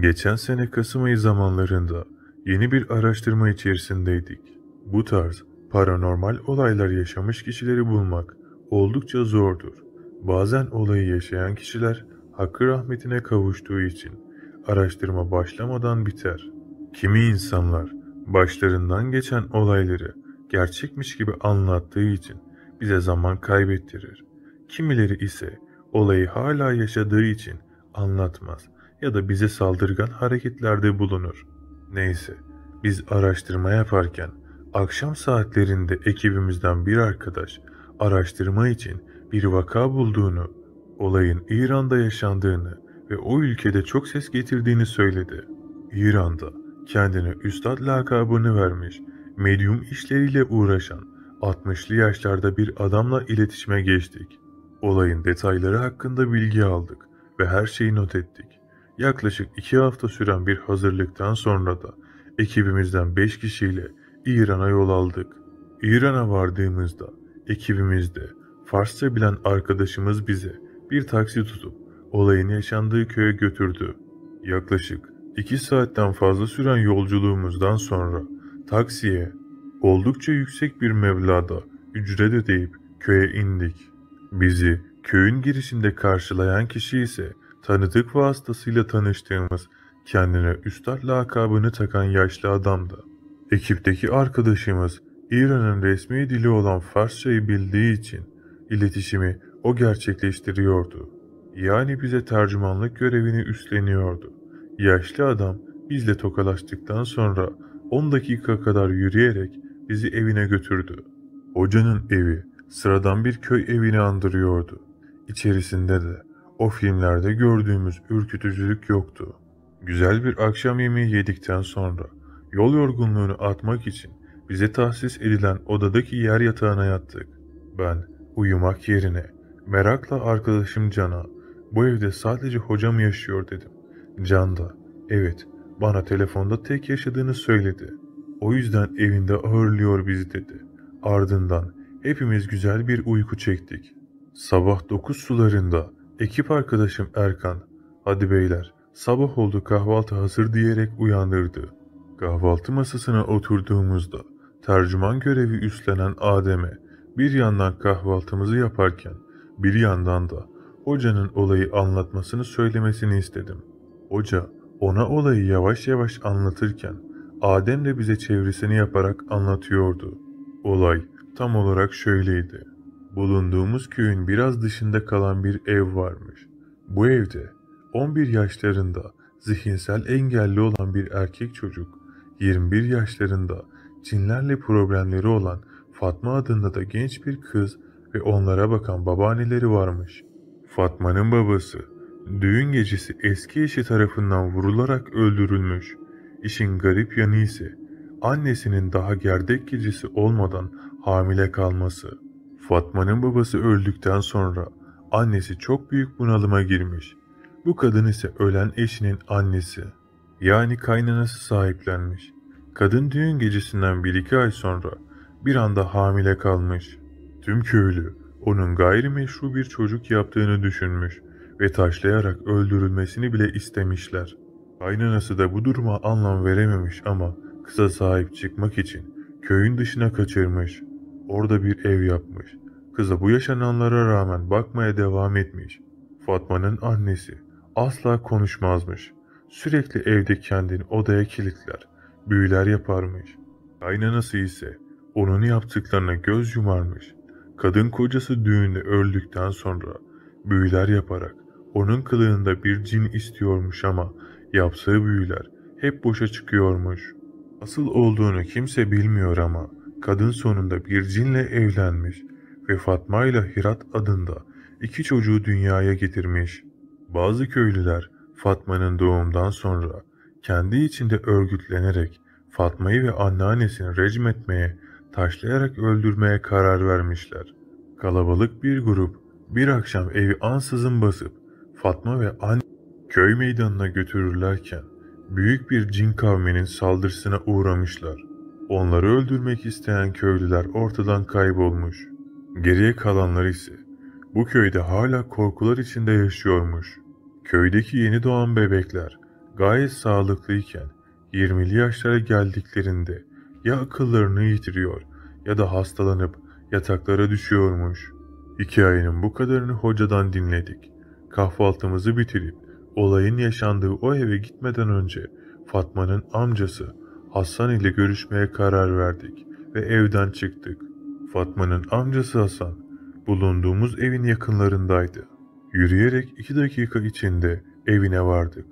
Geçen sene Kasım ayı zamanlarında yeni bir araştırma içerisindeydik. Bu tarz paranormal olaylar yaşamış kişileri bulmak oldukça zordur. Bazen olayı yaşayan kişiler hakkı rahmetine kavuştuğu için araştırma başlamadan biter. Kimi insanlar başlarından geçen olayları gerçekmiş gibi anlattığı için bize zaman kaybettirir. Kimileri ise olayı hala yaşadığı için anlatmaz ya da bize saldırgan hareketlerde bulunur. Neyse, biz araştırma yaparken akşam saatlerinde ekibimizden bir arkadaş araştırma için bir vaka bulduğunu, olayın İran'da yaşandığını ve o ülkede çok ses getirdiğini söyledi. İran'da kendine üstad lakabını vermiş, medyum işleriyle uğraşan 60'lı yaşlarda bir adamla iletişime geçtik. Olayın detayları hakkında bilgi aldık ve her şeyi not ettik. Yaklaşık iki hafta süren bir hazırlıktan sonra da ekibimizden beş kişiyle İran'a yol aldık. İran'a vardığımızda ekibimizde Farsça bilen arkadaşımız bize bir taksi tutup olayın yaşandığı köye götürdü. Yaklaşık iki saatten fazla süren yolculuğumuzdan sonra taksiye oldukça yüksek bir meblağda ücret ödeyip köye indik. Bizi köyün girişinde karşılayan kişi ise tanıdık vasıtasıyla tanıştığımız, kendine üstad lakabını takan yaşlı adamdı. Ekipteki arkadaşımız İran'ın resmi dili olan Farsçayı bildiği için iletişimi o gerçekleştiriyordu. Yani bize tercümanlık görevini üstleniyordu. Yaşlı adam bizle tokalaştıktan sonra 10 dakika kadar yürüyerek bizi evine götürdü. Hocanın evi sıradan bir köy evini andırıyordu. İçerisinde de o filmlerde gördüğümüz ürkütücülük yoktu. Güzel bir akşam yemeği yedikten sonra yol yorgunluğunu atmak için bize tahsis edilen odadaki yer yatağına yattık. Ben uyumak yerine merakla arkadaşım Can'a bu evde sadece hocam yaşıyor dedim. Can da evet bana telefonda tek yaşadığını söyledi. O yüzden evinde ağırlıyor bizi dedi. Ardından hepimiz güzel bir uyku çektik. Sabah 9 sularında Ekip arkadaşım Erkan, hadi beyler sabah oldu kahvaltı hazır diyerek uyandırdı. Kahvaltı masasına oturduğumuzda tercüman görevi üstlenen Adem'e bir yandan kahvaltımızı yaparken bir yandan da hocanın olayı anlatmasını söylemesini istedim. Hoca ona olayı yavaş yavaş anlatırken Adem de bize çevresini yaparak anlatıyordu. Olay tam olarak şöyleydi. Bulunduğumuz köyün biraz dışında kalan bir ev varmış. Bu evde 11 yaşlarında zihinsel engelli olan bir erkek çocuk, 21 yaşlarında cinlerle problemleri olan Fatma adında da genç bir kız ve onlara bakan babaanneleri varmış. Fatma'nın babası düğün gecesi eski eşi tarafından vurularak öldürülmüş. İşin garip yanı ise annesinin daha gerdek gecesi olmadan hamile kalması. Fatma'nın babası öldükten sonra annesi çok büyük bunalıma girmiş. Bu kadın ise ölen eşinin annesi yani kaynanası sahiplenmiş. Kadın düğün gecesinden bir iki ay sonra bir anda hamile kalmış. Tüm köylü onun gayrimeşru bir çocuk yaptığını düşünmüş ve taşlayarak öldürülmesini bile istemişler. Kaynanası da bu duruma anlam verememiş ama kıza sahip çıkmak için köyün dışına kaçırmış. Orada bir ev yapmış. Kıza bu yaşananlara rağmen bakmaya devam etmiş. Fatma'nın annesi asla konuşmazmış. Sürekli evde kendini odaya kilitler, büyüler yaparmış. Kaynanası ise onun yaptıklarına göz yumarmış. Kadın kocası düğünde öldükten sonra büyüler yaparak onun kılığında bir cin istiyormuş ama yaptığı büyüler hep boşa çıkıyormuş. Asıl olduğunu kimse bilmiyor ama Kadın sonunda bir cinle evlenmiş ve Fatma ile Hirat adında iki çocuğu dünyaya getirmiş. Bazı köylüler Fatma'nın doğumdan sonra kendi içinde örgütlenerek Fatma'yı ve anneannesini rejim etmeye, taşlayarak öldürmeye karar vermişler. Kalabalık bir grup bir akşam evi ansızın basıp Fatma ve anne köy meydanına götürürlerken büyük bir cin kavminin saldırısına uğramışlar. Onları öldürmek isteyen köylüler ortadan kaybolmuş. Geriye kalanları ise bu köyde hala korkular içinde yaşıyormuş. Köydeki yeni doğan bebekler gayet sağlıklıyken 20'li yaşlara geldiklerinde ya akıllarını yitiriyor ya da hastalanıp yataklara düşüyormuş. Hikayenin bu kadarını hocadan dinledik. Kahvaltımızı bitirip olayın yaşandığı o eve gitmeden önce Fatma'nın amcası Hasan ile görüşmeye karar verdik ve evden çıktık. Fatma'nın amcası Hasan bulunduğumuz evin yakınlarındaydı. Yürüyerek iki dakika içinde evine vardık.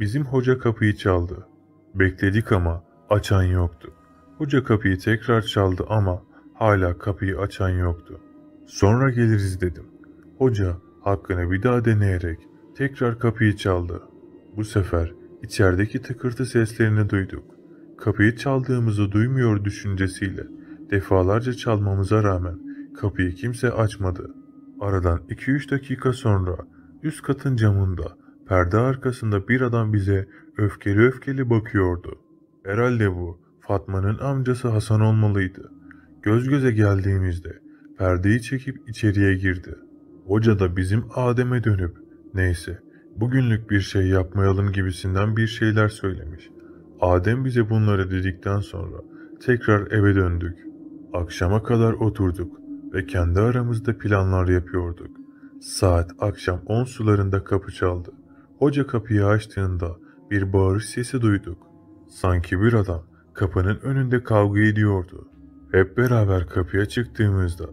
Bizim hoca kapıyı çaldı. Bekledik ama açan yoktu. Hoca kapıyı tekrar çaldı ama hala kapıyı açan yoktu. Sonra geliriz dedim. Hoca hakkını bir daha deneyerek tekrar kapıyı çaldı. Bu sefer içerideki tıkırtı seslerini duyduk kapıyı çaldığımızı duymuyor düşüncesiyle defalarca çalmamıza rağmen kapıyı kimse açmadı. Aradan 2-3 dakika sonra üst katın camında perde arkasında bir adam bize öfkeli öfkeli bakıyordu. Herhalde bu Fatma'nın amcası Hasan olmalıydı. Göz göze geldiğimizde perdeyi çekip içeriye girdi. Hoca da bizim Adem'e dönüp neyse bugünlük bir şey yapmayalım gibisinden bir şeyler söylemiş. Adem bize bunları dedikten sonra tekrar eve döndük. Akşama kadar oturduk ve kendi aramızda planlar yapıyorduk. Saat akşam 10 sularında kapı çaldı. Hoca kapıyı açtığında bir bağırış sesi duyduk. Sanki bir adam kapının önünde kavga ediyordu. Hep beraber kapıya çıktığımızda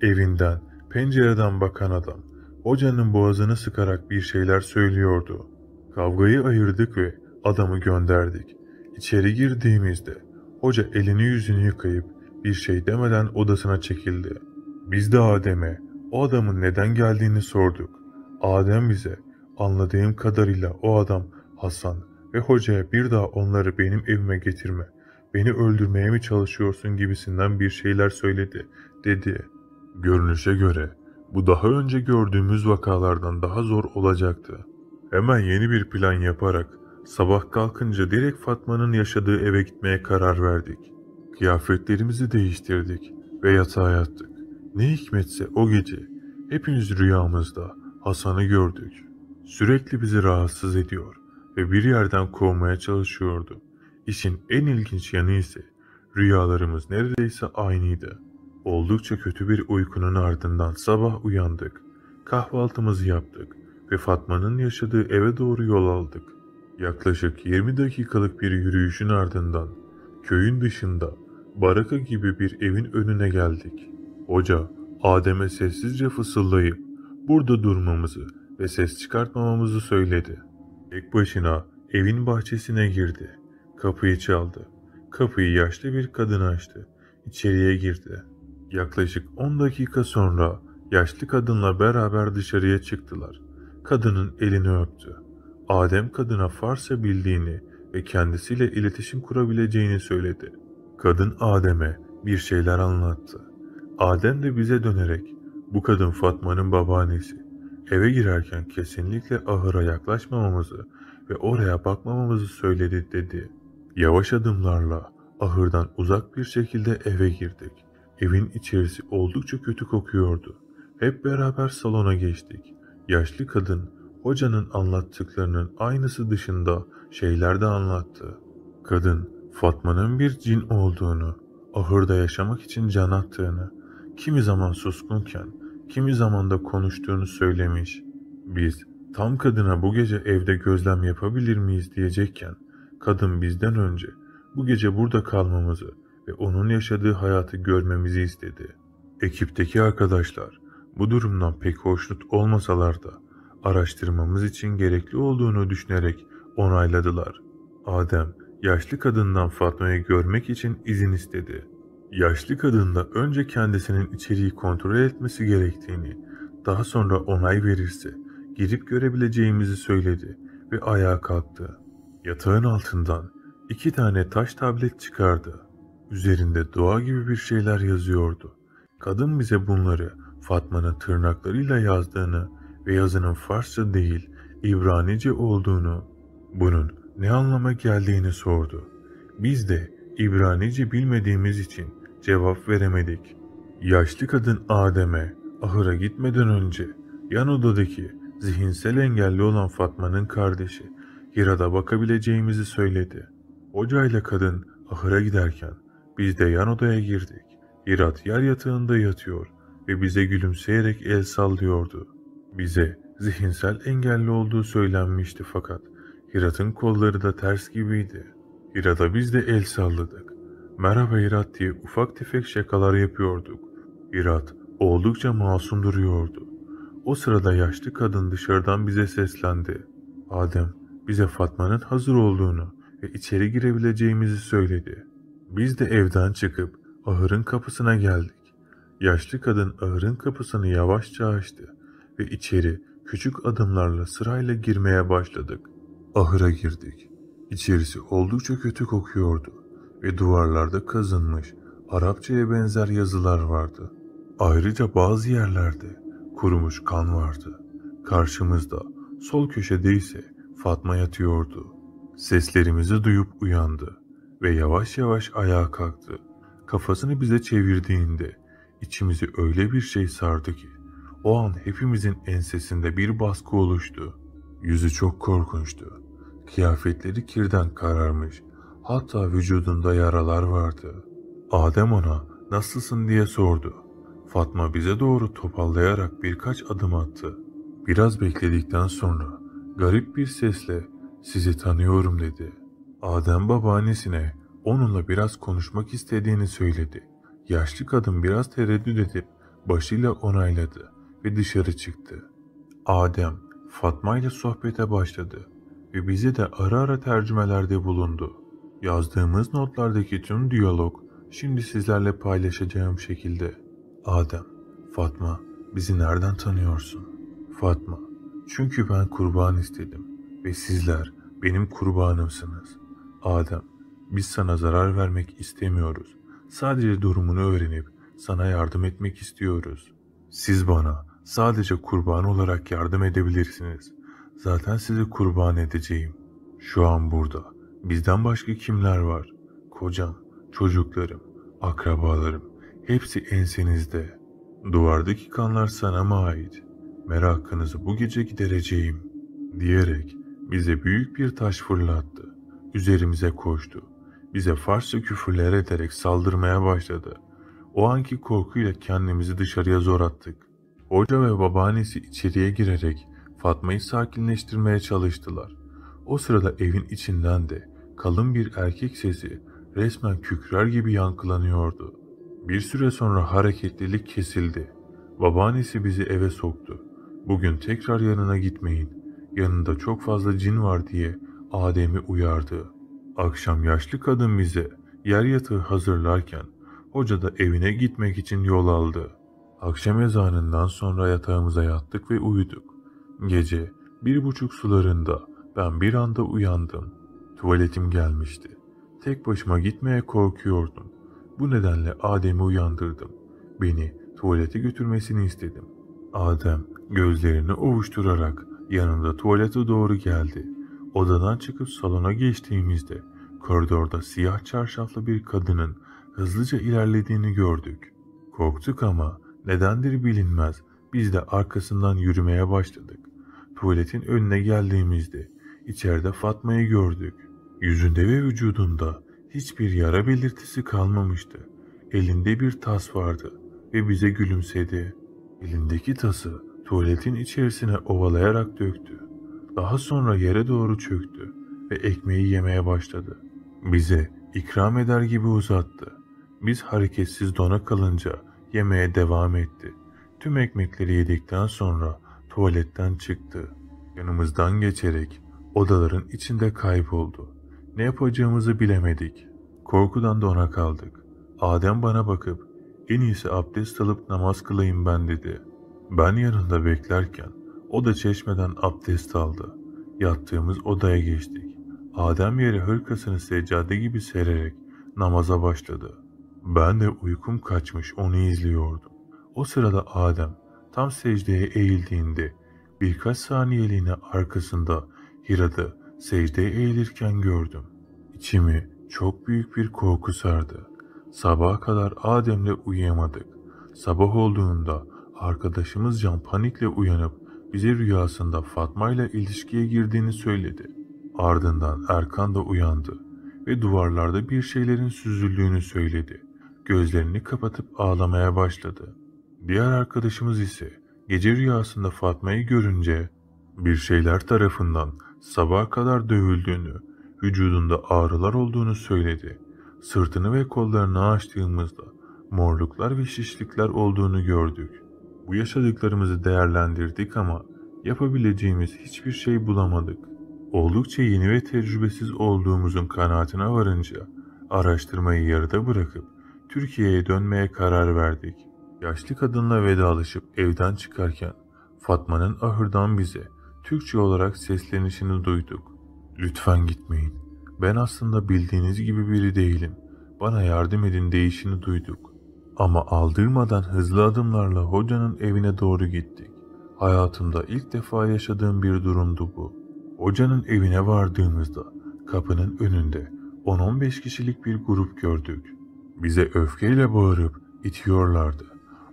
evinden, pencereden bakan adam hocanın boğazını sıkarak bir şeyler söylüyordu. Kavgayı ayırdık ve adamı gönderdik. İçeri girdiğimizde hoca elini yüzünü yıkayıp bir şey demeden odasına çekildi. Biz de Adem'e o adamın neden geldiğini sorduk. Adem bize anladığım kadarıyla o adam Hasan ve hocaya bir daha onları benim evime getirme, beni öldürmeye mi çalışıyorsun gibisinden bir şeyler söyledi, dedi. Görünüşe göre bu daha önce gördüğümüz vakalardan daha zor olacaktı. Hemen yeni bir plan yaparak Sabah kalkınca direkt Fatma'nın yaşadığı eve gitmeye karar verdik. Kıyafetlerimizi değiştirdik ve yatağa yattık. Ne hikmetse o gece hepimiz rüyamızda Hasan'ı gördük. Sürekli bizi rahatsız ediyor ve bir yerden kovmaya çalışıyordu. İşin en ilginç yanı ise rüyalarımız neredeyse aynıydı. Oldukça kötü bir uykunun ardından sabah uyandık. Kahvaltımızı yaptık ve Fatma'nın yaşadığı eve doğru yol aldık. Yaklaşık 20 dakikalık bir yürüyüşün ardından köyün dışında baraka gibi bir evin önüne geldik. Hoca Adem'e sessizce fısıldayıp burada durmamızı ve ses çıkartmamamızı söyledi. Tek başına evin bahçesine girdi. Kapıyı çaldı. Kapıyı yaşlı bir kadın açtı. İçeriye girdi. Yaklaşık 10 dakika sonra yaşlı kadınla beraber dışarıya çıktılar. Kadının elini öptü. Adem kadına Farsça bildiğini ve kendisiyle iletişim kurabileceğini söyledi. Kadın Adem'e bir şeyler anlattı. Adem de bize dönerek bu kadın Fatma'nın babaannesi. Eve girerken kesinlikle ahıra yaklaşmamamızı ve oraya bakmamamızı söyledi dedi. Yavaş adımlarla ahırdan uzak bir şekilde eve girdik. Evin içerisi oldukça kötü kokuyordu. Hep beraber salona geçtik. Yaşlı kadın hocanın anlattıklarının aynısı dışında şeyler de anlattı. Kadın Fatma'nın bir cin olduğunu, ahırda yaşamak için can attığını, kimi zaman suskunken, kimi zaman da konuştuğunu söylemiş. Biz tam kadına bu gece evde gözlem yapabilir miyiz diyecekken, kadın bizden önce bu gece burada kalmamızı ve onun yaşadığı hayatı görmemizi istedi. Ekipteki arkadaşlar bu durumdan pek hoşnut olmasalar da araştırmamız için gerekli olduğunu düşünerek onayladılar. Adem, yaşlı kadından Fatma'yı görmek için izin istedi. Yaşlı kadında önce kendisinin içeriği kontrol etmesi gerektiğini, daha sonra onay verirse girip görebileceğimizi söyledi ve ayağa kalktı. Yatağın altından iki tane taş tablet çıkardı. Üzerinde doğa gibi bir şeyler yazıyordu. Kadın bize bunları Fatma'nın tırnaklarıyla yazdığını ve yazının Farsça değil İbranice olduğunu, bunun ne anlama geldiğini sordu. Biz de İbranice bilmediğimiz için cevap veremedik. Yaşlı kadın Adem'e ahıra gitmeden önce yan odadaki zihinsel engelli olan Fatma'nın kardeşi Hira'da bakabileceğimizi söyledi. Hocayla kadın ahıra giderken biz de yan odaya girdik. Hirat yer yatağında yatıyor ve bize gülümseyerek el sallıyordu. Bize zihinsel engelli olduğu söylenmişti fakat Hirat'ın kolları da ters gibiydi. Hirat'a biz de el salladık. Merhaba Hirat diye ufak tefek şakalar yapıyorduk. Hirat oldukça masum duruyordu. O sırada yaşlı kadın dışarıdan bize seslendi. Adem bize Fatma'nın hazır olduğunu ve içeri girebileceğimizi söyledi. Biz de evden çıkıp ahırın kapısına geldik. Yaşlı kadın ahırın kapısını yavaşça açtı ve içeri küçük adımlarla sırayla girmeye başladık. Ahıra girdik. İçerisi oldukça kötü kokuyordu ve duvarlarda kazınmış Arapçaya benzer yazılar vardı. Ayrıca bazı yerlerde kurumuş kan vardı. Karşımızda sol köşede ise Fatma yatıyordu. Seslerimizi duyup uyandı ve yavaş yavaş ayağa kalktı. Kafasını bize çevirdiğinde içimizi öyle bir şey sardı ki o an hepimizin ensesinde bir baskı oluştu. Yüzü çok korkunçtu. Kıyafetleri kirden kararmış. Hatta vücudunda yaralar vardı. Adem ona nasılsın diye sordu. Fatma bize doğru topallayarak birkaç adım attı. Biraz bekledikten sonra garip bir sesle sizi tanıyorum dedi. Adem babaannesine onunla biraz konuşmak istediğini söyledi. Yaşlı kadın biraz tereddüt edip başıyla onayladı ve dışarı çıktı. Adem, Fatma ile sohbete başladı ve bize de ara ara tercümelerde bulundu. Yazdığımız notlardaki tüm diyalog şimdi sizlerle paylaşacağım şekilde. Adem, Fatma bizi nereden tanıyorsun? Fatma, çünkü ben kurban istedim ve sizler benim kurbanımsınız. Adem, biz sana zarar vermek istemiyoruz. Sadece durumunu öğrenip sana yardım etmek istiyoruz. Siz bana Sadece kurban olarak yardım edebilirsiniz. Zaten sizi kurban edeceğim. Şu an burada. Bizden başka kimler var? Kocam, çocuklarım, akrabalarım. Hepsi ensenizde. Duvardaki kanlar sana mı ait? Merakınızı bu gece gidereceğim. Diyerek bize büyük bir taş fırlattı. Üzerimize koştu. Bize Farsça küfürler ederek saldırmaya başladı. O anki korkuyla kendimizi dışarıya zor attık. Hoca ve babaannesi içeriye girerek Fatma'yı sakinleştirmeye çalıştılar. O sırada evin içinden de kalın bir erkek sesi resmen kükrer gibi yankılanıyordu. Bir süre sonra hareketlilik kesildi. Babaannesi bizi eve soktu. Bugün tekrar yanına gitmeyin. Yanında çok fazla cin var diye Adem'i uyardı. Akşam yaşlı kadın bize yer yatağı hazırlarken hoca da evine gitmek için yol aldı.'' Akşam ezanından sonra yatağımıza yattık ve uyuduk. Gece bir buçuk sularında ben bir anda uyandım. Tuvaletim gelmişti. Tek başıma gitmeye korkuyordum. Bu nedenle Adem'i uyandırdım. Beni tuvalete götürmesini istedim. Adem gözlerini ovuşturarak yanımda tuvalete doğru geldi. Odadan çıkıp salona geçtiğimizde koridorda siyah çarşaflı bir kadının hızlıca ilerlediğini gördük. Korktuk ama Nedendir bilinmez biz de arkasından yürümeye başladık. Tuvaletin önüne geldiğimizde içeride Fatma'yı gördük. Yüzünde ve vücudunda hiçbir yara belirtisi kalmamıştı. Elinde bir tas vardı ve bize gülümsedi. Elindeki tası tuvaletin içerisine ovalayarak döktü. Daha sonra yere doğru çöktü ve ekmeği yemeye başladı. Bize ikram eder gibi uzattı. Biz hareketsiz dona kalınca Yemeye devam etti. Tüm ekmekleri yedikten sonra tuvaletten çıktı. Yanımızdan geçerek odaların içinde kayboldu. Ne yapacağımızı bilemedik. Korkudan dona kaldık. Adem bana bakıp en iyisi abdest alıp namaz kılayım ben dedi. Ben yanında beklerken o da çeşmeden abdest aldı. Yattığımız odaya geçtik. Adem yere hırkasını seccade gibi sererek namaza başladı. Ben de uykum kaçmış onu izliyordum. O sırada Adem tam secdeye eğildiğinde birkaç saniyeliğine arkasında Hira'da secdeye eğilirken gördüm. İçimi çok büyük bir korku sardı. Sabaha kadar Adem'le uyuyamadık. Sabah olduğunda arkadaşımız Can panikle uyanıp bize rüyasında Fatma ile ilişkiye girdiğini söyledi. Ardından Erkan da uyandı ve duvarlarda bir şeylerin süzüldüğünü söyledi gözlerini kapatıp ağlamaya başladı. Diğer arkadaşımız ise gece rüyasında Fatma'yı görünce bir şeyler tarafından sabaha kadar dövüldüğünü, vücudunda ağrılar olduğunu söyledi. Sırtını ve kollarını açtığımızda morluklar ve şişlikler olduğunu gördük. Bu yaşadıklarımızı değerlendirdik ama yapabileceğimiz hiçbir şey bulamadık. Oldukça yeni ve tecrübesiz olduğumuzun kanaatine varınca araştırmayı yarıda bırakıp Türkiye'ye dönmeye karar verdik. Yaşlı kadınla vedalaşıp evden çıkarken Fatma'nın ahırdan bize Türkçe olarak seslenişini duyduk. Lütfen gitmeyin. Ben aslında bildiğiniz gibi biri değilim. Bana yardım edin deyişini duyduk. Ama aldırmadan hızlı adımlarla hocanın evine doğru gittik. Hayatımda ilk defa yaşadığım bir durumdu bu. Hocanın evine vardığımızda kapının önünde 10-15 kişilik bir grup gördük. Bize öfkeyle bağırıp itiyorlardı.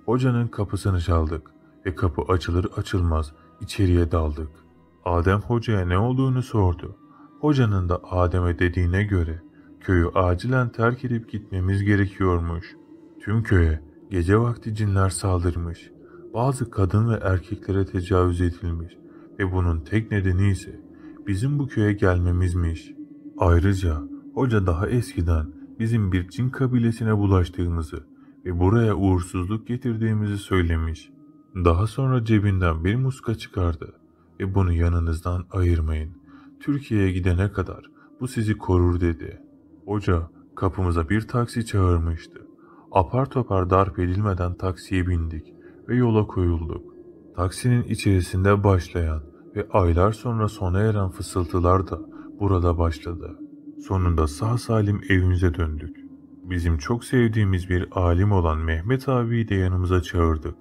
Hocanın kapısını çaldık ve kapı açılır açılmaz içeriye daldık. Adem hocaya ne olduğunu sordu. Hocanın da Adem'e dediğine göre köyü acilen terk edip gitmemiz gerekiyormuş. Tüm köye gece vakti cinler saldırmış. Bazı kadın ve erkeklere tecavüz edilmiş ve bunun tek nedeni ise bizim bu köye gelmemizmiş. Ayrıca hoca daha eskiden bizim bir Çin kabilesine bulaştığımızı ve buraya uğursuzluk getirdiğimizi söylemiş. Daha sonra cebinden bir muska çıkardı ve bunu yanınızdan ayırmayın. Türkiye'ye gidene kadar bu sizi korur dedi. Hoca kapımıza bir taksi çağırmıştı. Apar topar darp edilmeden taksiye bindik ve yola koyulduk. Taksinin içerisinde başlayan ve aylar sonra sona eren fısıltılar da burada başladı. Sonunda sağ salim evimize döndük. Bizim çok sevdiğimiz bir alim olan Mehmet abiyi de yanımıza çağırdık.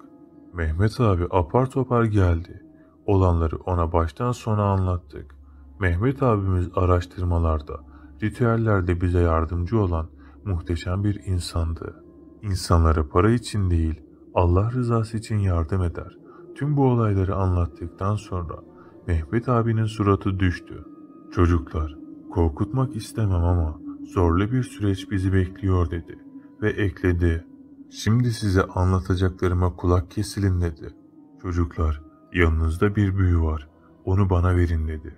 Mehmet abi apar topar geldi. Olanları ona baştan sona anlattık. Mehmet abimiz araştırmalarda, ritüellerde bize yardımcı olan muhteşem bir insandı. İnsanlara para için değil, Allah rızası için yardım eder. Tüm bu olayları anlattıktan sonra Mehmet abinin suratı düştü. Çocuklar, Korkutmak istemem ama zorlu bir süreç bizi bekliyor dedi ve ekledi. Şimdi size anlatacaklarıma kulak kesilin dedi. Çocuklar yanınızda bir büyü var onu bana verin dedi.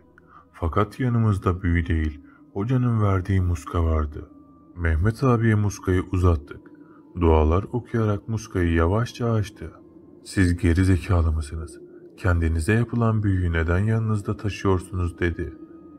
Fakat yanımızda büyü değil hocanın verdiği muska vardı. Mehmet abiye muskayı uzattık. Dualar okuyarak muskayı yavaşça açtı. Siz geri zekalı mısınız? Kendinize yapılan büyüyü neden yanınızda taşıyorsunuz dedi.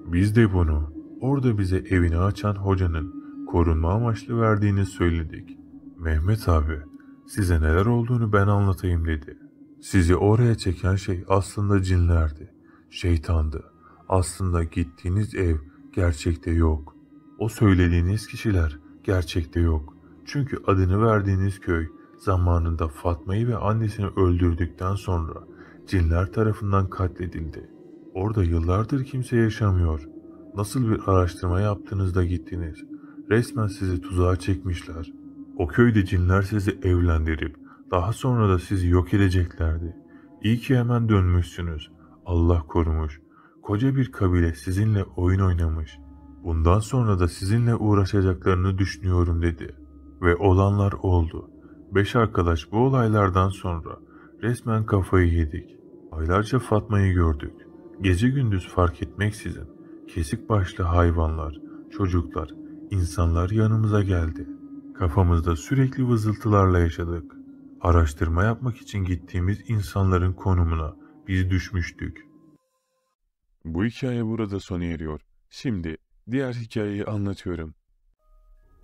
Biz de bunu Orada bize evini açan hocanın korunma amaçlı verdiğini söyledik. Mehmet abi size neler olduğunu ben anlatayım dedi. Sizi oraya çeken şey aslında cinlerdi, şeytandı. Aslında gittiğiniz ev gerçekte yok. O söylediğiniz kişiler gerçekte yok. Çünkü adını verdiğiniz köy zamanında Fatma'yı ve annesini öldürdükten sonra cinler tarafından katledildi. Orada yıllardır kimse yaşamıyor. Nasıl bir araştırma yaptığınızda gittiniz. Resmen sizi tuzağa çekmişler. O köyde cinler sizi evlendirip daha sonra da sizi yok edeceklerdi. İyi ki hemen dönmüşsünüz. Allah korumuş. Koca bir kabile sizinle oyun oynamış. Bundan sonra da sizinle uğraşacaklarını düşünüyorum dedi. Ve olanlar oldu. Beş arkadaş bu olaylardan sonra resmen kafayı yedik. Aylarca Fatma'yı gördük. Gece gündüz fark etmeksizin kesik başlı hayvanlar, çocuklar, insanlar yanımıza geldi. Kafamızda sürekli vızıltılarla yaşadık. Araştırma yapmak için gittiğimiz insanların konumuna biz düşmüştük. Bu hikaye burada sona eriyor. Şimdi diğer hikayeyi anlatıyorum.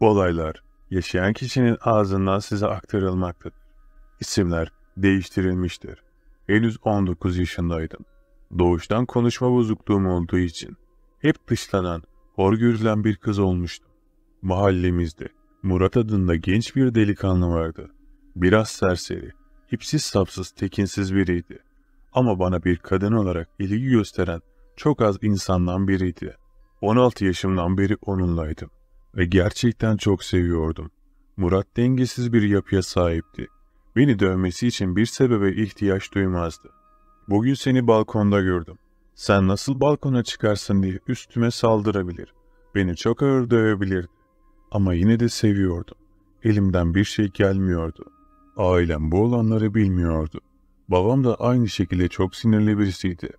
Bu olaylar yaşayan kişinin ağzından size aktarılmaktadır. İsimler değiştirilmiştir. Henüz 19 yaşındaydım. Doğuştan konuşma bozukluğum olduğu için hep dışlanan, hor görülen bir kız olmuştu. Mahallemizde Murat adında genç bir delikanlı vardı. Biraz serseri, hipsiz sapsız tekinsiz biriydi. Ama bana bir kadın olarak ilgi gösteren çok az insandan biriydi. 16 yaşımdan beri onunlaydım ve gerçekten çok seviyordum. Murat dengesiz bir yapıya sahipti. Beni dövmesi için bir sebebe ihtiyaç duymazdı. Bugün seni balkonda gördüm. Sen nasıl balkona çıkarsın diye üstüme saldırabilir. Beni çok ağır dövebilirdi. Ama yine de seviyordum. Elimden bir şey gelmiyordu. Ailem bu olanları bilmiyordu. Babam da aynı şekilde çok sinirli birisiydi.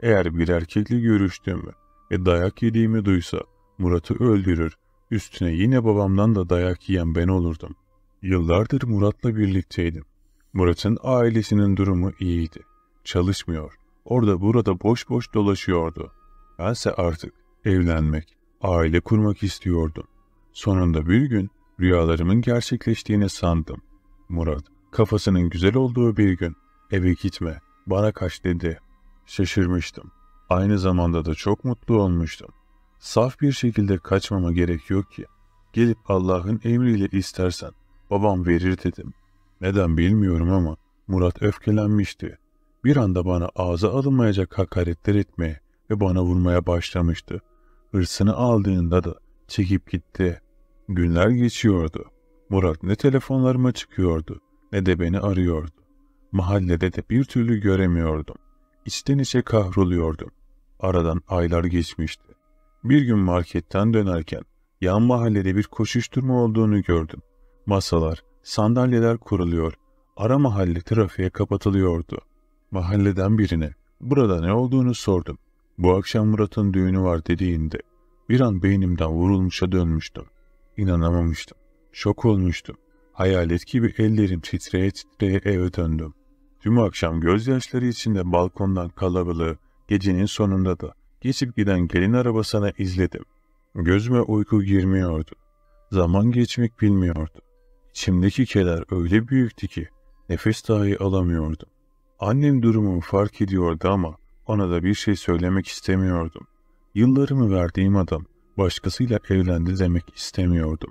Eğer bir erkekle görüştüğümü ve dayak yediğimi duysa Murat'ı öldürür. Üstüne yine babamdan da dayak yiyen ben olurdum. Yıllardır Murat'la birlikteydim. Murat'ın ailesinin durumu iyiydi. Çalışmıyor Orada burada boş boş dolaşıyordu. Bense artık evlenmek, aile kurmak istiyordum. Sonunda bir gün rüyalarımın gerçekleştiğini sandım. Murat, kafasının güzel olduğu bir gün, eve gitme, bana kaç dedi. Şaşırmıştım. Aynı zamanda da çok mutlu olmuştum. Saf bir şekilde kaçmama gerek yok ki. Gelip Allah'ın emriyle istersen babam verir dedim. Neden bilmiyorum ama Murat öfkelenmişti bir anda bana ağza alınmayacak hakaretler etmeye ve bana vurmaya başlamıştı. Hırsını aldığında da çekip gitti. Günler geçiyordu. Murat ne telefonlarıma çıkıyordu ne de beni arıyordu. Mahallede de bir türlü göremiyordum. İçten içe kahroluyordum. Aradan aylar geçmişti. Bir gün marketten dönerken yan mahallede bir koşuşturma olduğunu gördüm. Masalar, sandalyeler kuruluyor. Ara mahalle trafiğe kapatılıyordu.'' Mahalleden birine burada ne olduğunu sordum. Bu akşam Murat'ın düğünü var dediğinde bir an beynimden vurulmuşa dönmüştüm. İnanamamıştım. Şok olmuştum. Hayalet gibi ellerim titreye titreye eve döndüm. Tüm akşam gözyaşları içinde balkondan kalabalığı, gecenin sonunda da geçip giden gelin arabasına izledim. Gözüme uyku girmiyordu. Zaman geçmek bilmiyordu. İçimdeki keder öyle büyüktü ki nefes dahi alamıyordum. Annem durumumu fark ediyordu ama ona da bir şey söylemek istemiyordum. Yıllarımı verdiğim adam başkasıyla evlendi demek istemiyordum.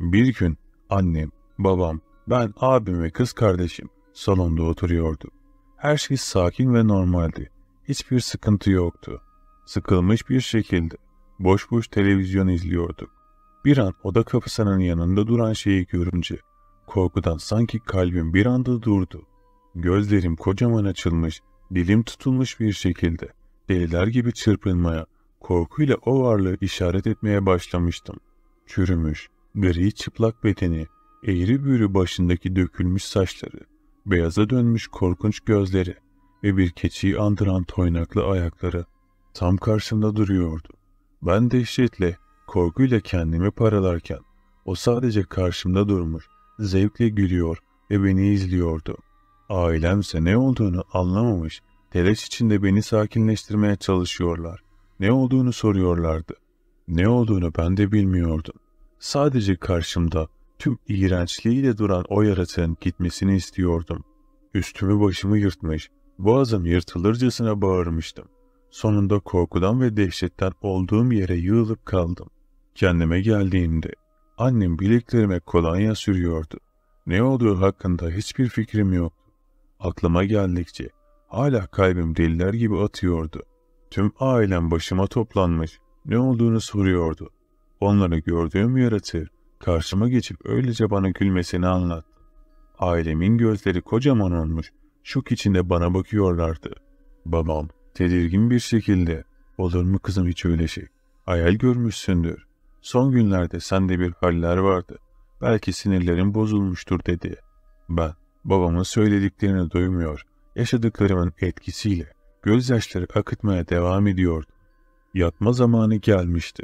Bir gün annem, babam, ben abim ve kız kardeşim salonda oturuyordu. Her şey sakin ve normaldi. Hiçbir sıkıntı yoktu. Sıkılmış bir şekilde boş boş televizyon izliyorduk. Bir an oda kapısının yanında duran şeyi görünce korkudan sanki kalbim bir anda durdu. Gözlerim kocaman açılmış, dilim tutulmuş bir şekilde, deliler gibi çırpınmaya, korkuyla o varlığı işaret etmeye başlamıştım. Çürümüş, gri çıplak bedeni, eğri büğrü başındaki dökülmüş saçları, beyaza dönmüş korkunç gözleri ve bir keçiyi andıran toynaklı ayakları tam karşımda duruyordu. Ben dehşetle, korkuyla kendimi paralarken o sadece karşımda durmuş, zevkle gülüyor ve beni izliyordu. Ailemse ne olduğunu anlamamış, telaş içinde beni sakinleştirmeye çalışıyorlar. Ne olduğunu soruyorlardı. Ne olduğunu ben de bilmiyordum. Sadece karşımda tüm iğrençliğiyle duran o yaratığın gitmesini istiyordum. Üstümü başımı yırtmış, boğazım yırtılırcasına bağırmıştım. Sonunda korkudan ve dehşetten olduğum yere yığılıp kaldım. Kendime geldiğimde annem bileklerime kolonya sürüyordu. Ne olduğu hakkında hiçbir fikrim yoktu. Aklıma geldikçe hala kalbim deliler gibi atıyordu. Tüm ailem başıma toplanmış, ne olduğunu soruyordu. Onları gördüğüm yaratığı karşıma geçip öylece bana gülmesini anlattı. Ailemin gözleri kocaman olmuş, şok içinde bana bakıyorlardı. Babam tedirgin bir şekilde, olur mu kızım hiç öyle şey, hayal görmüşsündür. Son günlerde sende bir haller vardı, belki sinirlerin bozulmuştur dedi. Ben, Babamın söylediklerini duymuyor, yaşadıklarımın etkisiyle gözyaşları akıtmaya devam ediyordu. Yatma zamanı gelmişti.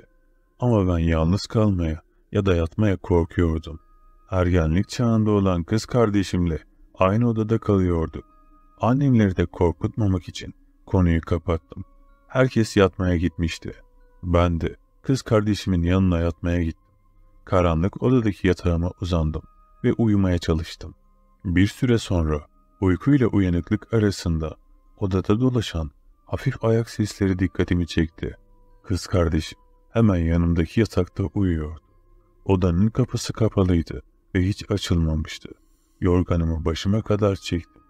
Ama ben yalnız kalmaya ya da yatmaya korkuyordum. Ergenlik çağında olan kız kardeşimle aynı odada kalıyorduk. Annemleri de korkutmamak için konuyu kapattım. Herkes yatmaya gitmişti. Ben de kız kardeşimin yanına yatmaya gittim. Karanlık odadaki yatağıma uzandım ve uyumaya çalıştım. Bir süre sonra uyku ile uyanıklık arasında odada dolaşan hafif ayak sesleri dikkatimi çekti. Kız kardeş hemen yanımdaki yatakta uyuyordu. Odanın kapısı kapalıydı ve hiç açılmamıştı. Yorganımı başıma kadar çektim.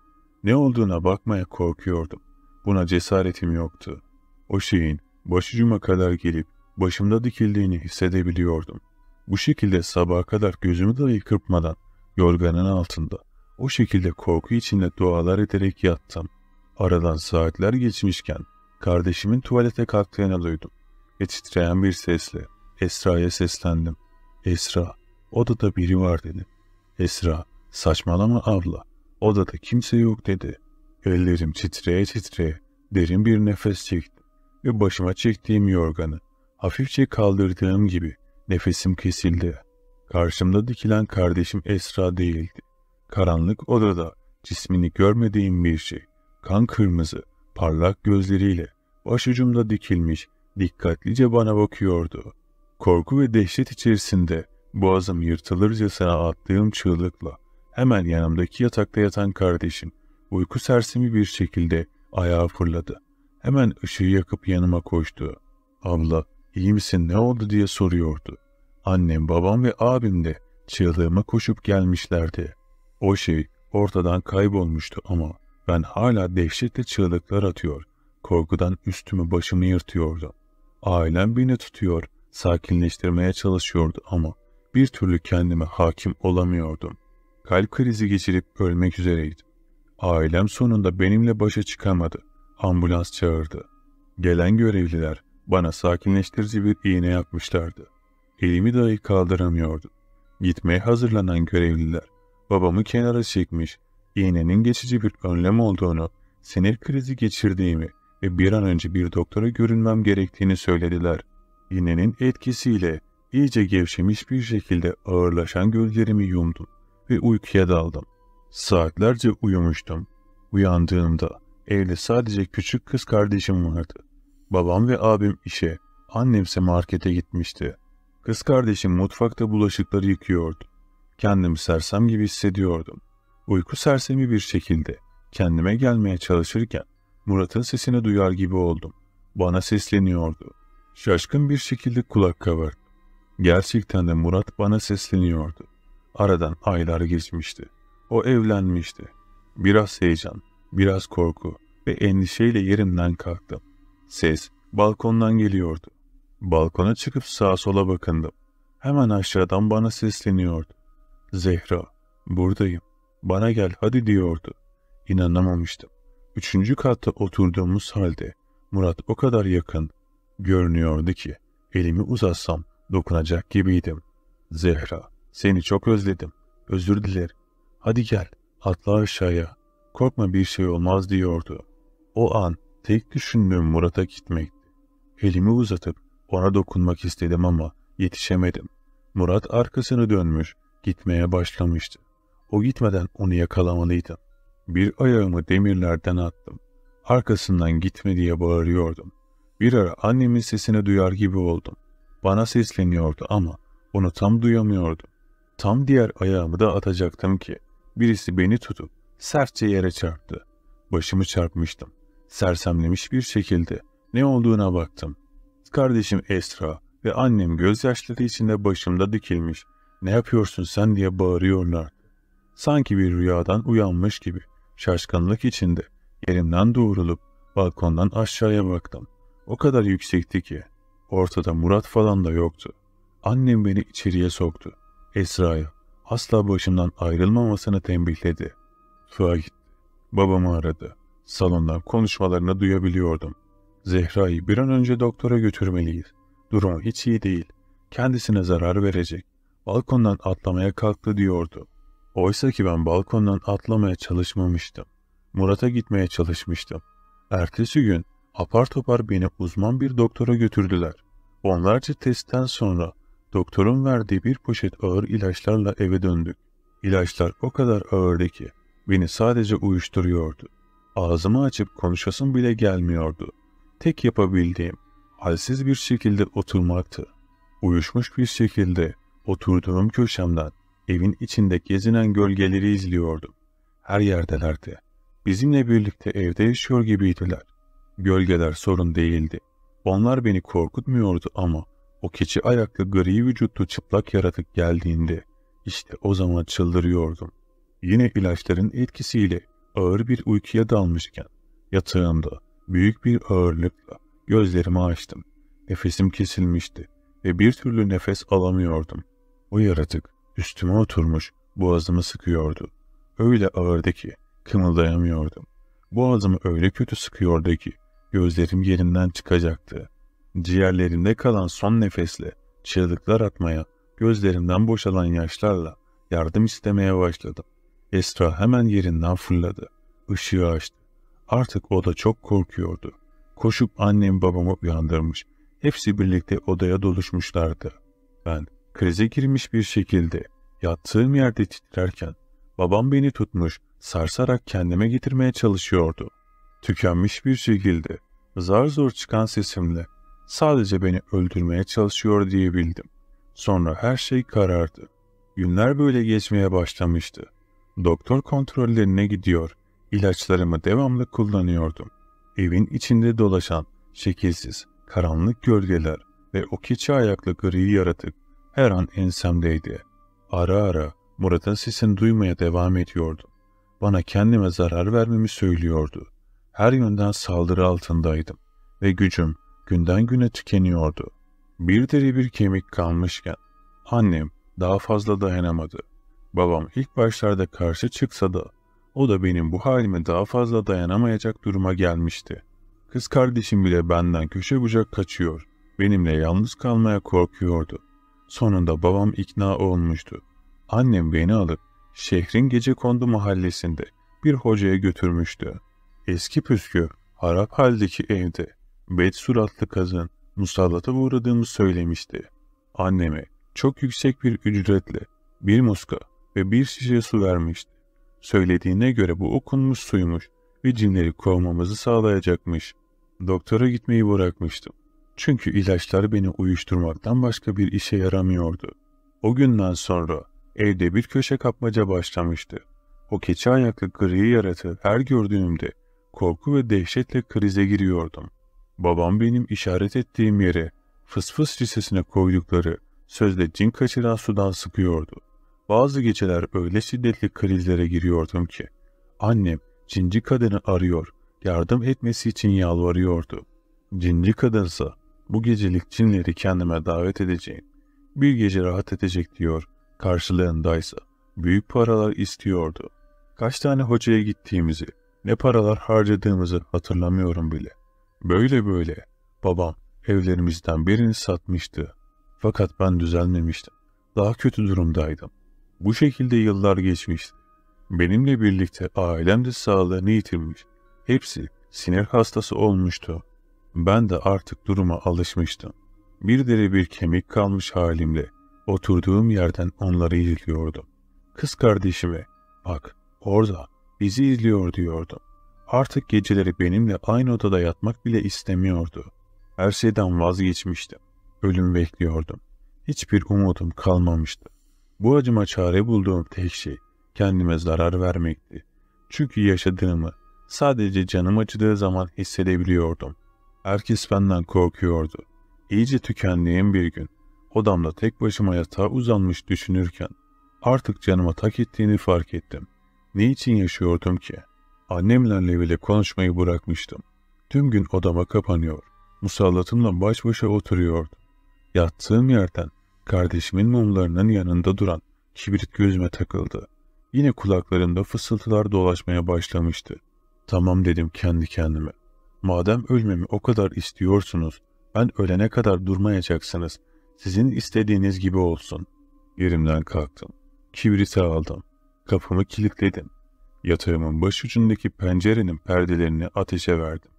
Ne olduğuna bakmaya korkuyordum. Buna cesaretim yoktu. O şeyin başucuma kadar gelip başımda dikildiğini hissedebiliyordum. Bu şekilde sabaha kadar gözümü dahi kırpmadan yorganın altında o şekilde korku içinde dualar ederek yattım. Aradan saatler geçmişken kardeşimin tuvalete kalktığını duydum ve titreyen bir sesle Esra'ya seslendim. Esra, odada biri var dedi. Esra, saçmalama abla, odada kimse yok dedi. Ellerim titreye titreye derin bir nefes çektim ve başıma çektiğim yorganı hafifçe kaldırdığım gibi nefesim kesildi. Karşımda dikilen kardeşim Esra değildi. Karanlık odada cismini görmediğim bir şey. Kan kırmızı, parlak gözleriyle başucumda dikilmiş, dikkatlice bana bakıyordu. Korku ve dehşet içerisinde boğazım yırtılırcasına attığım çığlıkla hemen yanımdaki yatakta yatan kardeşim uyku sersemi bir şekilde ayağa fırladı. Hemen ışığı yakıp yanıma koştu. Abla iyi misin ne oldu diye soruyordu. Annem, babam ve abim de çığlığıma koşup gelmişlerdi. O şey ortadan kaybolmuştu ama ben hala dehşetle çığlıklar atıyor. Korkudan üstümü başımı yırtıyordu. Ailem beni tutuyor, sakinleştirmeye çalışıyordu ama bir türlü kendime hakim olamıyordum. Kalp krizi geçirip ölmek üzereydim. Ailem sonunda benimle başa çıkamadı. Ambulans çağırdı. Gelen görevliler bana sakinleştirici bir iğne yapmışlardı. Elimi dahi kaldıramıyordum. Gitmeye hazırlanan görevliler Babamı kenara çekmiş, iğnenin geçici bir önlem olduğunu, sinir krizi geçirdiğimi ve bir an önce bir doktora görünmem gerektiğini söylediler. İğnenin etkisiyle iyice gevşemiş bir şekilde ağırlaşan gözlerimi yumdum ve uykuya daldım. Saatlerce uyumuştum. Uyandığımda evde sadece küçük kız kardeşim vardı. Babam ve abim işe, annemse markete gitmişti. Kız kardeşim mutfakta bulaşıkları yıkıyordu. Kendimi sersem gibi hissediyordum. Uyku sersemi bir şekilde kendime gelmeye çalışırken Murat'ın sesini duyar gibi oldum. Bana sesleniyordu. Şaşkın bir şekilde kulak kavardım. Gerçekten de Murat bana sesleniyordu. Aradan aylar geçmişti. O evlenmişti. Biraz heyecan, biraz korku ve endişeyle yerimden kalktım. Ses balkondan geliyordu. Balkona çıkıp sağa sola bakındım. Hemen aşağıdan bana sesleniyordu. Zehra, buradayım, bana gel hadi diyordu. İnanamamıştım. Üçüncü katta oturduğumuz halde Murat o kadar yakın görünüyordu ki elimi uzatsam dokunacak gibiydim. Zehra, seni çok özledim. Özür dilerim. Hadi gel, atla aşağıya. Korkma bir şey olmaz diyordu. O an tek düşündüğüm Murat'a gitmekti. Elimi uzatıp ona dokunmak istedim ama yetişemedim. Murat arkasını dönmüş Gitmeye başlamıştı. O gitmeden onu yakalamalıydım. Bir ayağımı demirlerden attım. Arkasından gitme diye bağırıyordum. Bir ara annemin sesini duyar gibi oldum. Bana sesleniyordu ama onu tam duyamıyordum. Tam diğer ayağımı da atacaktım ki birisi beni tutup sertçe yere çarptı. Başımı çarpmıştım. Sersemlemiş bir şekilde ne olduğuna baktım. Kardeşim Esra ve annem gözyaşları içinde başımda dikilmiş ne yapıyorsun sen diye bağırıyorlar. Sanki bir rüyadan uyanmış gibi şaşkınlık içinde yerimden doğrulup balkondan aşağıya baktım. O kadar yüksekti ki ortada Murat falan da yoktu. Annem beni içeriye soktu. Esra'yı asla başımdan ayrılmamasını tembihledi. Tuğa gitti. Babamı aradı. Salonda konuşmalarını duyabiliyordum. Zehra'yı bir an önce doktora götürmeliyiz. Durum hiç iyi değil. Kendisine zarar verecek balkondan atlamaya kalktı diyordu. Oysa ki ben balkondan atlamaya çalışmamıştım. Murat'a gitmeye çalışmıştım. Ertesi gün apar topar beni uzman bir doktora götürdüler. Onlarca testten sonra doktorun verdiği bir poşet ağır ilaçlarla eve döndük. İlaçlar o kadar ağırdı ki beni sadece uyuşturuyordu. Ağzımı açıp konuşasım bile gelmiyordu. Tek yapabildiğim halsiz bir şekilde oturmaktı. Uyuşmuş bir şekilde Oturduğum köşemden evin içinde gezinen gölgeleri izliyordum. Her yerdelerdi. Bizimle birlikte evde yaşıyor gibiydiler. Gölgeler sorun değildi. Onlar beni korkutmuyordu ama o keçi ayaklı gri vücutlu çıplak yaratık geldiğinde işte o zaman çıldırıyordum. Yine ilaçların etkisiyle ağır bir uykuya dalmışken yatağımda büyük bir ağırlıkla gözlerimi açtım. Nefesim kesilmişti ve bir türlü nefes alamıyordum. O yaratık üstüme oturmuş boğazımı sıkıyordu. Öyle ağırdı ki kımıldayamıyordum. Boğazımı öyle kötü sıkıyordu ki gözlerim yerinden çıkacaktı. Ciğerlerimde kalan son nefesle çığlıklar atmaya, gözlerimden boşalan yaşlarla yardım istemeye başladım. Esra hemen yerinden fırladı. Işığı açtı. Artık o da çok korkuyordu. Koşup annem babamı uyandırmış. Hepsi birlikte odaya doluşmuşlardı. Ben krize girmiş bir şekilde yattığım yerde titrerken babam beni tutmuş sarsarak kendime getirmeye çalışıyordu. Tükenmiş bir şekilde zar zor çıkan sesimle sadece beni öldürmeye çalışıyor diyebildim. Sonra her şey karardı. Günler böyle geçmeye başlamıştı. Doktor kontrollerine gidiyor, ilaçlarımı devamlı kullanıyordum. Evin içinde dolaşan şekilsiz, karanlık gölgeler ve o keçi ayaklı gri yaratık her an ensemdeydi. Ara ara Murat'ın sesini duymaya devam ediyordum. Bana kendime zarar vermemi söylüyordu. Her yönden saldırı altındaydım ve gücüm günden güne tükeniyordu. Bir deri bir kemik kalmışken annem daha fazla dayanamadı. Babam ilk başlarda karşı çıksa da o da benim bu halime daha fazla dayanamayacak duruma gelmişti. Kız kardeşim bile benden köşe bucak kaçıyor. Benimle yalnız kalmaya korkuyordu. Sonunda babam ikna olmuştu. Annem beni alıp şehrin gece kondu mahallesinde bir hocaya götürmüştü. Eski püskü, harap haldeki evde bet suratlı kazın musallata uğradığımı söylemişti. Anneme çok yüksek bir ücretle bir muska ve bir şişe su vermişti. Söylediğine göre bu okunmuş suymuş ve cinleri kovmamızı sağlayacakmış. Doktora gitmeyi bırakmıştım. Çünkü ilaçlar beni uyuşturmaktan başka bir işe yaramıyordu. O günden sonra evde bir köşe kapmaca başlamıştı. O keçi ayaklı gri yaratığı her gördüğümde korku ve dehşetle krize giriyordum. Babam benim işaret ettiğim yere fısfıs lisesine koydukları sözde cin kaçıran sudan sıkıyordu. Bazı geceler öyle şiddetli krizlere giriyordum ki annem cinci kadını arıyor, yardım etmesi için yalvarıyordu. Cinci kadınsa bu gecelik cinleri kendime davet edeceğim. Bir gece rahat edecek diyor. Karşılığındaysa büyük paralar istiyordu. Kaç tane hocaya gittiğimizi, ne paralar harcadığımızı hatırlamıyorum bile. Böyle böyle babam evlerimizden birini satmıştı. Fakat ben düzelmemiştim. Daha kötü durumdaydım. Bu şekilde yıllar geçmişti. Benimle birlikte ailem de sağlığını yitirmiş. Hepsi sinir hastası olmuştu. Ben de artık duruma alışmıştım. Bir deri bir kemik kalmış halimle oturduğum yerden onları izliyordum. Kız kardeşime bak orada bizi izliyor diyordum. Artık geceleri benimle aynı odada yatmak bile istemiyordu. Her şeyden vazgeçmiştim. Ölüm bekliyordum. Hiçbir umudum kalmamıştı. Bu acıma çare bulduğum tek şey kendime zarar vermekti. Çünkü yaşadığımı sadece canım acıdığı zaman hissedebiliyordum. Herkes benden korkuyordu. İyice tükendiğim bir gün, odamda tek başıma yatağa uzanmış düşünürken, artık canıma tak ettiğini fark ettim. Ne için yaşıyordum ki? Annemlerle bile konuşmayı bırakmıştım. Tüm gün odama kapanıyor. Musallatımla baş başa oturuyordum. Yattığım yerden kardeşimin mumlarının yanında duran kibrit gözüme takıldı. Yine kulaklarımda fısıltılar dolaşmaya başlamıştı. Tamam dedim kendi kendime. Madem ölmemi o kadar istiyorsunuz, ben ölene kadar durmayacaksınız. Sizin istediğiniz gibi olsun. Yerimden kalktım. Kibriti aldım. Kapımı kilitledim. Yatağımın başucundaki pencerenin perdelerini ateşe verdim.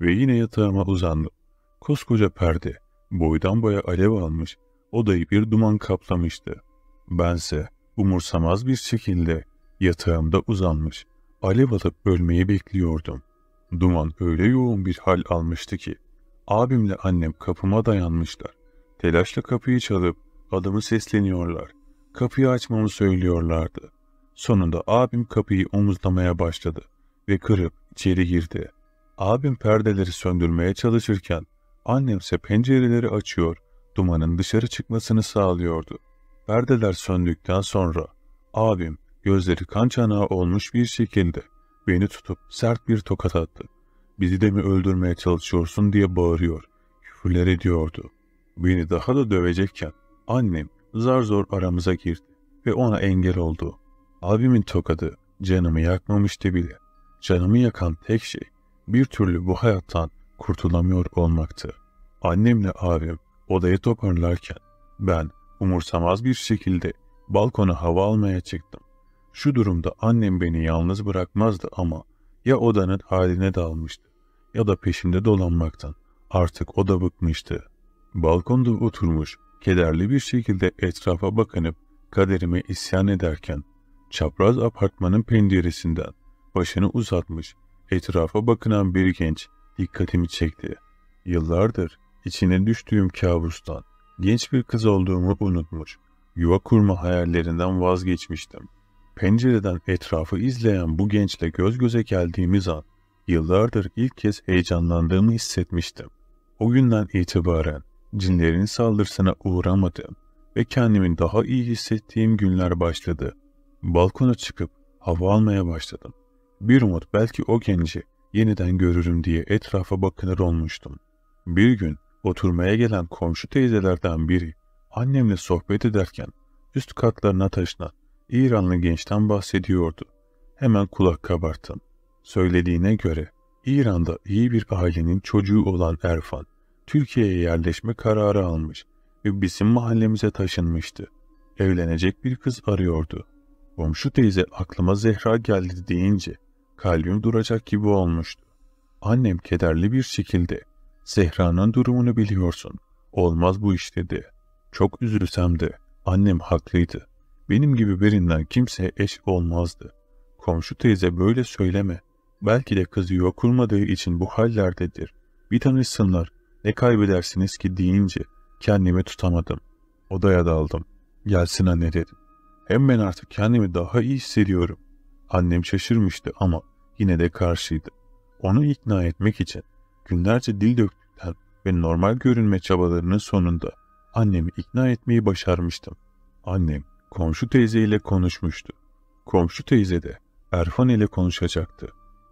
Ve yine yatağıma uzandım. Koskoca perde, boydan boya alev almış, odayı bir duman kaplamıştı. Bense umursamaz bir şekilde yatağımda uzanmış, alev alıp ölmeyi bekliyordum. Duman öyle yoğun bir hal almıştı ki abimle annem kapıma dayanmışlar. Telaşla kapıyı çalıp adımı sesleniyorlar. Kapıyı açmamı söylüyorlardı. Sonunda abim kapıyı omuzlamaya başladı ve kırıp içeri girdi. Abim perdeleri söndürmeye çalışırken annemse pencereleri açıyor, dumanın dışarı çıkmasını sağlıyordu. Perdeler söndükten sonra abim gözleri kan çanağı olmuş bir şekilde Beni tutup sert bir tokat attı. Bizi de mi öldürmeye çalışıyorsun diye bağırıyor. Küfürler ediyordu. Beni daha da dövecekken annem zar zor aramıza girdi ve ona engel oldu. Abimin tokadı canımı yakmamıştı bile. Canımı yakan tek şey bir türlü bu hayattan kurtulamıyor olmaktı. Annemle abim odayı toparlarken ben umursamaz bir şekilde balkona hava almaya çıktım. Şu durumda annem beni yalnız bırakmazdı ama ya odanın haline dalmıştı ya da peşimde dolanmaktan. Artık o da bıkmıştı. Balkonda oturmuş, kederli bir şekilde etrafa bakınıp kaderime isyan ederken, çapraz apartmanın penceresinden başını uzatmış, etrafa bakınan bir genç dikkatimi çekti. Yıllardır içine düştüğüm kabustan genç bir kız olduğumu unutmuş, yuva kurma hayallerinden vazgeçmiştim. Pencereden etrafı izleyen bu gençle göz göze geldiğimiz an yıllardır ilk kez heyecanlandığımı hissetmiştim. O günden itibaren cinlerin saldırısına uğramadım ve kendimi daha iyi hissettiğim günler başladı. Balkona çıkıp hava almaya başladım. Bir umut belki o genci yeniden görürüm diye etrafa bakınır olmuştum. Bir gün oturmaya gelen komşu teyzelerden biri annemle sohbet ederken üst katlarına taşınan İranlı gençten bahsediyordu. Hemen kulak kabarttım. Söylediğine göre İran'da iyi bir ailenin çocuğu olan Erfan, Türkiye'ye yerleşme kararı almış ve bizim mahallemize taşınmıştı. Evlenecek bir kız arıyordu. Komşu teyze aklıma Zehra geldi deyince kalbim duracak gibi olmuştu. Annem kederli bir şekilde Zehra'nın durumunu biliyorsun. Olmaz bu iş dedi. Çok üzülsem de annem haklıydı. Benim gibi birinden kimse eş olmazdı. Komşu teyze böyle söyleme. Belki de kızı yok olmadığı için bu hallerdedir. Bir tanışsınlar. Ne kaybedersiniz ki deyince kendimi tutamadım. Odaya daldım. Gelsin anne dedim. Hem ben artık kendimi daha iyi hissediyorum. Annem şaşırmıştı ama yine de karşıydı. Onu ikna etmek için günlerce dil döktükten ve normal görünme çabalarının sonunda annemi ikna etmeyi başarmıştım. Annem Komşu teyzeyle ile konuşmuştu. Komşu teyze de Erfan ile konuşacaktı.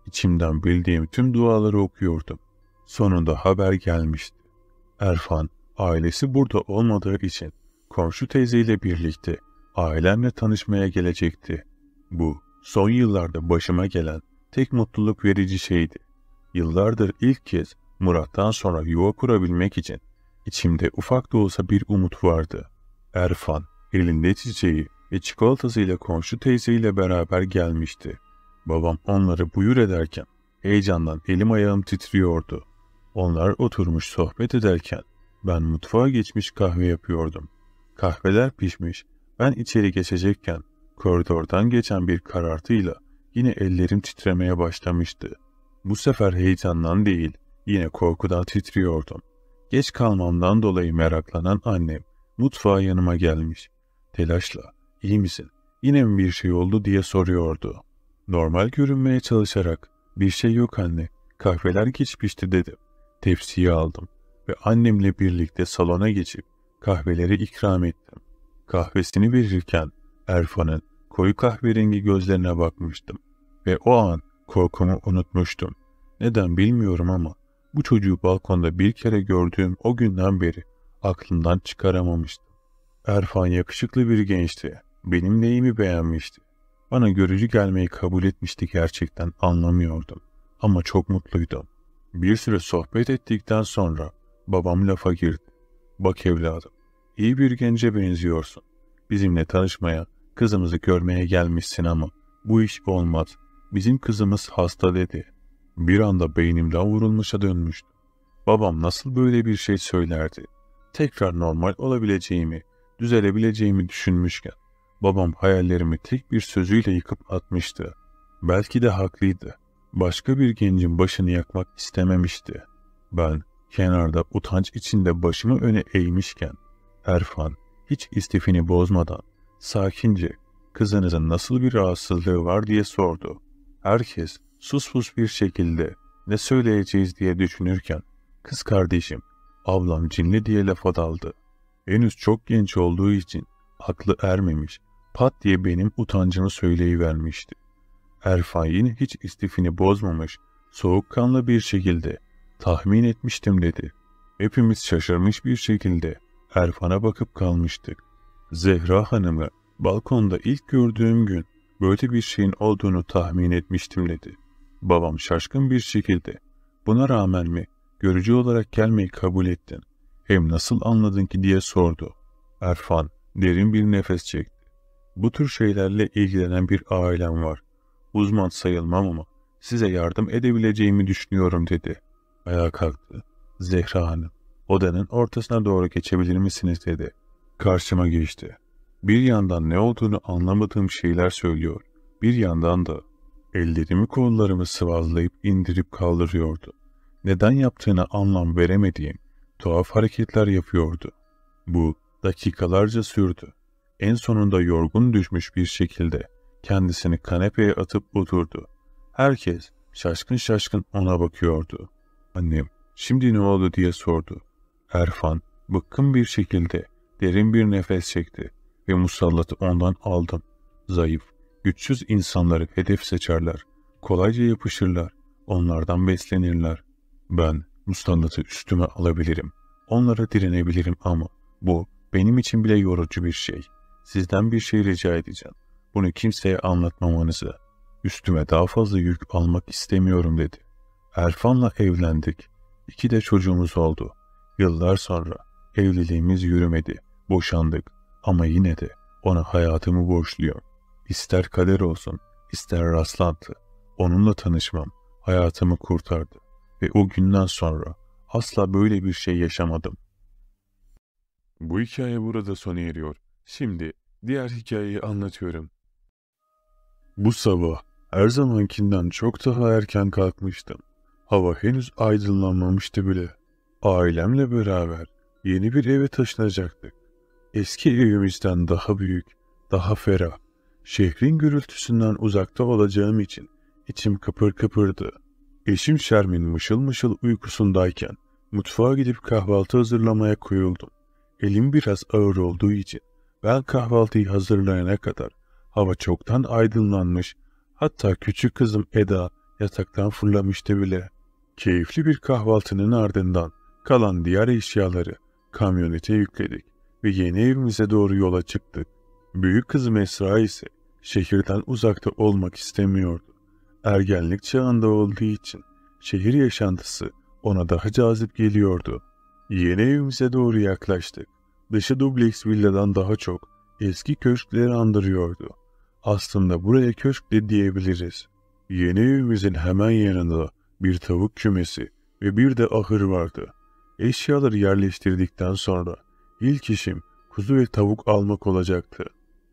İçimden bildiğim tüm duaları okuyordum. Sonunda haber gelmişti. Erfan, ailesi burada olmadığı için komşu teyzeyle birlikte ailemle tanışmaya gelecekti. Bu, son yıllarda başıma gelen tek mutluluk verici şeydi. Yıllardır ilk kez Murat'tan sonra yuva kurabilmek için içimde ufak da olsa bir umut vardı. Erfan Elinde çiçeği ve çikolatasıyla komşu teyzeyle beraber gelmişti. Babam onları buyur ederken heyecandan elim ayağım titriyordu. Onlar oturmuş sohbet ederken ben mutfağa geçmiş kahve yapıyordum. Kahveler pişmiş, ben içeri geçecekken koridordan geçen bir karartıyla yine ellerim titremeye başlamıştı. Bu sefer heyecandan değil, yine korkudan titriyordum. Geç kalmamdan dolayı meraklanan annem mutfağa yanıma gelmiş. Telaşla, iyi misin, yine mi bir şey oldu diye soruyordu. Normal görünmeye çalışarak, bir şey yok anne, kahveler geçmişti dedim. Tepsiyi aldım ve annemle birlikte salona geçip kahveleri ikram ettim. Kahvesini verirken Erfan'ın koyu kahverengi gözlerine bakmıştım ve o an korkumu unutmuştum. Neden bilmiyorum ama bu çocuğu balkonda bir kere gördüğüm o günden beri aklımdan çıkaramamıştım. Erfan yakışıklı bir gençti. Benim neyimi beğenmişti. Bana görücü gelmeyi kabul etmişti gerçekten anlamıyordum. Ama çok mutluydum. Bir süre sohbet ettikten sonra babam lafa girdi. Bak evladım, iyi bir gence benziyorsun. Bizimle tanışmaya, kızımızı görmeye gelmişsin ama bu iş olmaz. Bizim kızımız hasta dedi. Bir anda beynimden vurulmuşa dönmüştüm. Babam nasıl böyle bir şey söylerdi? Tekrar normal olabileceğimi, düzelebileceğimi düşünmüşken babam hayallerimi tek bir sözüyle yıkıp atmıştı. Belki de haklıydı. Başka bir gencin başını yakmak istememişti. Ben kenarda utanç içinde başımı öne eğmişken Erfan hiç istifini bozmadan sakince kızınızın nasıl bir rahatsızlığı var diye sordu. Herkes susmuş bir şekilde ne söyleyeceğiz diye düşünürken kız kardeşim ablam cinli diye lafa daldı. Henüz çok genç olduğu için aklı ermemiş, pat diye benim utancımı söyleyivermişti. Erfayin hiç istifini bozmamış, soğukkanlı bir şekilde tahmin etmiştim dedi. Hepimiz şaşırmış bir şekilde Erfan'a bakıp kalmıştık. Zehra Hanım'ı balkonda ilk gördüğüm gün böyle bir şeyin olduğunu tahmin etmiştim dedi. Babam şaşkın bir şekilde buna rağmen mi görücü olarak gelmeyi kabul ettin? Hem nasıl anladın ki diye sordu. Erfan derin bir nefes çekti. Bu tür şeylerle ilgilenen bir ailem var. Uzman sayılmam ama size yardım edebileceğimi düşünüyorum dedi. Ayağa kalktı. Zehra Hanım, odanın ortasına doğru geçebilir misiniz dedi. Karşıma geçti. Bir yandan ne olduğunu anlamadığım şeyler söylüyor. Bir yandan da ellerimi kollarımı sıvazlayıp indirip kaldırıyordu. Neden yaptığını anlam veremediğim, Tuhaf hareketler yapıyordu. Bu dakikalarca sürdü. En sonunda yorgun düşmüş bir şekilde kendisini kanepeye atıp oturdu. Herkes şaşkın şaşkın ona bakıyordu. Annem şimdi ne oldu diye sordu. Erfan bıkkın bir şekilde derin bir nefes çekti ve musallatı ondan aldım. Zayıf, güçsüz insanları hedef seçerler. Kolayca yapışırlar. Onlardan beslenirler. Ben Mustandat'ı üstüme alabilirim. Onlara direnebilirim ama bu benim için bile yorucu bir şey. Sizden bir şey rica edeceğim. Bunu kimseye anlatmamanızı. Üstüme daha fazla yük almak istemiyorum dedi. Erfan'la evlendik. İki de çocuğumuz oldu. Yıllar sonra evliliğimiz yürümedi. Boşandık. Ama yine de ona hayatımı borçluyum. İster kader olsun, ister rastlantı. Onunla tanışmam hayatımı kurtardı. Ve o günden sonra asla böyle bir şey yaşamadım. Bu hikaye burada sona eriyor. Şimdi diğer hikayeyi anlatıyorum. Bu sabah her zamankinden çok daha erken kalkmıştım. Hava henüz aydınlanmamıştı bile. Ailemle beraber yeni bir eve taşınacaktık. Eski evimizden daha büyük, daha ferah. Şehrin gürültüsünden uzakta olacağım için içim kıpır kıpırdı. Eşim Şermin mışıl mışıl uykusundayken mutfağa gidip kahvaltı hazırlamaya koyuldum. Elim biraz ağır olduğu için ben kahvaltıyı hazırlayana kadar hava çoktan aydınlanmış hatta küçük kızım Eda yataktan fırlamıştı bile. Keyifli bir kahvaltının ardından kalan diğer eşyaları kamyonete yükledik ve yeni evimize doğru yola çıktık. Büyük kızım Esra ise şehirden uzakta olmak istemiyordu ergenlik çağında olduğu için şehir yaşantısı ona daha cazip geliyordu. Yeni evimize doğru yaklaştık. Dışı dubleks villadan daha çok eski köşkleri andırıyordu. Aslında buraya köşk de diyebiliriz. Yeni evimizin hemen yanında bir tavuk kümesi ve bir de ahır vardı. Eşyaları yerleştirdikten sonra ilk işim kuzu ve tavuk almak olacaktı.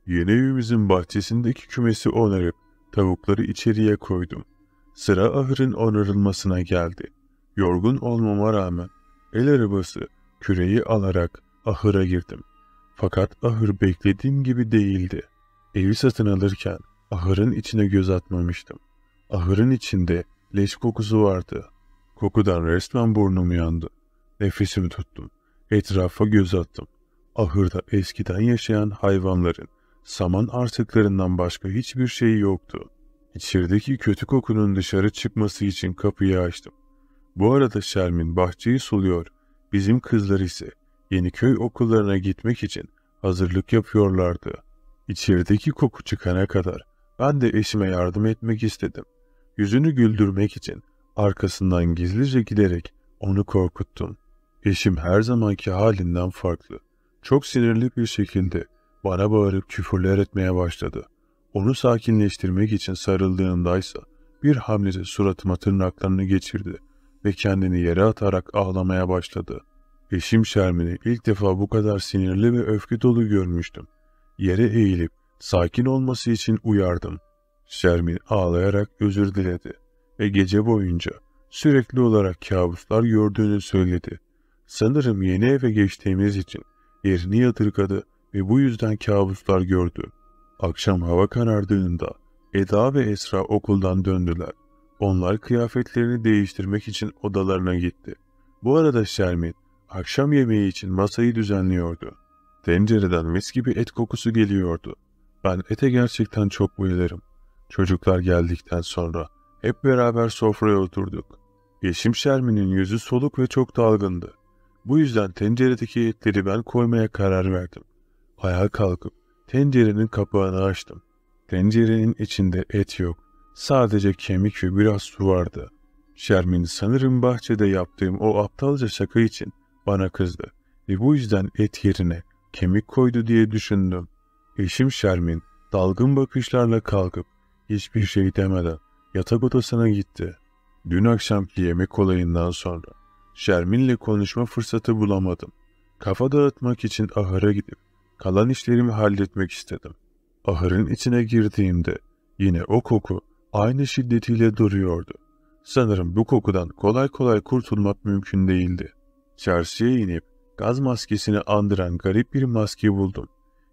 Yeni evimizin bahçesindeki kümesi onarıp Tavukları içeriye koydum. Sıra ahırın onarılmasına geldi. Yorgun olmama rağmen el arabası küreyi alarak ahıra girdim. Fakat ahır beklediğim gibi değildi. Evi satın alırken ahırın içine göz atmamıştım. Ahırın içinde leş kokusu vardı. Kokudan resmen burnum yandı. Nefesimi tuttum. Etrafa göz attım. Ahırda eskiden yaşayan hayvanların Saman artıklarından başka hiçbir şey yoktu. İçerideki kötü kokunun dışarı çıkması için kapıyı açtım. Bu arada Şermin bahçeyi suluyor. Bizim kızlar ise yeni köy okullarına gitmek için hazırlık yapıyorlardı. İçerideki koku çıkana kadar ben de eşime yardım etmek istedim. Yüzünü güldürmek için arkasından gizlice giderek onu korkuttum. Eşim her zamanki halinden farklı. Çok sinirli bir şekilde bana bağırıp küfürler etmeye başladı. Onu sakinleştirmek için sarıldığımdaysa bir hamlesi suratıma tırnaklarını geçirdi ve kendini yere atarak ağlamaya başladı. Eşim Şermin'i ilk defa bu kadar sinirli ve öfke dolu görmüştüm. Yere eğilip sakin olması için uyardım. Şermin ağlayarak özür diledi ve gece boyunca sürekli olarak kabuslar gördüğünü söyledi. Sanırım yeni eve geçtiğimiz için yerini yadırgadı ve bu yüzden kabuslar gördü. Akşam hava karardığında Eda ve Esra okuldan döndüler. Onlar kıyafetlerini değiştirmek için odalarına gitti. Bu arada Şermin akşam yemeği için masayı düzenliyordu. Tencereden mis gibi et kokusu geliyordu. Ben ete gerçekten çok bayılırım. Çocuklar geldikten sonra hep beraber sofraya oturduk. Yeşim Şermin'in yüzü soluk ve çok dalgındı. Bu yüzden tenceredeki etleri ben koymaya karar verdim. Ayağa kalkıp tencerenin kapağını açtım. Tencerenin içinde et yok. Sadece kemik ve biraz su vardı. Şermin sanırım bahçede yaptığım o aptalca şaka için bana kızdı ve bu yüzden et yerine kemik koydu diye düşündüm. Eşim Şermin dalgın bakışlarla kalkıp hiçbir şey demeden yatak odasına gitti. Dün akşamki yemek olayından sonra Şermin'le konuşma fırsatı bulamadım. Kafa dağıtmak için ahıra gidip kalan işlerimi halletmek istedim. Ahırın içine girdiğimde yine o koku aynı şiddetiyle duruyordu. Sanırım bu kokudan kolay kolay kurtulmak mümkün değildi. Çarşıya inip gaz maskesini andıran garip bir maske buldum.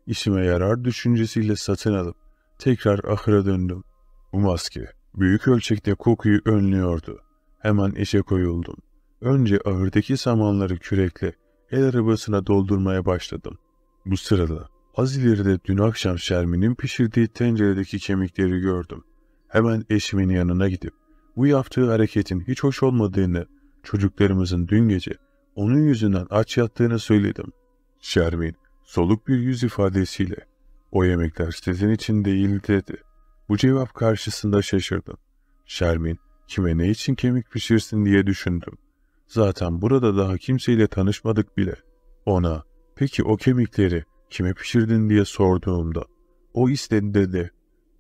İşime yarar düşüncesiyle satın alıp tekrar ahıra döndüm. Bu maske büyük ölçekte kokuyu önlüyordu. Hemen işe koyuldum. Önce ahırdaki samanları kürekle el arabasına doldurmaya başladım. Bu sırada az ileride dün akşam Şermin'in pişirdiği tenceredeki kemikleri gördüm. Hemen eşimin yanına gidip bu yaptığı hareketin hiç hoş olmadığını, çocuklarımızın dün gece onun yüzünden aç yattığını söyledim. Şermin soluk bir yüz ifadesiyle o yemekler sizin için değil dedi. Bu cevap karşısında şaşırdım. Şermin kime ne için kemik pişirsin diye düşündüm. Zaten burada daha kimseyle tanışmadık bile. Ona Peki o kemikleri kime pişirdin diye sorduğumda o istedi dedi.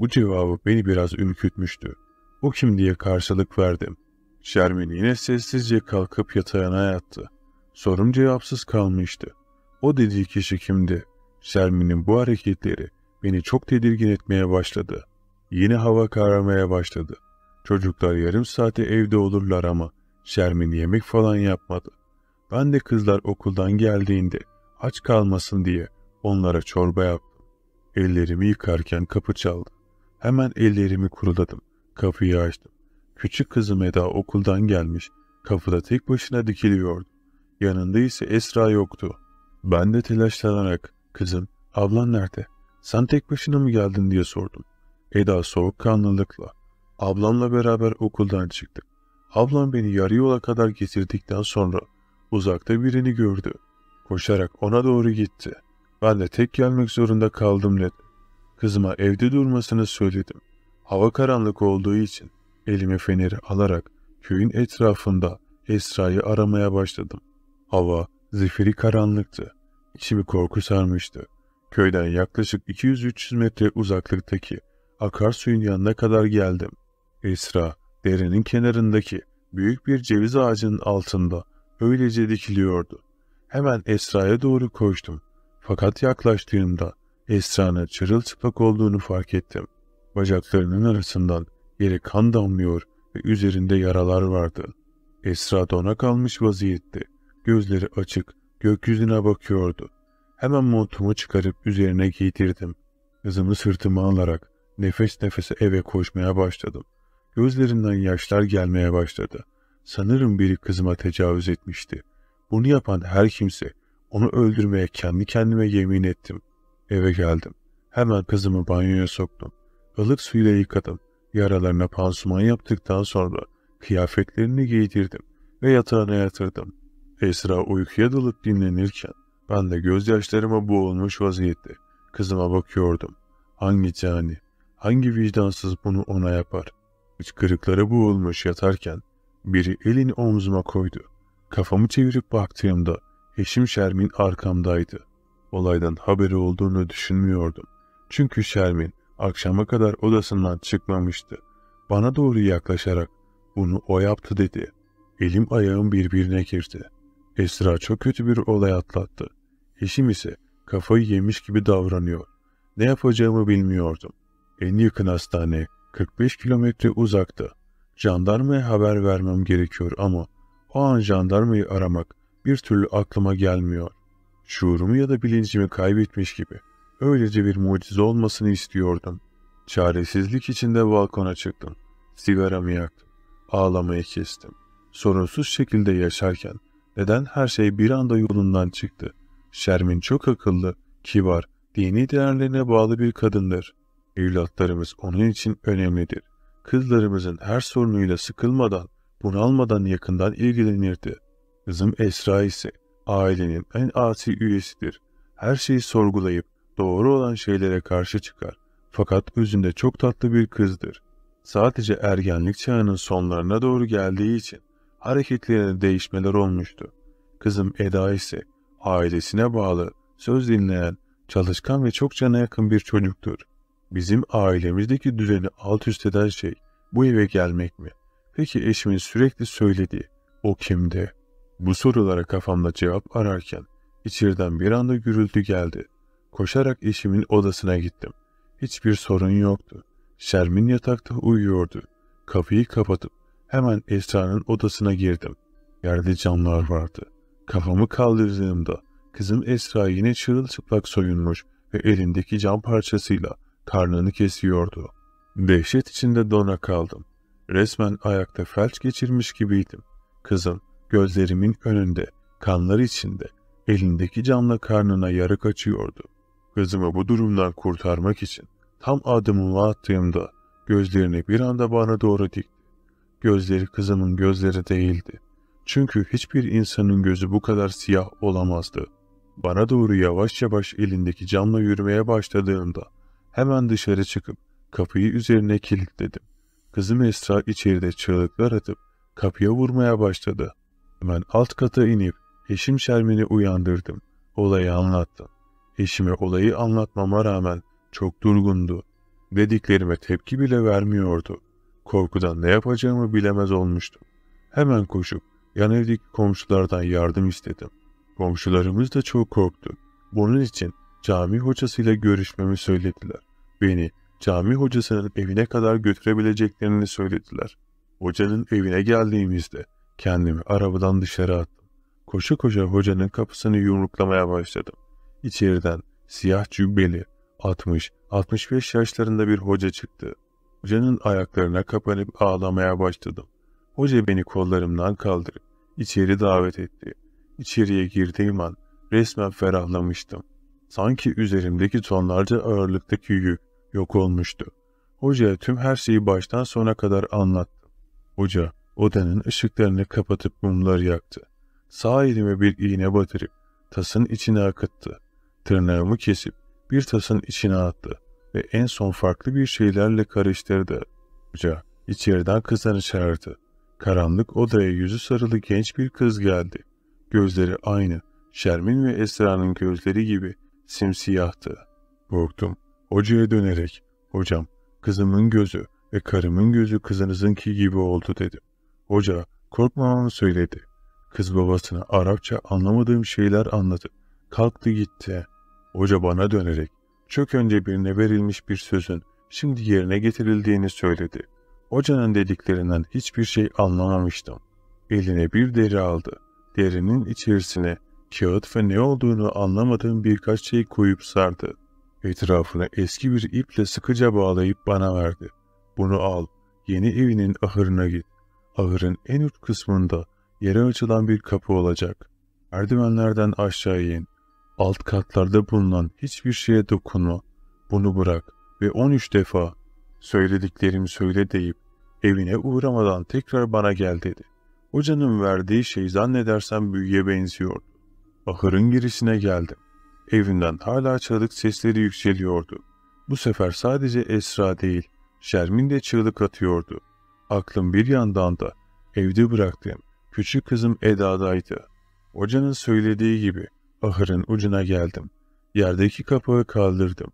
Bu cevabı beni biraz ürkütmüştü. O kim diye karşılık verdim. Şermin yine sessizce kalkıp yatağına yattı. Sorum cevapsız kalmıştı. O dediği kişi kimdi? Şermin'in bu hareketleri beni çok tedirgin etmeye başladı. Yine hava kararmaya başladı. Çocuklar yarım saate evde olurlar ama Şermin yemek falan yapmadı. Ben de kızlar okuldan geldiğinde aç kalmasın diye onlara çorba yaptım. Ellerimi yıkarken kapı çaldı. Hemen ellerimi kuruladım. Kapıyı açtım. Küçük kızım Eda okuldan gelmiş. Kapıda tek başına dikiliyordu. Yanında ise Esra yoktu. Ben de telaşlanarak kızım ablan nerede? Sen tek başına mı geldin diye sordum. Eda soğukkanlılıkla. Ablamla beraber okuldan çıktık. Ablam beni yarı yola kadar getirdikten sonra uzakta birini gördü. Koşarak ona doğru gitti. Ben de tek gelmek zorunda kaldım dedi. Kızıma evde durmasını söyledim. Hava karanlık olduğu için elime feneri alarak köyün etrafında Esra'yı aramaya başladım. Hava zifiri karanlıktı. İçimi korku sarmıştı. Köyden yaklaşık 200-300 metre uzaklıktaki akarsuyun yanına kadar geldim. Esra derenin kenarındaki büyük bir ceviz ağacının altında öylece dikiliyordu. Hemen Esra'ya doğru koştum. Fakat yaklaştığımda Esra'nın çırılçıplak olduğunu fark ettim. Bacaklarının arasından yere kan damlıyor ve üzerinde yaralar vardı. Esra dona kalmış vaziyette. Gözleri açık, gökyüzüne bakıyordu. Hemen montumu çıkarıp üzerine giydirdim. Kızımı sırtıma alarak nefes nefese eve koşmaya başladım. Gözlerinden yaşlar gelmeye başladı. Sanırım biri kızıma tecavüz etmişti. Bunu yapan her kimse onu öldürmeye kendi kendime yemin ettim. Eve geldim. Hemen kızımı banyoya soktum. Ilık suyla yıkadım. Yaralarına pansuman yaptıktan sonra kıyafetlerini giydirdim ve yatağına yatırdım. Esra uykuya dalıp dinlenirken ben de gözyaşlarıma boğulmuş vaziyette kızıma bakıyordum. Hangi cani, hangi vicdansız bunu ona yapar? Kırıkları boğulmuş yatarken biri elini omzuma koydu Kafamı çevirip baktığımda eşim Şermin arkamdaydı. Olaydan haberi olduğunu düşünmüyordum. Çünkü Şermin akşama kadar odasından çıkmamıştı. Bana doğru yaklaşarak bunu o yaptı dedi. Elim ayağım birbirine girdi. Esra çok kötü bir olay atlattı. Eşim ise kafayı yemiş gibi davranıyor. Ne yapacağımı bilmiyordum. En yakın hastane 45 kilometre uzakta. Jandarmaya haber vermem gerekiyor ama o an jandarmayı aramak bir türlü aklıma gelmiyor. Şuurumu ya da bilincimi kaybetmiş gibi. Öylece bir mucize olmasını istiyordum. Çaresizlik içinde balkona çıktım. Sigaramı yaktım. Ağlamayı kestim. Sorunsuz şekilde yaşarken neden her şey bir anda yolundan çıktı? Şermin çok akıllı, kibar, dini değerlerine bağlı bir kadındır. Evlatlarımız onun için önemlidir. Kızlarımızın her sorunuyla sıkılmadan bunalmadan yakından ilgilenirdi. Kızım Esra ise ailenin en asi üyesidir. Her şeyi sorgulayıp doğru olan şeylere karşı çıkar. Fakat özünde çok tatlı bir kızdır. Sadece ergenlik çağının sonlarına doğru geldiği için hareketlerine değişmeler olmuştu. Kızım Eda ise ailesine bağlı, söz dinleyen, çalışkan ve çok cana yakın bir çocuktur. Bizim ailemizdeki düzeni alt üst eden şey bu eve gelmek mi? Peki eşimin sürekli söylediği o kimdi? Bu sorulara kafamda cevap ararken içeriden bir anda gürültü geldi. Koşarak eşimin odasına gittim. Hiçbir sorun yoktu. Şermin yatakta uyuyordu. Kapıyı kapatıp hemen Esra'nın odasına girdim. Yerde camlar vardı. Kafamı kaldırdığımda kızım Esra yine çırılçıplak soyunmuş ve elindeki cam parçasıyla karnını kesiyordu. Dehşet içinde dona kaldım. Resmen ayakta felç geçirmiş gibiydim. Kızım gözlerimin önünde, kanlar içinde, elindeki camla karnına yarık açıyordu. Kızımı bu durumdan kurtarmak için tam adımımı attığımda gözlerini bir anda bana doğru dikti. Gözleri kızımın gözleri değildi. Çünkü hiçbir insanın gözü bu kadar siyah olamazdı. Bana doğru yavaş yavaş elindeki camla yürümeye başladığımda hemen dışarı çıkıp kapıyı üzerine kilitledim. Kızım Esra içeride çığlıklar atıp kapıya vurmaya başladı. Hemen alt kata inip eşim Şermin'i uyandırdım. Olayı anlattım. Eşime olayı anlatmama rağmen çok durgundu. Dediklerime tepki bile vermiyordu. Korkudan ne yapacağımı bilemez olmuştum. Hemen koşup yan evdeki komşulardan yardım istedim. Komşularımız da çok korktu. Bunun için cami hocasıyla görüşmemi söylediler. Beni cami hocasının evine kadar götürebileceklerini söylediler. Hocanın evine geldiğimizde kendimi arabadan dışarı attım. Koşa koşa hocanın kapısını yumruklamaya başladım. İçeriden siyah cübbeli 60-65 yaşlarında bir hoca çıktı. Hocanın ayaklarına kapanıp ağlamaya başladım. Hoca beni kollarımdan kaldırıp içeri davet etti. İçeriye girdiğim an resmen ferahlamıştım. Sanki üzerimdeki tonlarca ağırlıktaki yük yok olmuştu. Hoca tüm her şeyi baştan sona kadar anlattı. Hoca odanın ışıklarını kapatıp mumları yaktı. Sağ elime bir iğne batırıp tasın içine akıttı. Tırnağımı kesip bir tasın içine attı ve en son farklı bir şeylerle karıştırdı. Hoca içeriden kızını çağırdı. Karanlık odaya yüzü sarılı genç bir kız geldi. Gözleri aynı, Şermin ve Esra'nın gözleri gibi simsiyahtı. Korktum. Hocaya dönerek, ''Hocam, kızımın gözü ve karımın gözü kızınızınki gibi oldu.'' dedim. Hoca, korkmamamı söyledi. Kız babasına Arapça anlamadığım şeyler anladı. Kalktı gitti. Hoca bana dönerek, çok önce birine verilmiş bir sözün şimdi yerine getirildiğini söyledi. Hocanın dediklerinden hiçbir şey anlamamıştım. Eline bir deri aldı. Derinin içerisine kağıt ve ne olduğunu anlamadığım birkaç şey koyup sardı. Etrafını eski bir iple sıkıca bağlayıp bana verdi. Bunu al, yeni evinin ahırına git. Ahırın en üst kısmında yere açılan bir kapı olacak. Merdivenlerden aşağıya in. Alt katlarda bulunan hiçbir şeye dokunma. Bunu bırak ve 13 defa söylediklerimi söyle deyip evine uğramadan tekrar bana gel dedi. Hocanın verdiği şey zannedersem büyüye benziyordu. Ahırın girişine geldim. Evinden hala çığlık sesleri yükseliyordu. Bu sefer sadece Esra değil, Şermin de çığlık atıyordu. Aklım bir yandan da evde bıraktığım küçük kızım Eda'daydı. Hocanın söylediği gibi ahırın ucuna geldim. Yerdeki kapağı kaldırdım.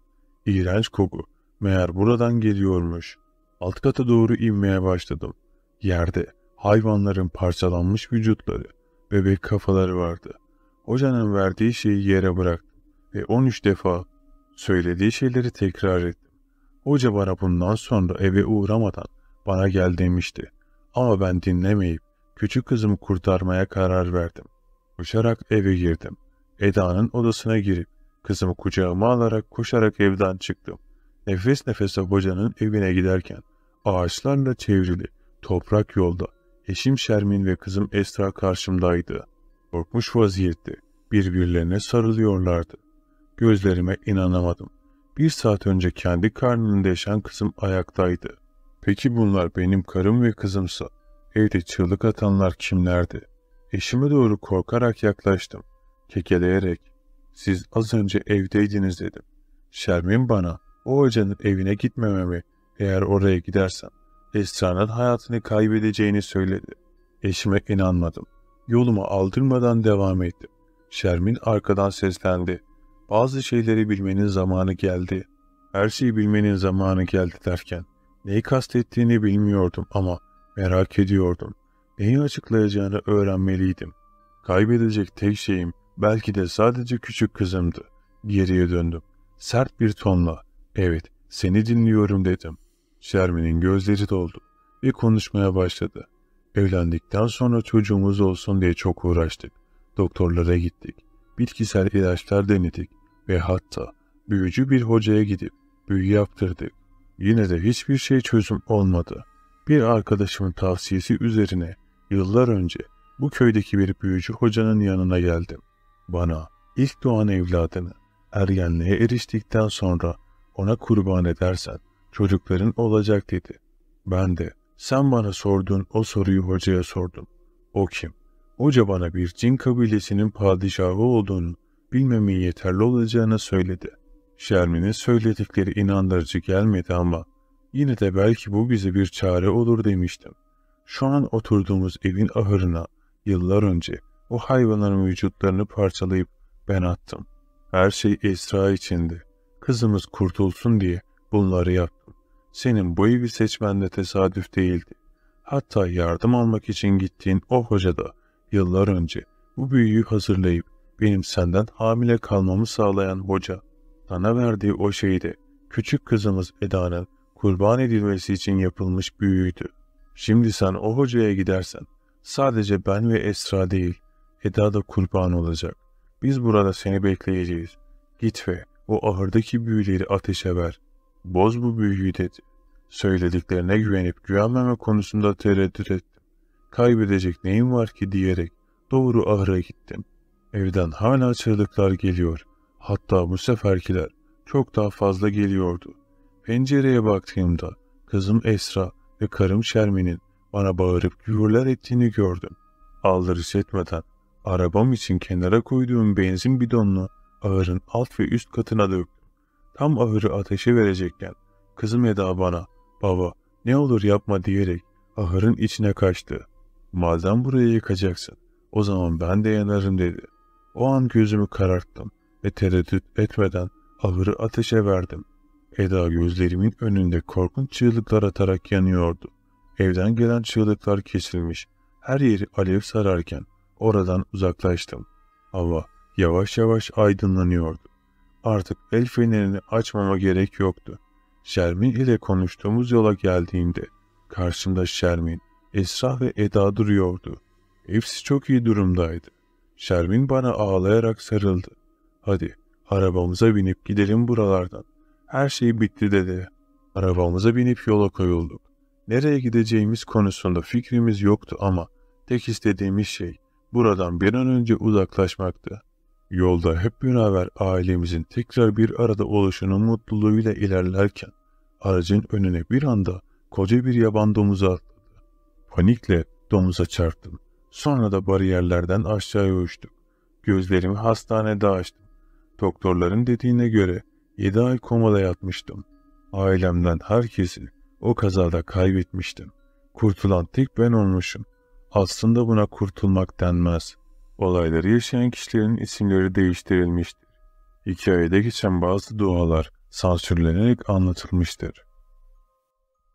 İğrenç koku meğer buradan geliyormuş. Alt kata doğru inmeye başladım. Yerde hayvanların parçalanmış vücutları, bebek kafaları vardı. Hocanın verdiği şeyi yere bıraktım ve 13 defa söylediği şeyleri tekrar ettim. Hoca bana bundan sonra eve uğramadan bana gel demişti. Ama ben dinlemeyip küçük kızımı kurtarmaya karar verdim. Koşarak eve girdim. Eda'nın odasına girip kızımı kucağıma alarak koşarak evden çıktım. Nefes nefese hocanın evine giderken ağaçlarla çevrili toprak yolda eşim Şermin ve kızım Esra karşımdaydı. Korkmuş vaziyette birbirlerine sarılıyorlardı. Gözlerime inanamadım. Bir saat önce kendi karnında yaşayan kızım ayaktaydı. Peki bunlar benim karım ve kızımsa evde çığlık atanlar kimlerdi? Eşime doğru korkarak yaklaştım. Kekeleyerek siz az önce evdeydiniz dedim. Şermin bana o hocanın evine gitmememi eğer oraya gidersen, Esra'nın hayatını kaybedeceğini söyledi. Eşime inanmadım. Yoluma aldırmadan devam ettim. Şermin arkadan seslendi. Bazı şeyleri bilmenin zamanı geldi. Her şeyi bilmenin zamanı geldi derken neyi kastettiğini bilmiyordum ama merak ediyordum. Neyi açıklayacağını öğrenmeliydim. Kaybedecek tek şeyim belki de sadece küçük kızımdı. Geriye döndüm. Sert bir tonla, evet seni dinliyorum dedim. Şermin'in gözleri doldu ve konuşmaya başladı. Evlendikten sonra çocuğumuz olsun diye çok uğraştık. Doktorlara gittik. Bitkisel ilaçlar denedik ve hatta büyücü bir hocaya gidip büyü yaptırdık. Yine de hiçbir şey çözüm olmadı. Bir arkadaşımın tavsiyesi üzerine yıllar önce bu köydeki bir büyücü hocanın yanına geldim. Bana ilk doğan evladını ergenliğe eriştikten sonra ona kurban edersen çocukların olacak dedi. Ben de sen bana sorduğun o soruyu hocaya sordum. O kim? Hoca bana bir cin kabilesinin padişahı olduğunu Bilmemin yeterli olacağını söyledi. Şermin'in söyledikleri inandırıcı gelmedi ama yine de belki bu bize bir çare olur demiştim. Şu an oturduğumuz evin ahırına yıllar önce o hayvanların vücutlarını parçalayıp ben attım. Her şey Esra içindi. Kızımız kurtulsun diye bunları yaptım. Senin bu evi seçmen de tesadüf değildi. Hatta yardım almak için gittiğin o hoca da yıllar önce bu büyüyü hazırlayıp benim senden hamile kalmamı sağlayan hoca, sana verdiği o şeydi. Küçük kızımız Eda'nın kurban edilmesi için yapılmış büyüydü. Şimdi sen o hocaya gidersen, sadece ben ve Esra değil, Eda da kurban olacak. Biz burada seni bekleyeceğiz. Git ve o ahırdaki büyüleri ateşe ver. Boz bu büyüyü dedi. Söylediklerine güvenip güvenmeme konusunda tereddüt ettim. Kaybedecek neyim var ki diyerek doğru ahıra gittim.'' Evden hala çığlıklar geliyor. Hatta bu seferkiler çok daha fazla geliyordu. Pencereye baktığımda kızım Esra ve karım Şermin'in bana bağırıp gürler ettiğini gördüm. Aldırış etmeden arabam için kenara koyduğum benzin bidonunu ağırın alt ve üst katına döktüm. Tam ağırı ateşe verecekken kızım Eda bana baba ne olur yapma diyerek ahırın içine kaçtı. Madem burayı yıkacaksın o zaman ben de yanarım dedi. O an gözümü kararttım ve tereddüt etmeden ahırı ateşe verdim. Eda gözlerimin önünde korkunç çığlıklar atarak yanıyordu. Evden gelen çığlıklar kesilmiş. Her yeri alev sararken oradan uzaklaştım. Ama yavaş yavaş aydınlanıyordu. Artık el fenerini açmama gerek yoktu. Şermin ile konuştuğumuz yola geldiğimde karşımda Şermin, Esra ve Eda duruyordu. Hepsi çok iyi durumdaydı. Şermin bana ağlayarak sarıldı. Hadi arabamıza binip gidelim buralardan. Her şey bitti dedi. Arabamıza binip yola koyulduk. Nereye gideceğimiz konusunda fikrimiz yoktu ama tek istediğimiz şey buradan bir an önce uzaklaşmaktı. Yolda hep beraber ailemizin tekrar bir arada oluşunun mutluluğuyla ilerlerken aracın önüne bir anda koca bir yaban domuzu atladı. Panikle domuza çarptım. Sonra da bariyerlerden aşağıya uçtuk. Gözlerimi hastanede açtım. Doktorların dediğine göre 7 ay komada yatmıştım. Ailemden herkesi o kazada kaybetmiştim. Kurtulan tek ben olmuşum. Aslında buna kurtulmak denmez. Olayları yaşayan kişilerin isimleri değiştirilmiştir. Hikayede geçen bazı dualar sansürlenerek anlatılmıştır.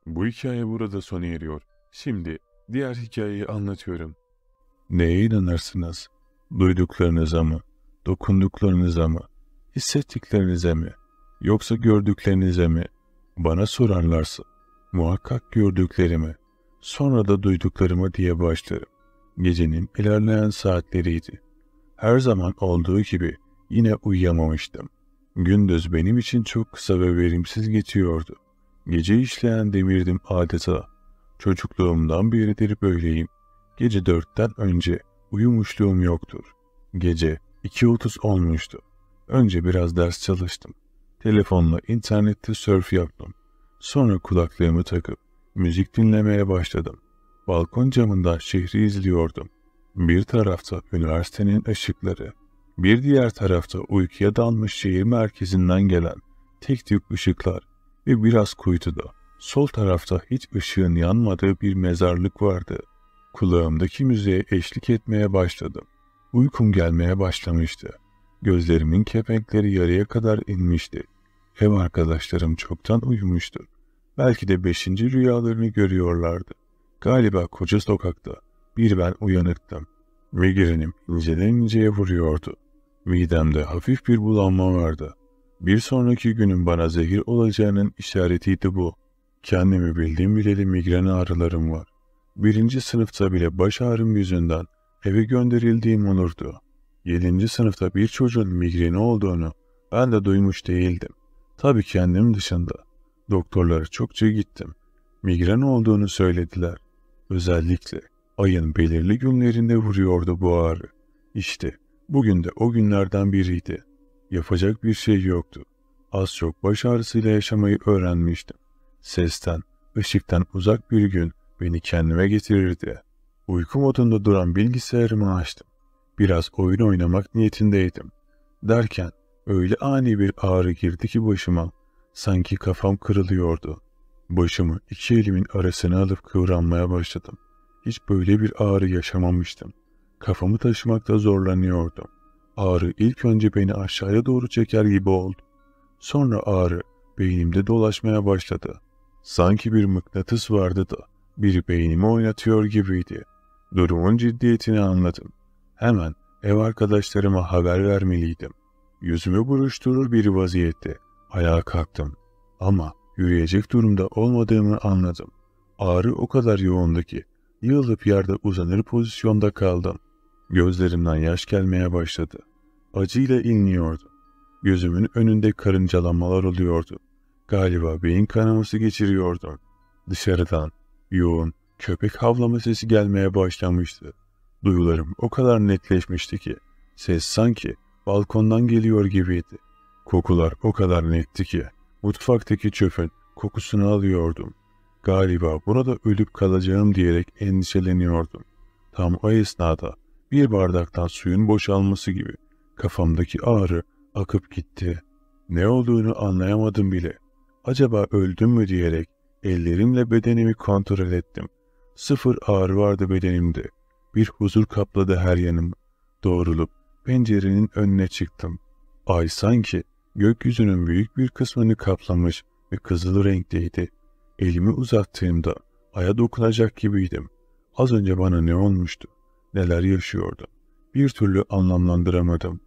Bu hikaye burada sona eriyor. Şimdi diğer hikayeyi anlatıyorum. Neye inanırsınız? Duyduklarınıza mı? Dokunduklarınıza mı? Hissettiklerinize mi? Yoksa gördüklerinize mi? Bana sorarlarsa. Muhakkak gördüklerimi, sonra da duyduklarımı diye başlarım. Gecenin ilerleyen saatleriydi. Her zaman olduğu gibi yine uyuyamamıştım. Gündüz benim için çok kısa ve verimsiz geçiyordu. Gece işleyen demirdim adeta. Çocukluğumdan beridir böyleyim. Gece dörtten önce uyumuşluğum yoktur. Gece 2.30 olmuştu. Önce biraz ders çalıştım. Telefonla internette surf yaptım. Sonra kulaklığımı takıp müzik dinlemeye başladım. Balkon camından şehri izliyordum. Bir tarafta üniversitenin ışıkları, bir diğer tarafta uykuya dalmış şehir merkezinden gelen tek tük ışıklar ve biraz kuytuda sol tarafta hiç ışığın yanmadığı bir mezarlık vardı. Kulağımdaki müziğe eşlik etmeye başladım. Uykum gelmeye başlamıştı. Gözlerimin kepenkleri yarıya kadar inmişti. Hem arkadaşlarım çoktan uyumuştu. Belki de beşinci rüyalarını görüyorlardı. Galiba koca sokakta bir ben uyanıktım. Migrenim inceden inceye vuruyordu. Midemde hafif bir bulanma vardı. Bir sonraki günün bana zehir olacağının işaretiydi bu. Kendimi bildiğim bileli migren ağrılarım var. Birinci sınıfta bile baş ağrım yüzünden eve gönderildiğim olurdu. Yedinci sınıfta bir çocuğun migreni olduğunu ben de duymuş değildim. Tabii kendim dışında. Doktorlara çokça gittim. Migren olduğunu söylediler. Özellikle ayın belirli günlerinde vuruyordu bu ağrı. İşte bugün de o günlerden biriydi. Yapacak bir şey yoktu. Az çok baş ağrısıyla yaşamayı öğrenmiştim. Sesten, ışıktan uzak bir gün beni kendime getirirdi. Uyku modunda duran bilgisayarımı açtım. Biraz oyun oynamak niyetindeydim. Derken öyle ani bir ağrı girdi ki başıma. Sanki kafam kırılıyordu. Başımı iki elimin arasına alıp kıvranmaya başladım. Hiç böyle bir ağrı yaşamamıştım. Kafamı taşımakta zorlanıyordum. Ağrı ilk önce beni aşağıya doğru çeker gibi oldu. Sonra ağrı beynimde dolaşmaya başladı. Sanki bir mıknatıs vardı da bir beynimi oynatıyor gibiydi. Durumun ciddiyetini anladım. Hemen ev arkadaşlarıma haber vermeliydim. Yüzümü buruşturur bir vaziyette ayağa kalktım. Ama yürüyecek durumda olmadığımı anladım. Ağrı o kadar yoğundu ki yığılıp yerde uzanır pozisyonda kaldım. Gözlerimden yaş gelmeye başladı. Acıyla inliyordu. Gözümün önünde karıncalanmalar oluyordu. Galiba beyin kanaması geçiriyordum. Dışarıdan Yoğun, köpek havlama sesi gelmeye başlamıştı. Duyularım o kadar netleşmişti ki, ses sanki balkondan geliyor gibiydi. Kokular o kadar netti ki, mutfaktaki çöpün kokusunu alıyordum. Galiba burada ölüp kalacağım diyerek endişeleniyordum. Tam o esnada bir bardaktan suyun boşalması gibi kafamdaki ağrı akıp gitti. Ne olduğunu anlayamadım bile. Acaba öldüm mü diyerek Ellerimle bedenimi kontrol ettim. Sıfır ağrı vardı bedenimde. Bir huzur kapladı her yanım. Doğrulup pencerenin önüne çıktım. Ay sanki gökyüzünün büyük bir kısmını kaplamış ve kızıl renkteydi. Elimi uzattığımda aya dokunacak gibiydim. Az önce bana ne olmuştu? Neler yaşıyordu? Bir türlü anlamlandıramadım.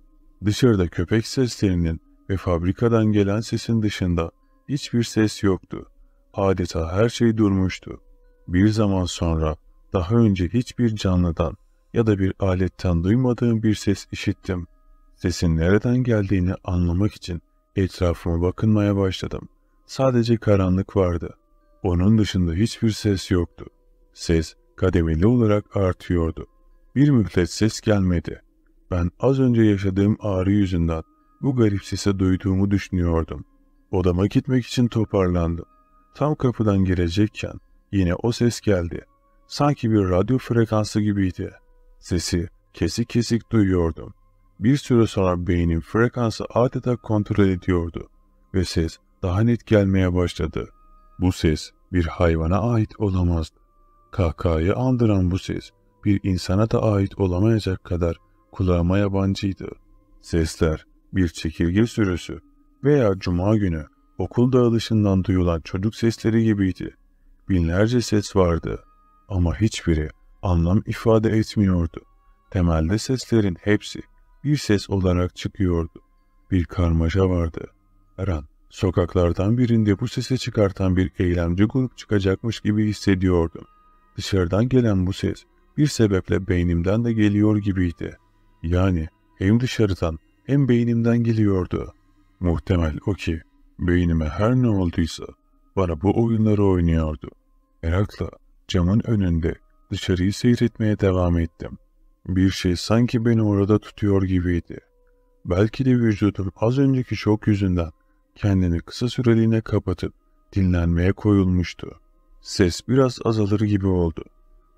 Dışarıda köpek seslerinin ve fabrikadan gelen sesin dışında hiçbir ses yoktu. Adeta her şey durmuştu. Bir zaman sonra daha önce hiçbir canlıdan ya da bir aletten duymadığım bir ses işittim. Sesin nereden geldiğini anlamak için etrafıma bakınmaya başladım. Sadece karanlık vardı. Onun dışında hiçbir ses yoktu. Ses kademeli olarak artıyordu. Bir müddet ses gelmedi. Ben az önce yaşadığım ağrı yüzünden bu garip sesi duyduğumu düşünüyordum. Odama gitmek için toparlandım. Tam kapıdan girecekken yine o ses geldi. Sanki bir radyo frekansı gibiydi. Sesi kesik kesik duyuyordum. Bir süre sonra beynim frekansı adeta kontrol ediyordu ve ses daha net gelmeye başladı. Bu ses bir hayvana ait olamazdı. Kahkahayı andıran bu ses bir insana da ait olamayacak kadar kulağıma yabancıydı. Sesler bir çekirge sürüsü veya cuma günü Okul dağılışından duyulan çocuk sesleri gibiydi. Binlerce ses vardı ama hiçbiri anlam ifade etmiyordu. Temelde seslerin hepsi bir ses olarak çıkıyordu. Bir karmaşa vardı. Her sokaklardan birinde bu sesi çıkartan bir eylemci grup çıkacakmış gibi hissediyordum. Dışarıdan gelen bu ses bir sebeple beynimden de geliyor gibiydi. Yani hem dışarıdan hem beynimden geliyordu. Muhtemel o ki Beynime her ne olduysa bana bu oyunları oynuyordu. Merakla camın önünde dışarıyı seyretmeye devam ettim. Bir şey sanki beni orada tutuyor gibiydi. Belki de vücudum az önceki şok yüzünden kendini kısa süreliğine kapatıp dinlenmeye koyulmuştu. Ses biraz azalır gibi oldu.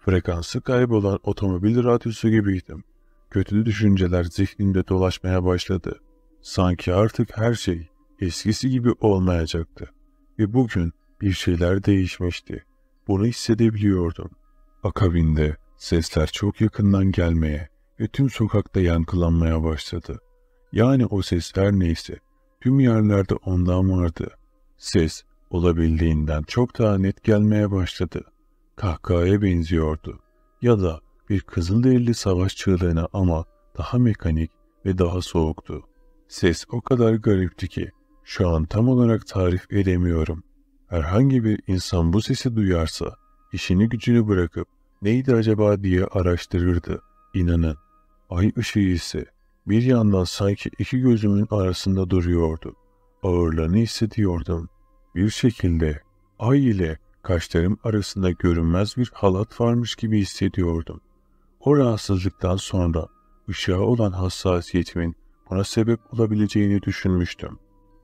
Frekansı kaybolan otomobil radyosu gibiydim. Kötü düşünceler zihnimde dolaşmaya başladı. Sanki artık her şey eskisi gibi olmayacaktı. Ve bugün bir şeyler değişmişti. Bunu hissedebiliyordum. Akabinde sesler çok yakından gelmeye ve tüm sokakta yankılanmaya başladı. Yani o sesler neyse, tüm yerlerde ondan vardı. Ses olabildiğinden çok daha net gelmeye başladı. Kahkahaya benziyordu. Ya da bir kızılderili savaş çığlığına ama daha mekanik ve daha soğuktu. Ses o kadar garipti ki şu an tam olarak tarif edemiyorum. Herhangi bir insan bu sesi duyarsa, işini gücünü bırakıp neydi acaba diye araştırırdı, inanın. Ay ışığı ise bir yandan sanki iki gözümün arasında duruyordu. Ağırlığını hissediyordum. Bir şekilde ay ile kaşlarım arasında görünmez bir halat varmış gibi hissediyordum. O rahatsızlıktan sonra ışığa olan hassasiyetimin buna sebep olabileceğini düşünmüştüm.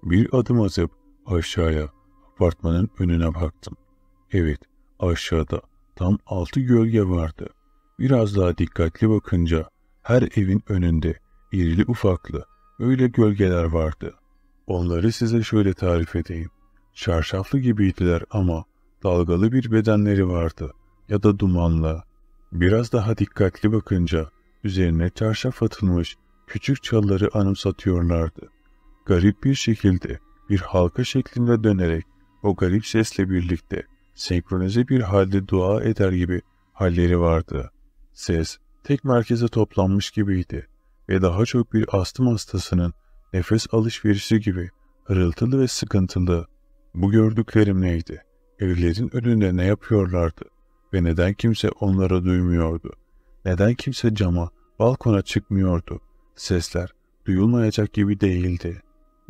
Bir adım atıp aşağıya apartmanın önüne baktım. Evet aşağıda tam altı gölge vardı. Biraz daha dikkatli bakınca her evin önünde irili ufaklı öyle gölgeler vardı. Onları size şöyle tarif edeyim. Çarşaflı gibiydiler ama dalgalı bir bedenleri vardı ya da dumanlı. Biraz daha dikkatli bakınca üzerine çarşaf atılmış küçük çalıları anımsatıyorlardı garip bir şekilde bir halka şeklinde dönerek o garip sesle birlikte senkronize bir halde dua eder gibi halleri vardı. Ses tek merkeze toplanmış gibiydi ve daha çok bir astım hastasının nefes alışverişi gibi hırıltılı ve sıkıntılı. Bu gördüklerim neydi? Evlerin önünde ne yapıyorlardı? Ve neden kimse onlara duymuyordu? Neden kimse cama, balkona çıkmıyordu? Sesler duyulmayacak gibi değildi.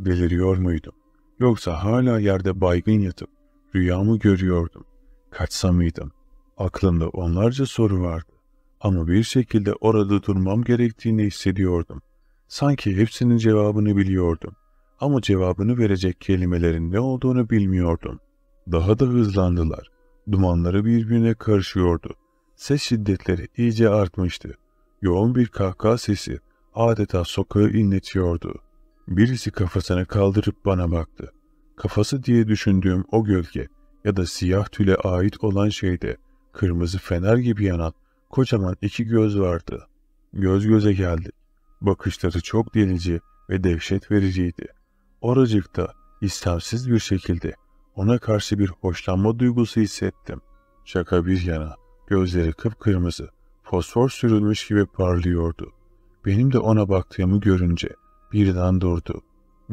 Deliriyor muydum? Yoksa hala yerde baygın yatıp rüyamı görüyordum. Kaçsa mıydım? Aklımda onlarca soru vardı. Ama bir şekilde orada durmam gerektiğini hissediyordum. Sanki hepsinin cevabını biliyordum. Ama cevabını verecek kelimelerin ne olduğunu bilmiyordum. Daha da hızlandılar. Dumanları birbirine karışıyordu. Ses şiddetleri iyice artmıştı. Yoğun bir kahkaha sesi adeta sokağı inletiyordu.'' Birisi kafasını kaldırıp bana baktı. Kafası diye düşündüğüm o gölge ya da siyah tüle ait olan şeyde kırmızı fener gibi yanan kocaman iki göz vardı. Göz göze geldi. Bakışları çok delici ve dehşet vericiydi. Oracıkta istemsiz bir şekilde ona karşı bir hoşlanma duygusu hissettim. Şaka bir yana gözleri kıpkırmızı, fosfor sürülmüş gibi parlıyordu. Benim de ona baktığımı görünce Birden durdu.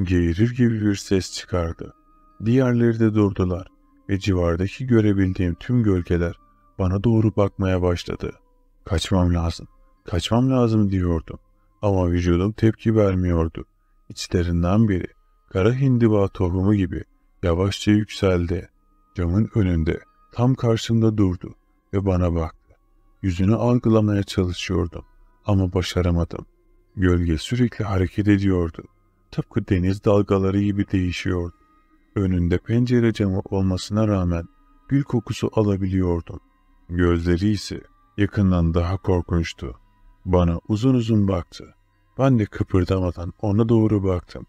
Geğirir gibi bir ses çıkardı. Diğerleri de durdular ve civardaki görebildiğim tüm gölgeler bana doğru bakmaya başladı. Kaçmam lazım, kaçmam lazım diyordum ama vücudum tepki vermiyordu. İçlerinden biri kara hindiba tohumu gibi yavaşça yükseldi. Camın önünde tam karşımda durdu ve bana baktı. Yüzünü algılamaya çalışıyordum ama başaramadım. Gölge sürekli hareket ediyordu. Tıpkı deniz dalgaları gibi değişiyordu. Önünde pencere camı olmasına rağmen gül kokusu alabiliyordum. Gözleri ise yakından daha korkunçtu. Bana uzun uzun baktı. Ben de kıpırdamadan ona doğru baktım.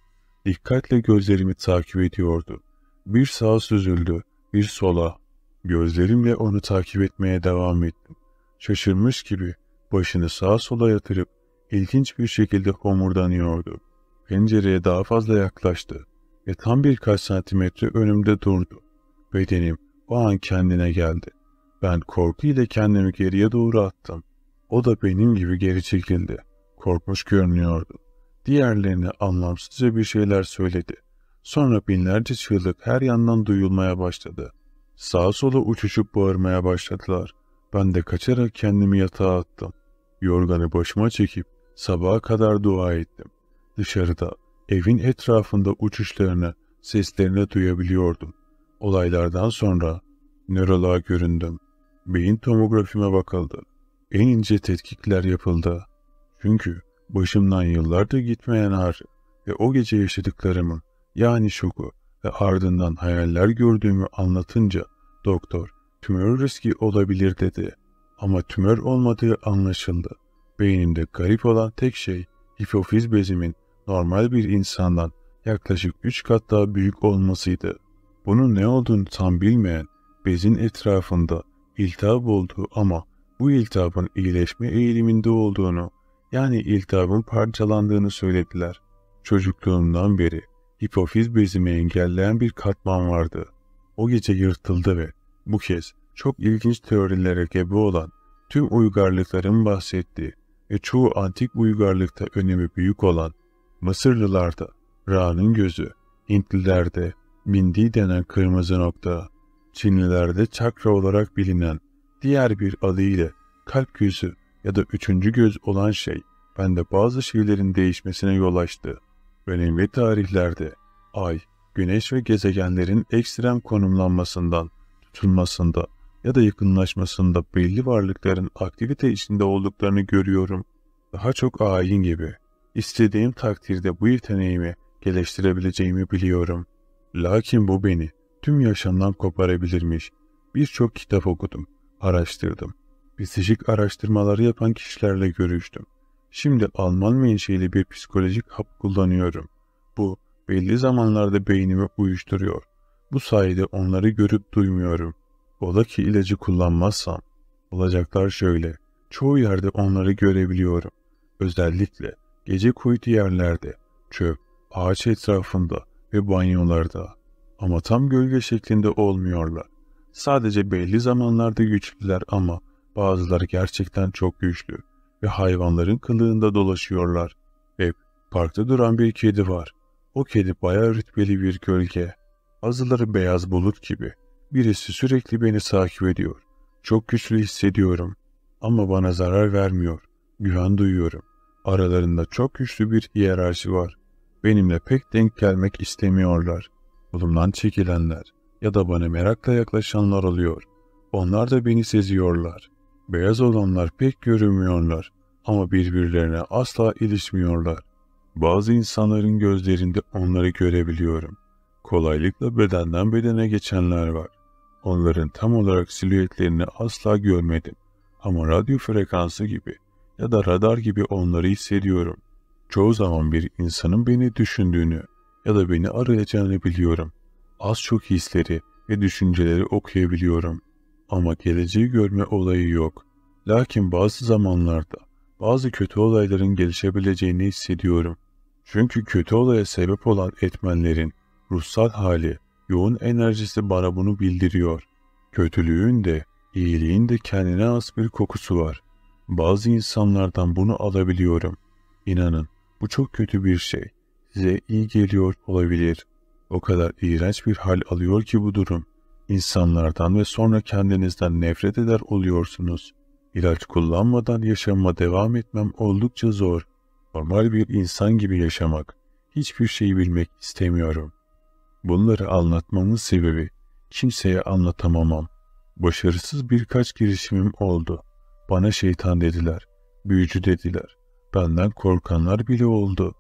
Dikkatle gözlerimi takip ediyordu. Bir sağa süzüldü, bir sola. Gözlerimle onu takip etmeye devam ettim. Şaşırmış gibi başını sağa sola yatırıp ilginç bir şekilde homurdanıyordu. Pencereye daha fazla yaklaştı ve tam birkaç santimetre önümde durdu. Bedenim o an kendine geldi. Ben korkuyla kendimi geriye doğru attım. O da benim gibi geri çekildi. Korkmuş görünüyordu. Diğerlerine anlamsızca bir şeyler söyledi. Sonra binlerce çığlık her yandan duyulmaya başladı. Sağa sola uçuşup bağırmaya başladılar. Ben de kaçarak kendimi yatağa attım. Yorganı başıma çekip Sabaha kadar dua ettim. Dışarıda, evin etrafında uçuşlarını, seslerini duyabiliyordum. Olaylardan sonra nöroloğa göründüm. Beyin tomografime bakıldı. En ince tetkikler yapıldı. Çünkü başımdan yıllardır gitmeyen ağrı ve o gece yaşadıklarımı yani şoku ve ardından hayaller gördüğümü anlatınca doktor tümör riski olabilir dedi. Ama tümör olmadığı anlaşıldı. Beyninde garip olan tek şey hipofiz bezimin normal bir insandan yaklaşık 3 kat daha büyük olmasıydı. Bunun ne olduğunu tam bilmeyen bezin etrafında iltihap olduğu ama bu iltihabın iyileşme eğiliminde olduğunu yani iltihabın parçalandığını söylediler. Çocukluğumdan beri hipofiz bezimi engelleyen bir katman vardı. O gece yırtıldı ve bu kez çok ilginç teorilere gebe olan tüm uygarlıkların bahsettiği ve çoğu antik uygarlıkta önemi büyük olan Mısırlılarda Ra'nın gözü, Hintlilerde Mindi denen kırmızı nokta, Çinlilerde çakra olarak bilinen diğer bir adıyla kalp gözü ya da üçüncü göz olan şey bende bazı şeylerin değişmesine yol açtı. Önemli tarihlerde ay, güneş ve gezegenlerin ekstrem konumlanmasından, tutulmasında ya da yakınlaşmasında belli varlıkların aktivite içinde olduklarını görüyorum. Daha çok ayin gibi. İstediğim takdirde bu yeteneğimi geliştirebileceğimi biliyorum. Lakin bu beni tüm yaşamdan koparabilirmiş. Birçok kitap okudum, araştırdım. Psikolojik araştırmaları yapan kişilerle görüştüm. Şimdi Alman menşeli bir psikolojik hap kullanıyorum. Bu belli zamanlarda beynimi uyuşturuyor. Bu sayede onları görüp duymuyorum. Ola ki ilacı kullanmazsam. Olacaklar şöyle. Çoğu yerde onları görebiliyorum. Özellikle gece kuytu yerlerde, çöp, ağaç etrafında ve banyolarda. Ama tam gölge şeklinde olmuyorlar. Sadece belli zamanlarda güçlüler ama bazıları gerçekten çok güçlü ve hayvanların kılığında dolaşıyorlar. Hep parkta duran bir kedi var. O kedi bayağı rütbeli bir gölge. Bazıları beyaz bulut gibi Birisi sürekli beni takip ediyor. Çok güçlü hissediyorum ama bana zarar vermiyor. Güven duyuyorum. Aralarında çok güçlü bir hiyerarşi var. Benimle pek denk gelmek istemiyorlar. Kolumdan çekilenler ya da bana merakla yaklaşanlar oluyor. Onlar da beni seziyorlar. Beyaz olanlar pek görünmüyorlar ama birbirlerine asla ilişmiyorlar. Bazı insanların gözlerinde onları görebiliyorum. Kolaylıkla bedenden bedene geçenler var. Onların tam olarak silüetlerini asla görmedim ama radyo frekansı gibi ya da radar gibi onları hissediyorum. Çoğu zaman bir insanın beni düşündüğünü ya da beni arayacağını biliyorum. Az çok hisleri ve düşünceleri okuyabiliyorum. Ama geleceği görme olayı yok. Lakin bazı zamanlarda bazı kötü olayların gelişebileceğini hissediyorum. Çünkü kötü olaya sebep olan etmenlerin ruhsal hali yoğun enerjisi bana bunu bildiriyor. Kötülüğün de, iyiliğin de kendine az bir kokusu var. Bazı insanlardan bunu alabiliyorum. İnanın, bu çok kötü bir şey. Size iyi geliyor olabilir. O kadar iğrenç bir hal alıyor ki bu durum. İnsanlardan ve sonra kendinizden nefret eder oluyorsunuz. İlaç kullanmadan yaşama devam etmem oldukça zor. Normal bir insan gibi yaşamak. Hiçbir şeyi bilmek istemiyorum. Bunları anlatmamın sebebi kimseye anlatamamam. Başarısız birkaç girişimim oldu. Bana şeytan dediler, büyücü dediler. Benden korkanlar bile oldu.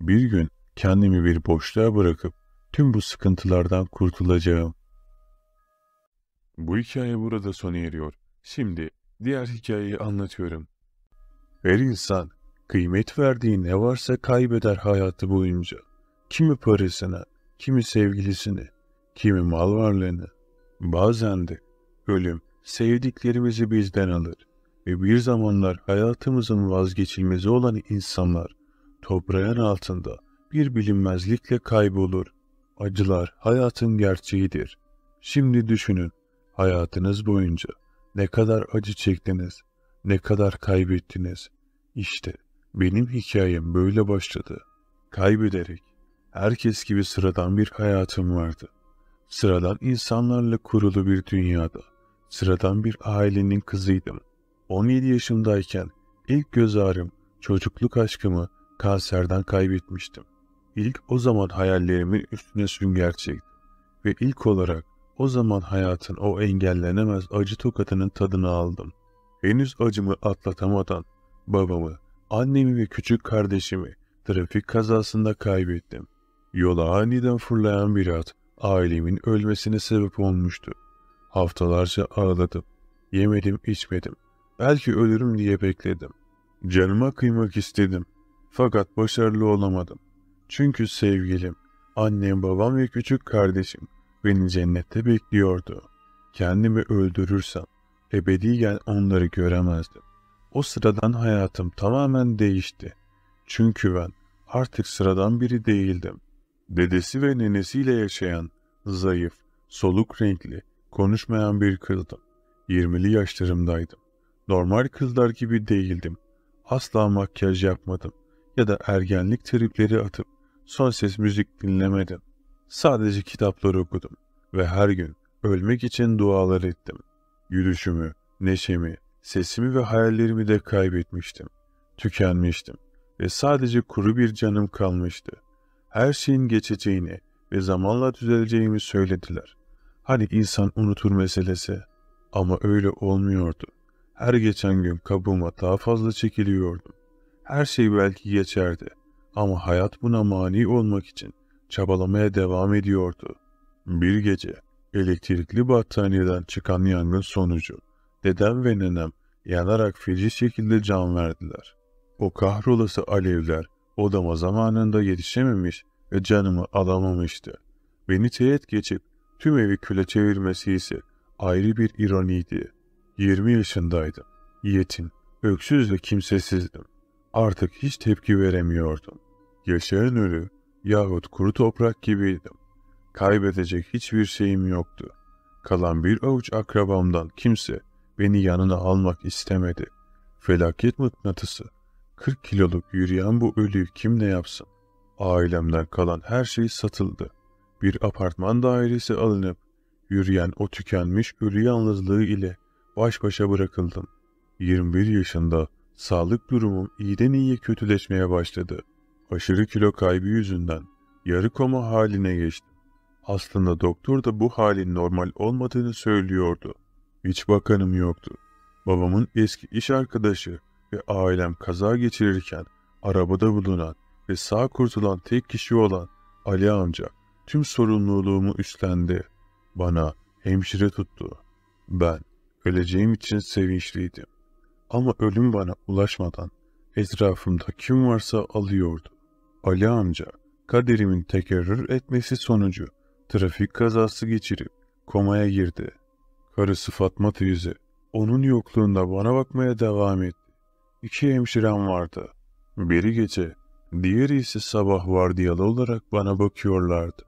Bir gün kendimi bir boşluğa bırakıp tüm bu sıkıntılardan kurtulacağım. Bu hikaye burada sona eriyor. Şimdi diğer hikayeyi anlatıyorum. Her insan kıymet verdiği ne varsa kaybeder hayatı boyunca. Kimi parasına, kimi sevgilisini, kimi mal varlığını. Bazen de ölüm sevdiklerimizi bizden alır ve bir zamanlar hayatımızın vazgeçilmezi olan insanlar toprağın altında bir bilinmezlikle kaybolur. Acılar hayatın gerçeğidir. Şimdi düşünün, hayatınız boyunca ne kadar acı çektiniz, ne kadar kaybettiniz. İşte benim hikayem böyle başladı. Kaybederek herkes gibi sıradan bir hayatım vardı. Sıradan insanlarla kurulu bir dünyada, sıradan bir ailenin kızıydım. 17 yaşımdayken ilk göz ağrım, çocukluk aşkımı kanserden kaybetmiştim. İlk o zaman hayallerimin üstüne sünger çektim. Ve ilk olarak o zaman hayatın o engellenemez acı tokatının tadını aldım. Henüz acımı atlatamadan babamı, annemi ve küçük kardeşimi trafik kazasında kaybettim. Yola aniden fırlayan bir at ailemin ölmesine sebep olmuştu. Haftalarca ağladım. Yemedim içmedim. Belki ölürüm diye bekledim. Canıma kıymak istedim. Fakat başarılı olamadım. Çünkü sevgilim, annem babam ve küçük kardeşim beni cennette bekliyordu. Kendimi öldürürsem ebediyen onları göremezdim. O sıradan hayatım tamamen değişti. Çünkü ben artık sıradan biri değildim dedesi ve nenesiyle yaşayan, zayıf, soluk renkli, konuşmayan bir kızdım. Yirmili yaşlarımdaydım. Normal kızlar gibi değildim. Asla makyaj yapmadım ya da ergenlik tripleri atıp son ses müzik dinlemedim. Sadece kitapları okudum ve her gün ölmek için dualar ettim. Yürüyüşümü, neşemi, sesimi ve hayallerimi de kaybetmiştim. Tükenmiştim ve sadece kuru bir canım kalmıştı her şeyin geçeceğini ve zamanla düzeleceğini söylediler. Hani insan unutur meselesi ama öyle olmuyordu. Her geçen gün kabuğuma daha fazla çekiliyordum. Her şey belki geçerdi ama hayat buna mani olmak için çabalamaya devam ediyordu. Bir gece elektrikli battaniyeden çıkan yangın sonucu dedem ve nenem yanarak feci şekilde can verdiler. O kahrolası alevler Odama zamanında yetişememiş ve canımı alamamıştı. Beni teğet geçip tüm evi küle çevirmesi ise ayrı bir ironiydi. 20 yaşındaydım. Yetim, öksüz ve kimsesizdim. Artık hiç tepki veremiyordum. Yaşayan ölü yahut kuru toprak gibiydim. Kaybedecek hiçbir şeyim yoktu. Kalan bir avuç akrabamdan kimse beni yanına almak istemedi. Felaket mıknatısı 40 kiloluk yürüyen bu ölüyü kim ne yapsın? Ailemden kalan her şey satıldı. Bir apartman dairesi alınıp yürüyen o tükenmiş ölü yalnızlığı ile baş başa bırakıldım. 21 yaşında sağlık durumum iyiden iyiye kötüleşmeye başladı. Aşırı kilo kaybı yüzünden yarı koma haline geçtim. Aslında doktor da bu halin normal olmadığını söylüyordu. Hiç bakanım yoktu. Babamın eski iş arkadaşı ve ailem kaza geçirirken arabada bulunan ve sağ kurtulan tek kişi olan Ali amca tüm sorumluluğumu üstlendi. Bana hemşire tuttu. Ben öleceğim için sevinçliydim. Ama ölüm bana ulaşmadan etrafımda kim varsa alıyordu. Ali amca kaderimin tekerrür etmesi sonucu trafik kazası geçirip komaya girdi. Karısı Fatma teyze onun yokluğunda bana bakmaya devam etti. İki hemşirem vardı. Biri gece, diğeri ise sabah vardiyalı olarak bana bakıyorlardı.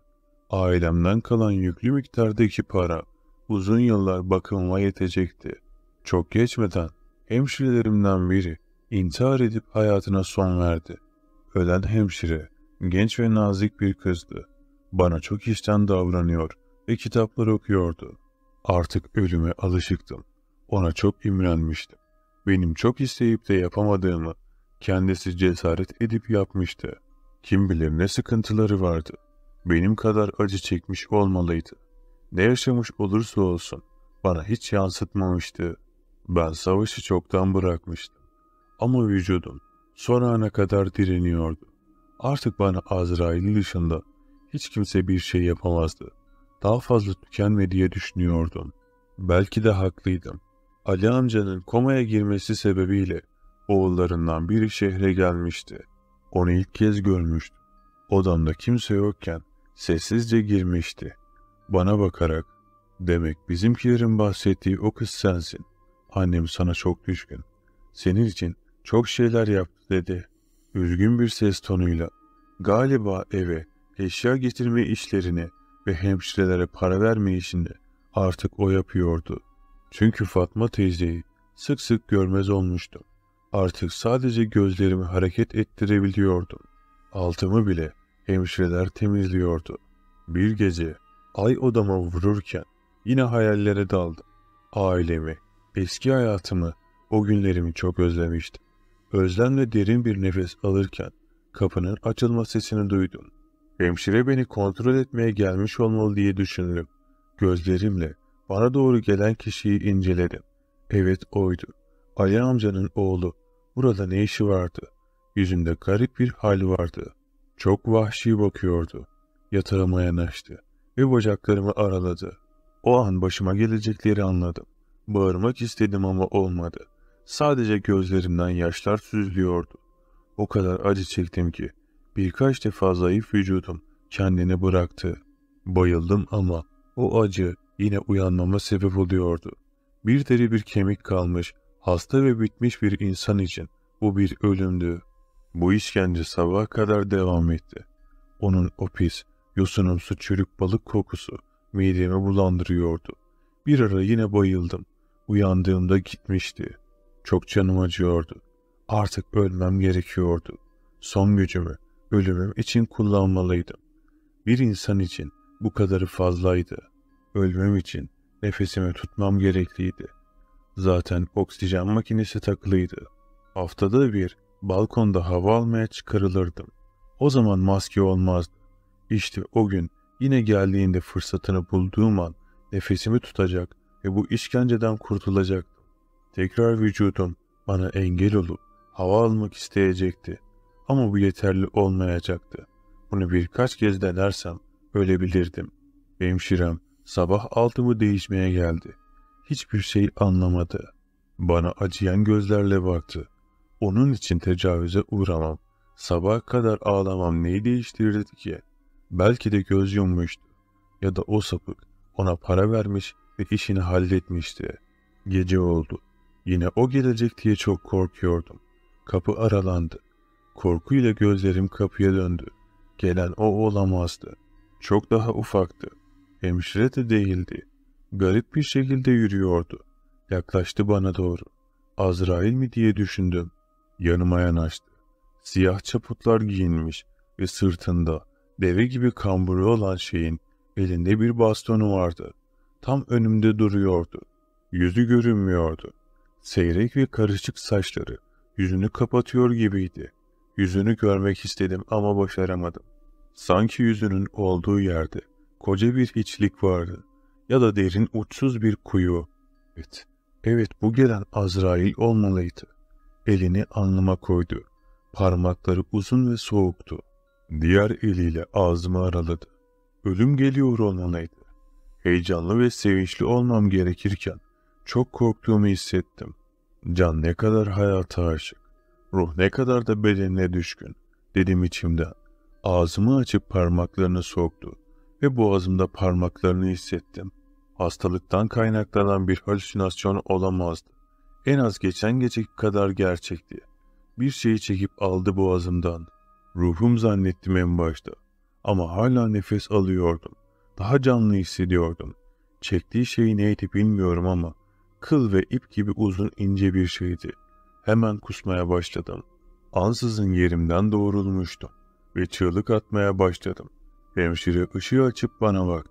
Ailemden kalan yüklü miktardaki para uzun yıllar bakıma yetecekti. Çok geçmeden hemşirelerimden biri intihar edip hayatına son verdi. Ölen hemşire genç ve nazik bir kızdı. Bana çok işten davranıyor ve kitaplar okuyordu. Artık ölüme alışıktım. Ona çok imrenmiştim benim çok isteyip de yapamadığımı kendisi cesaret edip yapmıştı. Kim bilir ne sıkıntıları vardı. Benim kadar acı çekmiş olmalıydı. Ne yaşamış olursa olsun bana hiç yansıtmamıştı. Ben savaşı çoktan bırakmıştım. Ama vücudum son ana kadar direniyordu. Artık bana Azrail dışında hiç kimse bir şey yapamazdı. Daha fazla tükenme diye düşünüyordum. Belki de haklıydım. Ali amcanın komaya girmesi sebebiyle oğullarından biri şehre gelmişti. Onu ilk kez görmüştü. Odamda kimse yokken sessizce girmişti. Bana bakarak demek bizimkilerin bahsettiği o kız sensin. Annem sana çok düşkün. Senin için çok şeyler yaptı dedi. Üzgün bir ses tonuyla galiba eve eşya getirme işlerini ve hemşirelere para verme işini artık o yapıyordu. Çünkü Fatma teyzeyi sık sık görmez olmuştum. Artık sadece gözlerimi hareket ettirebiliyordum. Altımı bile hemşireler temizliyordu. Bir gece ay odama vururken yine hayallere daldım. Ailemi, eski hayatımı, o günlerimi çok özlemiştim. Özlemle derin bir nefes alırken kapının açılma sesini duydum. Hemşire beni kontrol etmeye gelmiş olmalı diye düşündüm. Gözlerimle bana doğru gelen kişiyi inceledim. Evet oydu. Ali amcanın oğlu. Burada ne işi vardı? Yüzünde garip bir hal vardı. Çok vahşi bakıyordu. Yatağıma yanaştı ve bacaklarımı araladı. O an başıma gelecekleri anladım. Bağırmak istedim ama olmadı. Sadece gözlerimden yaşlar süzülüyordu. O kadar acı çektim ki birkaç defa zayıf vücudum kendini bıraktı. Bayıldım ama o acı yine uyanmama sebep oluyordu. Bir deri bir kemik kalmış, hasta ve bitmiş bir insan için bu bir ölümdü. Bu işkence sabaha kadar devam etti. Onun o pis, yosunumsu çürük balık kokusu midemi bulandırıyordu. Bir ara yine bayıldım. Uyandığımda gitmişti. Çok canım acıyordu. Artık ölmem gerekiyordu. Son gücümü ölümüm için kullanmalıydım. Bir insan için bu kadarı fazlaydı.'' Ölmem için nefesimi tutmam gerekliydi. Zaten oksijen makinesi takılıydı. Haftada bir balkonda hava almaya çıkarılırdım. O zaman maske olmazdı. İşte o gün yine geldiğinde fırsatını bulduğum an nefesimi tutacak ve bu işkenceden kurtulacaktım. Tekrar vücudum bana engel olup hava almak isteyecekti. Ama bu yeterli olmayacaktı. Bunu birkaç kez denersem ölebilirdim. Hemşirem Sabah altımı değişmeye geldi. Hiçbir şey anlamadı. Bana acıyan gözlerle baktı. Onun için tecavüze uğramam. sabah kadar ağlamam neyi değiştirirdi ki? Belki de göz yummuştu. Ya da o sapık ona para vermiş ve işini halletmişti. Gece oldu. Yine o gelecek diye çok korkuyordum. Kapı aralandı. Korkuyla gözlerim kapıya döndü. Gelen o olamazdı. Çok daha ufaktı. Hemşire de değildi. Garip bir şekilde yürüyordu. Yaklaştı bana doğru. Azrail mi diye düşündüm. Yanıma yanaştı. Siyah çaputlar giyinmiş ve sırtında deve gibi kamburu olan şeyin elinde bir bastonu vardı. Tam önümde duruyordu. Yüzü görünmüyordu. Seyrek ve karışık saçları yüzünü kapatıyor gibiydi. Yüzünü görmek istedim ama başaramadım. Sanki yüzünün olduğu yerde koca bir hiçlik vardı ya da derin uçsuz bir kuyu. Evet, evet bu gelen Azrail olmalıydı. Elini alnıma koydu. Parmakları uzun ve soğuktu. Diğer eliyle ağzımı araladı. Ölüm geliyor olmalıydı. Heyecanlı ve sevinçli olmam gerekirken çok korktuğumu hissettim. Can ne kadar hayata aşık, ruh ne kadar da bedenine düşkün dedim içimden. Ağzımı açıp parmaklarını soktu ve boğazımda parmaklarını hissettim. Hastalıktan kaynaklanan bir halüsinasyon olamazdı. En az geçen geceki kadar gerçekti. Bir şeyi çekip aldı boğazımdan. Ruhum zannettim en başta. Ama hala nefes alıyordum. Daha canlı hissediyordum. Çektiği şey neydi bilmiyorum ama kıl ve ip gibi uzun ince bir şeydi. Hemen kusmaya başladım. Ansızın yerimden doğrulmuştum ve çığlık atmaya başladım. Hemşire ışığı açıp bana baktı.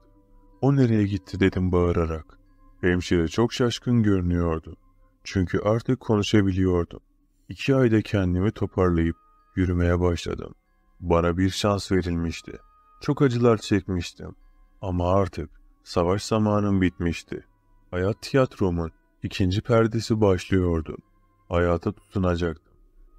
O nereye gitti dedim bağırarak. Hemşire çok şaşkın görünüyordu. Çünkü artık konuşabiliyordum. İki ayda kendimi toparlayıp yürümeye başladım. Bana bir şans verilmişti. Çok acılar çekmiştim. Ama artık savaş zamanım bitmişti. Hayat tiyatromun ikinci perdesi başlıyordu. Hayata tutunacaktım.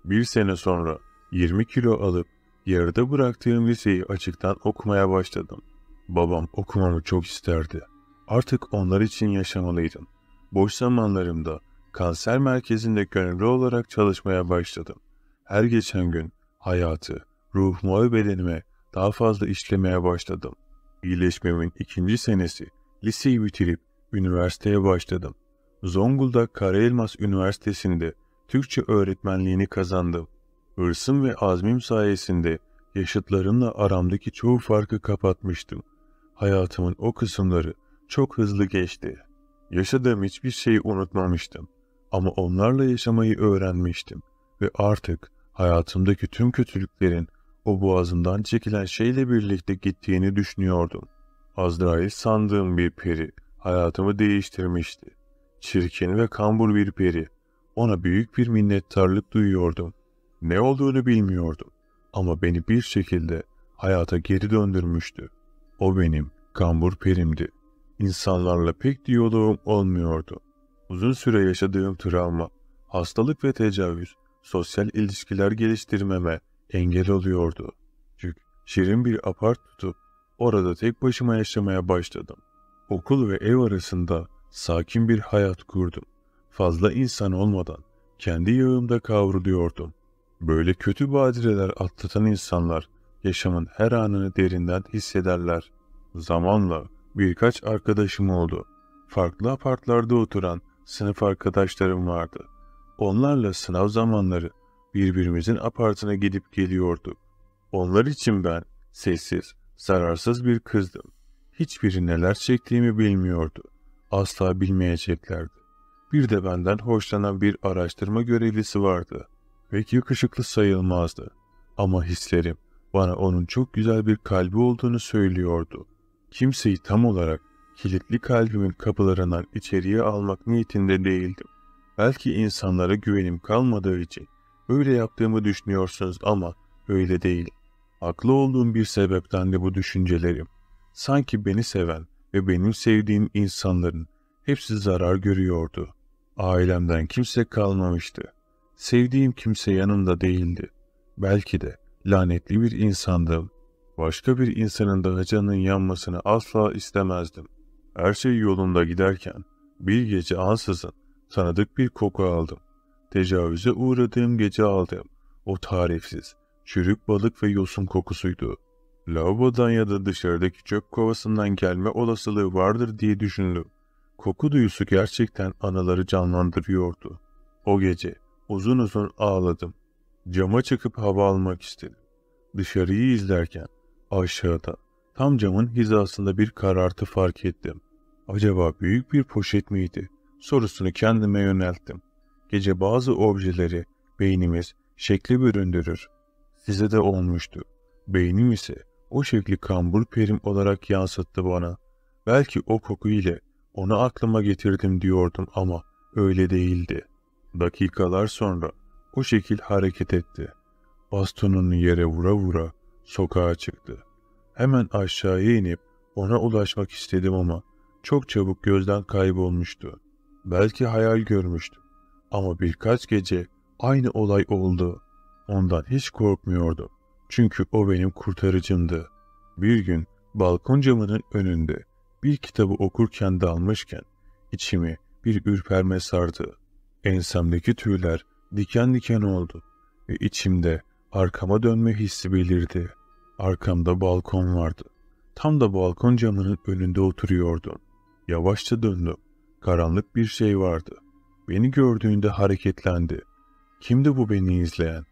Bir sene sonra 20 kilo alıp Yarıda bıraktığım liseyi açıktan okumaya başladım. Babam okumamı çok isterdi. Artık onlar için yaşamalıydım. Boş zamanlarımda kanser merkezinde gönüllü olarak çalışmaya başladım. Her geçen gün hayatı, ruhumu ve bedenimi daha fazla işlemeye başladım. İyileşmemin ikinci senesi liseyi bitirip üniversiteye başladım. Zonguldak Karaelmas Üniversitesi'nde Türkçe öğretmenliğini kazandım. Hırsım ve azmim sayesinde yaşıtlarımla aramdaki çoğu farkı kapatmıştım. Hayatımın o kısımları çok hızlı geçti. Yaşadığım hiçbir şeyi unutmamıştım ama onlarla yaşamayı öğrenmiştim ve artık hayatımdaki tüm kötülüklerin o boğazından çekilen şeyle birlikte gittiğini düşünüyordum. Azrail sandığım bir peri hayatımı değiştirmişti. Çirkin ve kambur bir peri. Ona büyük bir minnettarlık duyuyordum. Ne olduğunu bilmiyordum ama beni bir şekilde hayata geri döndürmüştü. O benim kambur perimdi. İnsanlarla pek diyaloğum olmuyordu. Uzun süre yaşadığım travma, hastalık ve tecavüz sosyal ilişkiler geliştirmeme engel oluyordu. Çünkü şirin bir apart tutup orada tek başıma yaşamaya başladım. Okul ve ev arasında sakin bir hayat kurdum. Fazla insan olmadan kendi yağımda kavruluyordum. Böyle kötü badireler atlatan insanlar yaşamın her anını derinden hissederler. Zamanla birkaç arkadaşım oldu. Farklı apartlarda oturan sınıf arkadaşlarım vardı. Onlarla sınav zamanları birbirimizin apartına gidip geliyorduk. Onlar için ben sessiz, zararsız bir kızdım. Hiçbiri neler çektiğimi bilmiyordu. Asla bilmeyeceklerdi. Bir de benden hoşlanan bir araştırma görevlisi vardı ve yakışıklı sayılmazdı. Ama hislerim bana onun çok güzel bir kalbi olduğunu söylüyordu. Kimseyi tam olarak kilitli kalbimin kapılarından içeriye almak niyetinde değildim. Belki insanlara güvenim kalmadığı için öyle yaptığımı düşünüyorsunuz ama öyle değil. Haklı olduğum bir sebepten de bu düşüncelerim. Sanki beni seven ve benim sevdiğim insanların hepsi zarar görüyordu. Ailemden kimse kalmamıştı. Sevdiğim kimse yanımda değildi. Belki de lanetli bir insandım. Başka bir insanın da canının yanmasını asla istemezdim. Her şey yolunda giderken bir gece ansızın tanıdık bir koku aldım. Tecavüze uğradığım gece aldım. o tarifsiz, çürük balık ve yosun kokusuydu. Lavabodan ya da dışarıdaki çöp kovasından gelme olasılığı vardır diye düşündüm. Koku duyusu gerçekten anıları canlandırıyordu. O gece Uzun uzun ağladım. Cama çıkıp hava almak istedim. Dışarıyı izlerken aşağıda tam camın hizasında bir karartı fark ettim. Acaba büyük bir poşet miydi? Sorusunu kendime yönelttim. Gece bazı objeleri beynimiz şekli büründürür. Size de olmuştu. Beynim ise o şekli kambur perim olarak yansıttı bana. Belki o koku ile onu aklıma getirdim diyordum ama öyle değildi. Dakikalar sonra o şekil hareket etti. Bastonunu yere vura vura sokağa çıktı. Hemen aşağıya inip ona ulaşmak istedim ama çok çabuk gözden kaybolmuştu. Belki hayal görmüştüm ama birkaç gece aynı olay oldu. Ondan hiç korkmuyordum. Çünkü o benim kurtarıcımdı. Bir gün balkon camının önünde bir kitabı okurken dalmışken içimi bir ürperme sardı. Ensemdeki tüyler diken diken oldu ve içimde arkama dönme hissi belirdi. Arkamda balkon vardı. Tam da balkon camının önünde oturuyordum. Yavaşça döndüm. Karanlık bir şey vardı. Beni gördüğünde hareketlendi. Kimdi bu beni izleyen?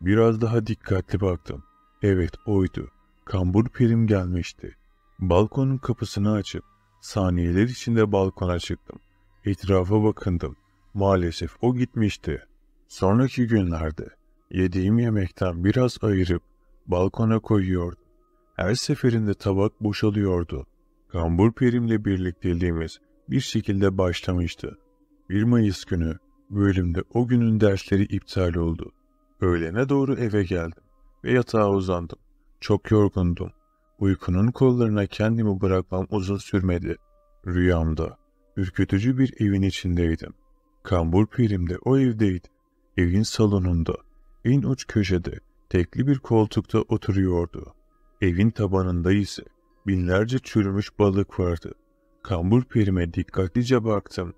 Biraz daha dikkatli baktım. Evet oydu. Kambur Perim gelmişti. Balkonun kapısını açıp saniyeler içinde balkona çıktım. Etrafa bakındım. Maalesef o gitmişti. Sonraki günlerde yediğim yemekten biraz ayırıp balkona koyuyordu. Her seferinde tabak boşalıyordu. Kambur Perim'le birlikteliğimiz bir şekilde başlamıştı. 1 Mayıs günü bölümde o günün dersleri iptal oldu. Öğlene doğru eve geldim ve yatağa uzandım. Çok yorgundum. Uykunun kollarına kendimi bırakmam uzun sürmedi. Rüyamda ürkütücü bir evin içindeydim. Kambur Pirim de o evdeydi. Evin salonunda, en uç köşede, tekli bir koltukta oturuyordu. Evin tabanında ise binlerce çürümüş balık vardı. Kambur Pirim'e dikkatlice baktım.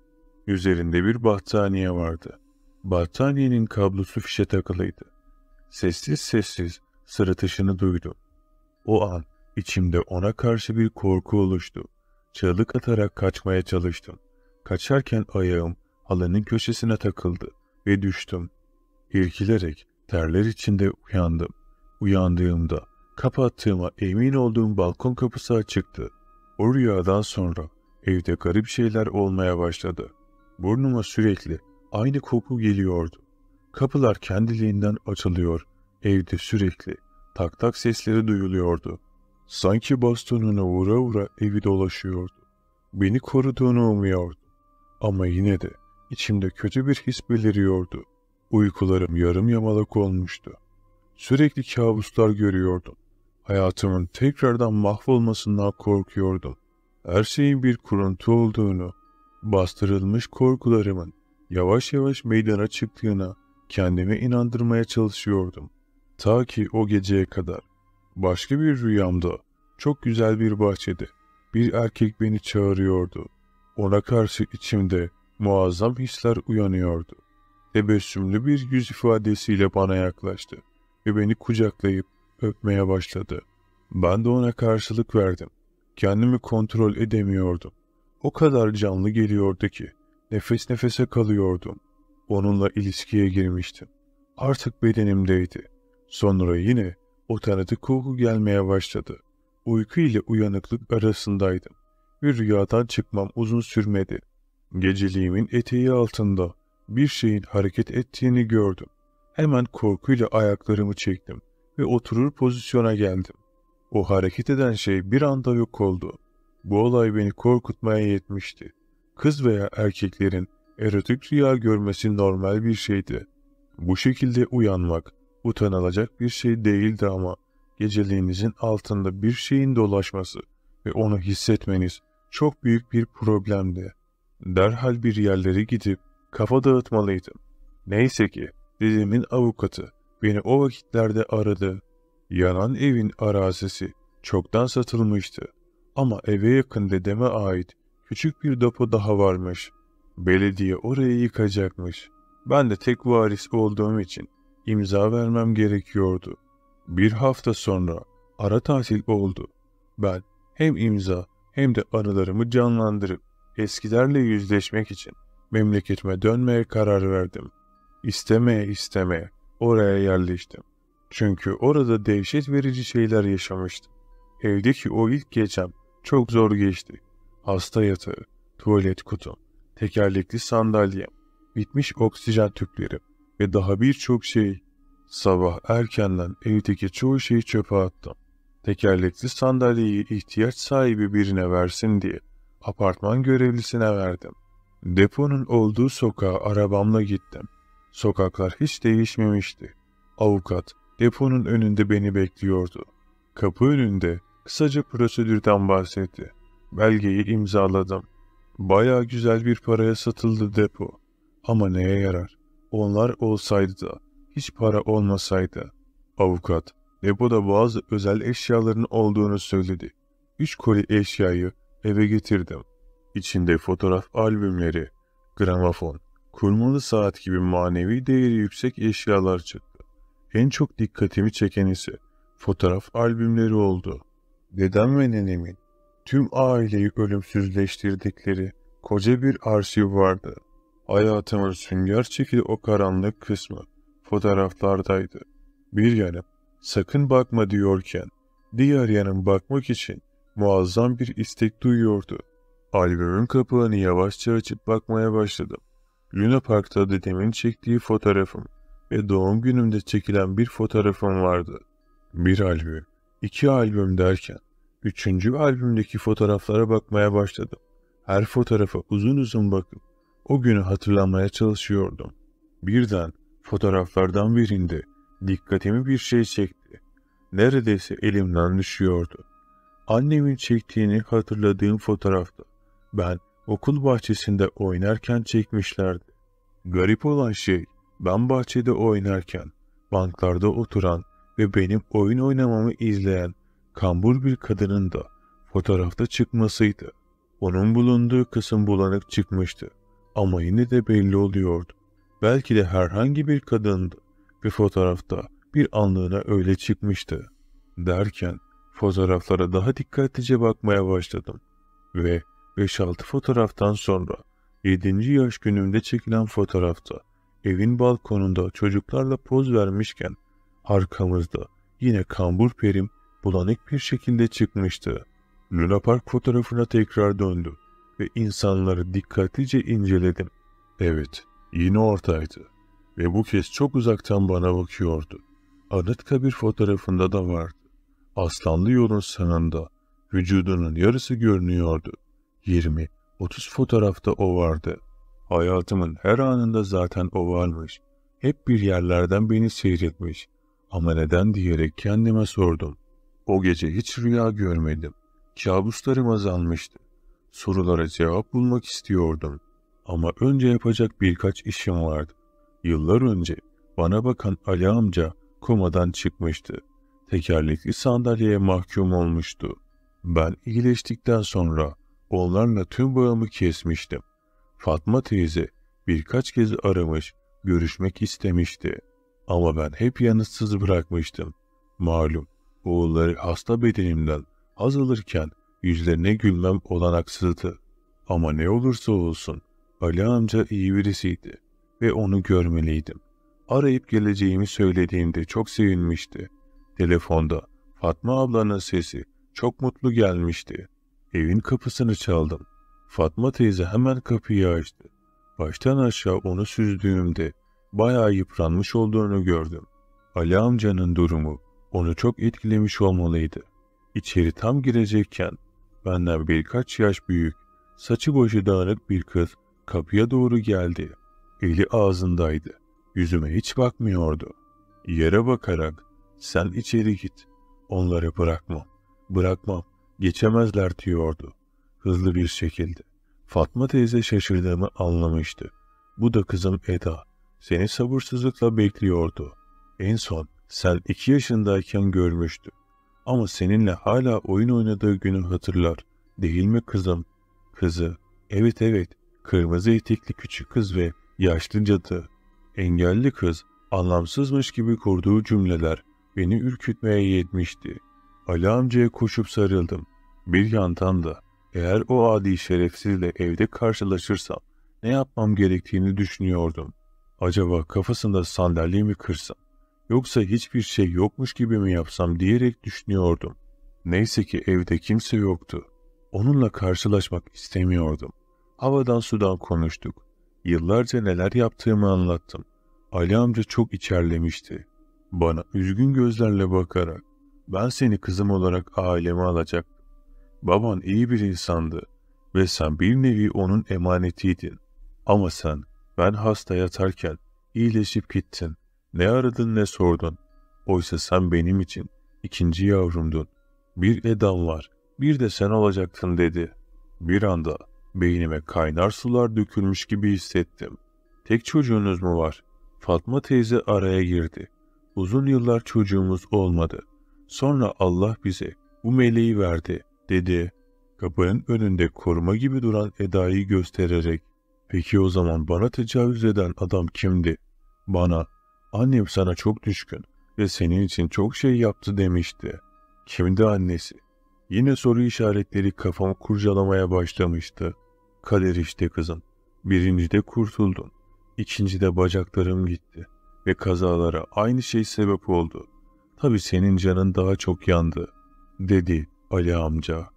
Üzerinde bir battaniye vardı. Battaniyenin kablosu fişe takılıydı. Sessiz sessiz sırıtışını duydum. O an içimde ona karşı bir korku oluştu. Çığlık atarak kaçmaya çalıştım. Kaçarken ayağım halının köşesine takıldı ve düştüm. İrkilerek terler içinde uyandım. Uyandığımda kapattığıma emin olduğum balkon kapısı açıktı. O rüyadan sonra evde garip şeyler olmaya başladı. Burnuma sürekli aynı koku geliyordu. Kapılar kendiliğinden açılıyor. Evde sürekli tak tak sesleri duyuluyordu. Sanki bastonuna vura vura evi dolaşıyordu. Beni koruduğunu umuyordu. Ama yine de İçimde kötü bir his beliriyordu. Uykularım yarım yamalak olmuştu. Sürekli kabuslar görüyordum. Hayatımın tekrardan mahvolmasından korkuyordum. Her şeyin bir kuruntu olduğunu, bastırılmış korkularımın yavaş yavaş meydana çıktığına kendimi inandırmaya çalışıyordum. Ta ki o geceye kadar. Başka bir rüyamda, çok güzel bir bahçede, bir erkek beni çağırıyordu. Ona karşı içimde Muazzam hisler uyanıyordu. Tebessümlü bir yüz ifadesiyle bana yaklaştı ve beni kucaklayıp öpmeye başladı. Ben de ona karşılık verdim. Kendimi kontrol edemiyordum. O kadar canlı geliyordu ki nefes nefese kalıyordum. Onunla ilişkiye girmiştim. Artık bedenimdeydi. Sonra yine o tanıdık koku gelmeye başladı. Uyku ile uyanıklık arasındaydım. Bir rüyadan çıkmam uzun sürmedi. Geceliğimin eteği altında bir şeyin hareket ettiğini gördüm. Hemen korkuyla ayaklarımı çektim ve oturur pozisyona geldim. O hareket eden şey bir anda yok oldu. Bu olay beni korkutmaya yetmişti. Kız veya erkeklerin erotik rüya görmesi normal bir şeydi. Bu şekilde uyanmak utanılacak bir şey değildi ama geceliğinizin altında bir şeyin dolaşması ve onu hissetmeniz çok büyük bir problemdi. Derhal bir yerlere gidip kafa dağıtmalıydım. Neyse ki dedemin avukatı beni o vakitlerde aradı. Yanan evin arazisi çoktan satılmıştı ama eve yakın dedeme ait küçük bir depo daha varmış. Belediye orayı yıkacakmış. Ben de tek varis olduğum için imza vermem gerekiyordu. Bir hafta sonra ara tatil oldu. Ben hem imza hem de aralarımı canlandırıp Eskilerle yüzleşmek için memleketime dönmeye karar verdim. İstemeye istemeye oraya yerleştim. Çünkü orada dehşet verici şeyler yaşamıştım. Evdeki o ilk gecem çok zor geçti. Hasta yatağı, tuvalet kutum, tekerlekli sandalyem, bitmiş oksijen tüplerim ve daha birçok şey. Sabah erkenden evdeki çoğu şeyi çöpe attım. Tekerlekli sandalyeyi ihtiyaç sahibi birine versin diye apartman görevlisine verdim. Deponun olduğu sokağa arabamla gittim. Sokaklar hiç değişmemişti. Avukat deponun önünde beni bekliyordu. Kapı önünde kısaca prosedürden bahsetti. Belgeyi imzaladım. Baya güzel bir paraya satıldı depo. Ama neye yarar? Onlar olsaydı da, hiç para olmasaydı. Avukat, depoda bazı özel eşyaların olduğunu söyledi. Üç koli eşyayı Eve getirdim. İçinde fotoğraf albümleri, gramofon, kurmalı saat gibi manevi değeri yüksek eşyalar çıktı. En çok dikkatimi çeken ise fotoğraf albümleri oldu. Dedem ve nenemin tüm aileyi ölümsüzleştirdikleri koca bir arşiv vardı. Hayatımın sünger çekili o karanlık kısmı fotoğraflardaydı. Bir yanım sakın bakma diyorken diğer yanım bakmak için muazzam bir istek duyuyordu. Albümün kapağını yavaşça açıp bakmaya başladım. Luna Park'ta dedemin çektiği fotoğrafım ve doğum günümde çekilen bir fotoğrafım vardı. Bir albüm, iki albüm derken, üçüncü albümdeki fotoğraflara bakmaya başladım. Her fotoğrafa uzun uzun bakıp o günü hatırlamaya çalışıyordum. Birden fotoğraflardan birinde dikkatimi bir şey çekti. Neredeyse elimden düşüyordu. Annemin çektiğini hatırladığım fotoğrafta. Ben okul bahçesinde oynarken çekmişlerdi. Garip olan şey, ben bahçede oynarken, banklarda oturan ve benim oyun oynamamı izleyen kambur bir kadının da fotoğrafta çıkmasıydı. Onun bulunduğu kısım bulanık çıkmıştı ama yine de belli oluyordu. Belki de herhangi bir kadındı ve fotoğrafta bir anlığına öyle çıkmıştı. Derken Fotoğraflara daha dikkatlice bakmaya başladım ve 5-6 fotoğraftan sonra 7. yaş günümde çekilen fotoğrafta evin balkonunda çocuklarla poz vermişken arkamızda yine kambur perim bulanık bir şekilde çıkmıştı. Luna Park fotoğrafına tekrar döndüm ve insanları dikkatlice inceledim. Evet, yine ortaydı ve bu kez çok uzaktan bana bakıyordu. Anıtkabir fotoğrafında da vardı aslanlı yolun sınında vücudunun yarısı görünüyordu. 20-30 fotoğrafta o vardı. Hayatımın her anında zaten o varmış. Hep bir yerlerden beni seyretmiş. Ama neden diyerek kendime sordum. O gece hiç rüya görmedim. Kabuslarım azalmıştı. Sorulara cevap bulmak istiyordum. Ama önce yapacak birkaç işim vardı. Yıllar önce bana bakan Ali amca komadan çıkmıştı tekerlekli sandalyeye mahkum olmuştu. Ben iyileştikten sonra onlarla tüm bağımı kesmiştim. Fatma teyze birkaç kez aramış, görüşmek istemişti. Ama ben hep yanıtsız bırakmıştım. Malum, oğulları hasta bedenimden az alırken yüzlerine gülmem olanaksızdı. Ama ne olursa olsun Ali amca iyi birisiydi ve onu görmeliydim. Arayıp geleceğimi söylediğimde çok sevinmişti. Telefonda Fatma ablanın sesi çok mutlu gelmişti. Evin kapısını çaldım. Fatma teyze hemen kapıyı açtı. Baştan aşağı onu süzdüğümde bayağı yıpranmış olduğunu gördüm. Ali amcanın durumu onu çok etkilemiş olmalıydı. İçeri tam girecekken benden birkaç yaş büyük, saçı başı dağınık bir kız kapıya doğru geldi. Eli ağzındaydı. Yüzüme hiç bakmıyordu. Yere bakarak sen içeri git. Onları bırakmam. Bırakmam. Geçemezler diyordu. Hızlı bir şekilde. Fatma teyze şaşırdığımı anlamıştı. Bu da kızım Eda. Seni sabırsızlıkla bekliyordu. En son sen iki yaşındayken görmüştü. Ama seninle hala oyun oynadığı günü hatırlar. Değil mi kızım? Kızı. Evet evet. Kırmızı etikli küçük kız ve yaşlı cadı. Engelli kız anlamsızmış gibi kurduğu cümleler beni ürkütmeye yetmişti. Ali amcaya koşup sarıldım. Bir yandan da eğer o adi şerefsizle evde karşılaşırsam ne yapmam gerektiğini düşünüyordum. Acaba kafasında sandalye mi kırsam yoksa hiçbir şey yokmuş gibi mi yapsam diyerek düşünüyordum. Neyse ki evde kimse yoktu. Onunla karşılaşmak istemiyordum. Havadan sudan konuştuk. Yıllarca neler yaptığımı anlattım. Ali amca çok içerlemişti. Bana üzgün gözlerle bakarak ben seni kızım olarak aileme alacak. Baban iyi bir insandı ve sen bir nevi onun emanetiydin. Ama sen ben hasta yatarken iyileşip gittin. Ne aradın ne sordun. Oysa sen benim için ikinci yavrumdun. Bir Edan var, bir de sen olacaktın dedi. Bir anda beynime kaynar sular dökülmüş gibi hissettim. Tek çocuğunuz mu var? Fatma teyze araya girdi. Uzun yıllar çocuğumuz olmadı. Sonra Allah bize bu meleği verdi, dedi. Kapının önünde koruma gibi duran Eda'yı göstererek, peki o zaman bana tecavüz eden adam kimdi? Bana, annem sana çok düşkün ve senin için çok şey yaptı demişti. Kimdi annesi? Yine soru işaretleri kafamı kurcalamaya başlamıştı. Kader işte kızım. Birincide kurtuldun. İkincide bacaklarım gitti.'' ve kazalara aynı şey sebep oldu. Tabii senin canın daha çok yandı, dedi Ali amca.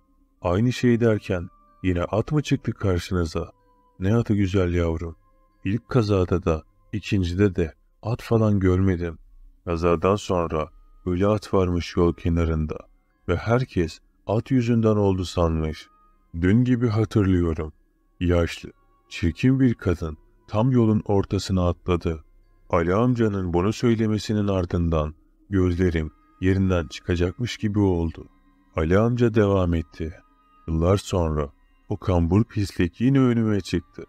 Aynı şey derken yine at mı çıktı karşınıza? Ne atı güzel yavrum. İlk kazada da, ikincide de at falan görmedim. Kazadan sonra öyle at varmış yol kenarında ve herkes at yüzünden oldu sanmış. Dün gibi hatırlıyorum. Yaşlı, çirkin bir kadın tam yolun ortasına atladı. Ali amcanın bunu söylemesinin ardından gözlerim yerinden çıkacakmış gibi oldu. Ali amca devam etti. Yıllar sonra o kambur pislik yine önüme çıktı.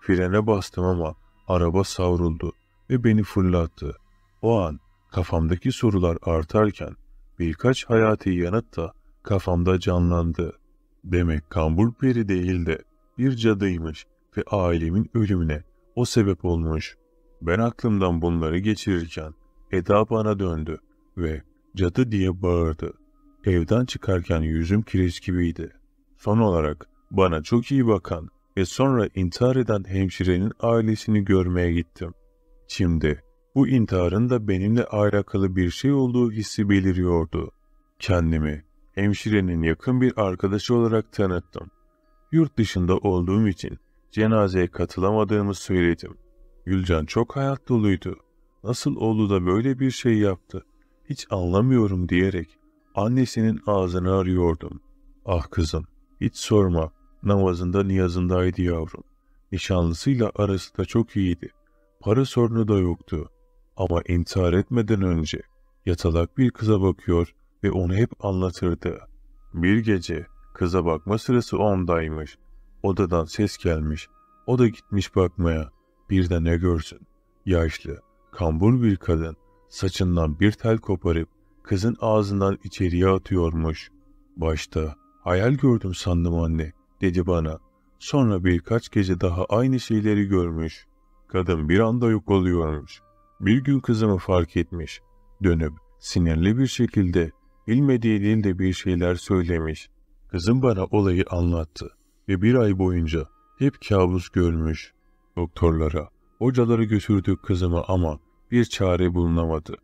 Frene bastım ama araba savruldu ve beni fırlattı. O an kafamdaki sorular artarken birkaç hayati yanıt da kafamda canlandı. Demek kambur peri değil de bir cadıymış ve ailemin ölümüne o sebep olmuş.'' Ben aklımdan bunları geçirirken Eda bana döndü ve cadı diye bağırdı. Evden çıkarken yüzüm kireç gibiydi. Son olarak bana çok iyi bakan ve sonra intihar eden hemşirenin ailesini görmeye gittim. Şimdi bu intiharın da benimle alakalı bir şey olduğu hissi beliriyordu. Kendimi hemşirenin yakın bir arkadaşı olarak tanıttım. Yurt dışında olduğum için cenazeye katılamadığımı söyledim. Gülcan çok hayat doluydu. Nasıl oğlu da böyle bir şey yaptı? Hiç anlamıyorum diyerek annesinin ağzını arıyordum. Ah kızım, hiç sorma. Namazında niyazındaydı yavrum. Nişanlısıyla arası da çok iyiydi. Para sorunu da yoktu. Ama intihar etmeden önce yatalak bir kıza bakıyor ve onu hep anlatırdı. Bir gece kıza bakma sırası ondaymış. Odadan ses gelmiş. O da gitmiş bakmaya. Bir de ne görsün. Yaşlı, kambur bir kadın saçından bir tel koparıp kızın ağzından içeriye atıyormuş. Başta hayal gördüm sandım anne dedi bana. Sonra birkaç gece daha aynı şeyleri görmüş. Kadın bir anda yok oluyormuş. Bir gün kızımı fark etmiş. Dönüp sinirli bir şekilde bilmediği dilde bir şeyler söylemiş. Kızım bana olayı anlattı ve bir ay boyunca hep kabus görmüş. Doktorlara, hocaları götürdük kızımı ama bir çare bulunamadı.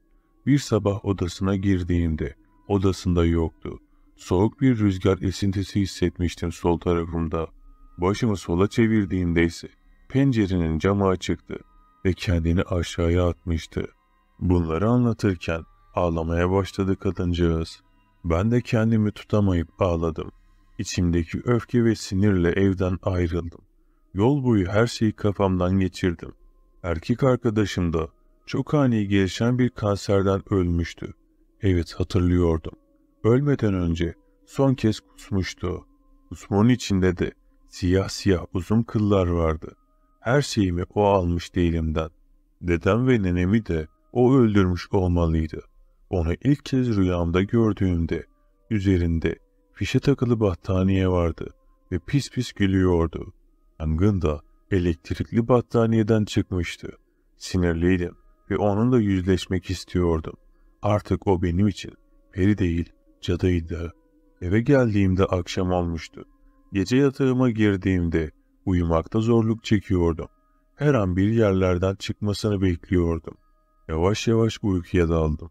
Bir sabah odasına girdiğimde odasında yoktu. Soğuk bir rüzgar esintisi hissetmiştim sol tarafımda. Başımı sola çevirdiğimde ise pencerenin camı açıktı ve kendini aşağıya atmıştı. Bunları anlatırken ağlamaya başladı kadıncağız. Ben de kendimi tutamayıp ağladım. İçimdeki öfke ve sinirle evden ayrıldım. Yol boyu her şeyi kafamdan geçirdim. Erkek arkadaşım da çok ani gelişen bir kanserden ölmüştü. Evet hatırlıyordum. Ölmeden önce son kez kusmuştu. Kusmanın içinde de siyah siyah uzun kıllar vardı. Her şeyimi o almış elimden. Dedem ve nenemi de o öldürmüş olmalıydı. Onu ilk kez rüyamda gördüğümde üzerinde fişe takılı battaniye vardı ve pis pis gülüyordu. Yangın da elektrikli battaniyeden çıkmıştı. Sinirliydim ve onunla yüzleşmek istiyordum. Artık o benim için peri değil cadıydı. Eve geldiğimde akşam olmuştu. Gece yatağıma girdiğimde uyumakta zorluk çekiyordum. Her an bir yerlerden çıkmasını bekliyordum. Yavaş yavaş uykuya daldım.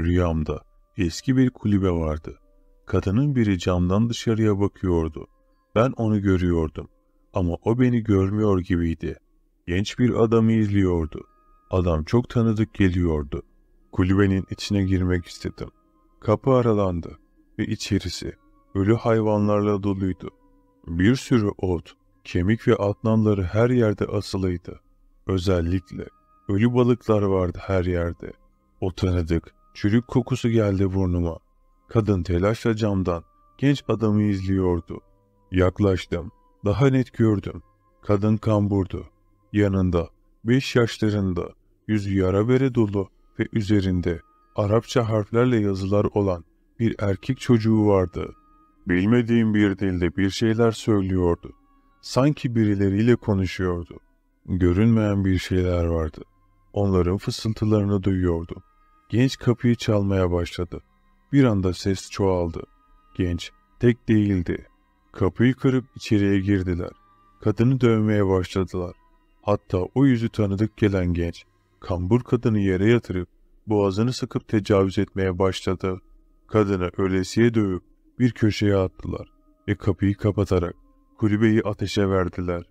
Rüyamda eski bir kulübe vardı. Kadının biri camdan dışarıya bakıyordu. Ben onu görüyordum. Ama o beni görmüyor gibiydi. Genç bir adamı izliyordu. Adam çok tanıdık geliyordu. Kulübenin içine girmek istedim. Kapı aralandı ve içerisi ölü hayvanlarla doluydu. Bir sürü ot, kemik ve atlanları her yerde asılıydı. Özellikle ölü balıklar vardı her yerde. O tanıdık, çürük kokusu geldi burnuma. Kadın telaşla camdan genç adamı izliyordu. Yaklaştım daha net gördüm. Kadın kamburdu. Yanında, beş yaşlarında, yüzü yara bere dolu ve üzerinde Arapça harflerle yazılar olan bir erkek çocuğu vardı. Bilmediğim bir dilde bir şeyler söylüyordu. Sanki birileriyle konuşuyordu. Görünmeyen bir şeyler vardı. Onların fısıltılarını duyuyordum. Genç kapıyı çalmaya başladı. Bir anda ses çoğaldı. Genç tek değildi. Kapıyı kırıp içeriye girdiler. Kadını dövmeye başladılar. Hatta o yüzü tanıdık gelen genç, kambur kadını yere yatırıp boğazını sıkıp tecavüz etmeye başladı. Kadını ölesiye dövüp bir köşeye attılar ve kapıyı kapatarak kulübeyi ateşe verdiler.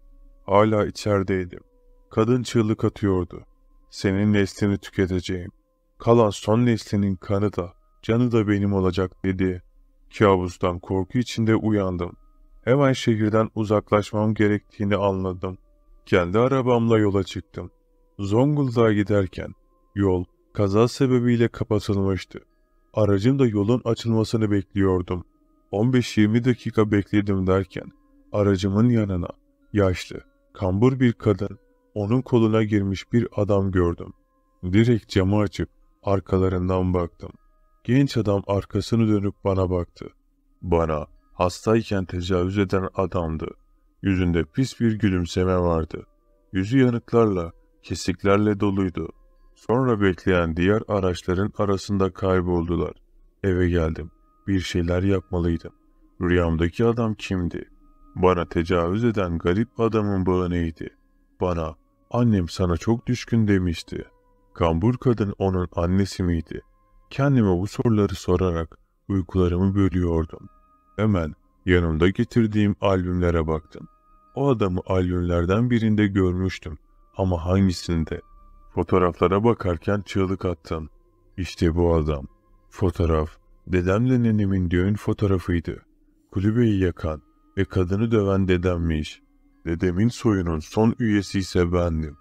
Hala içerideydim. Kadın çığlık atıyordu. Senin neslini tüketeceğim. Kalan son neslinin kanı da, canı da benim olacak dedi. Kabustan korku içinde uyandım. Hemen şehirden uzaklaşmam gerektiğini anladım. Kendi arabamla yola çıktım. Zonguldak'a giderken yol kaza sebebiyle kapatılmıştı. Aracım da yolun açılmasını bekliyordum. 15-20 dakika bekledim derken aracımın yanına yaşlı, kambur bir kadın onun koluna girmiş bir adam gördüm. Direkt camı açıp arkalarından baktım. Genç adam arkasını dönüp bana baktı. Bana hastayken tecavüz eden adamdı. Yüzünde pis bir gülümseme vardı. Yüzü yanıklarla, kesiklerle doluydu. Sonra bekleyen diğer araçların arasında kayboldular. Eve geldim. Bir şeyler yapmalıydım. Rüyamdaki adam kimdi? Bana tecavüz eden garip adamın bağı neydi? Bana, annem sana çok düşkün demişti. Kambur kadın onun annesi miydi? Kendime bu soruları sorarak uykularımı bölüyordum.'' Hemen yanımda getirdiğim albümlere baktım. O adamı albümlerden birinde görmüştüm ama hangisinde? Fotoğraflara bakarken çığlık attım. İşte bu adam. Fotoğraf, dedemle nenemin düğün fotoğrafıydı. Kulübeyi yakan ve kadını döven dedemmiş. Dedemin soyunun son üyesi ise bendim.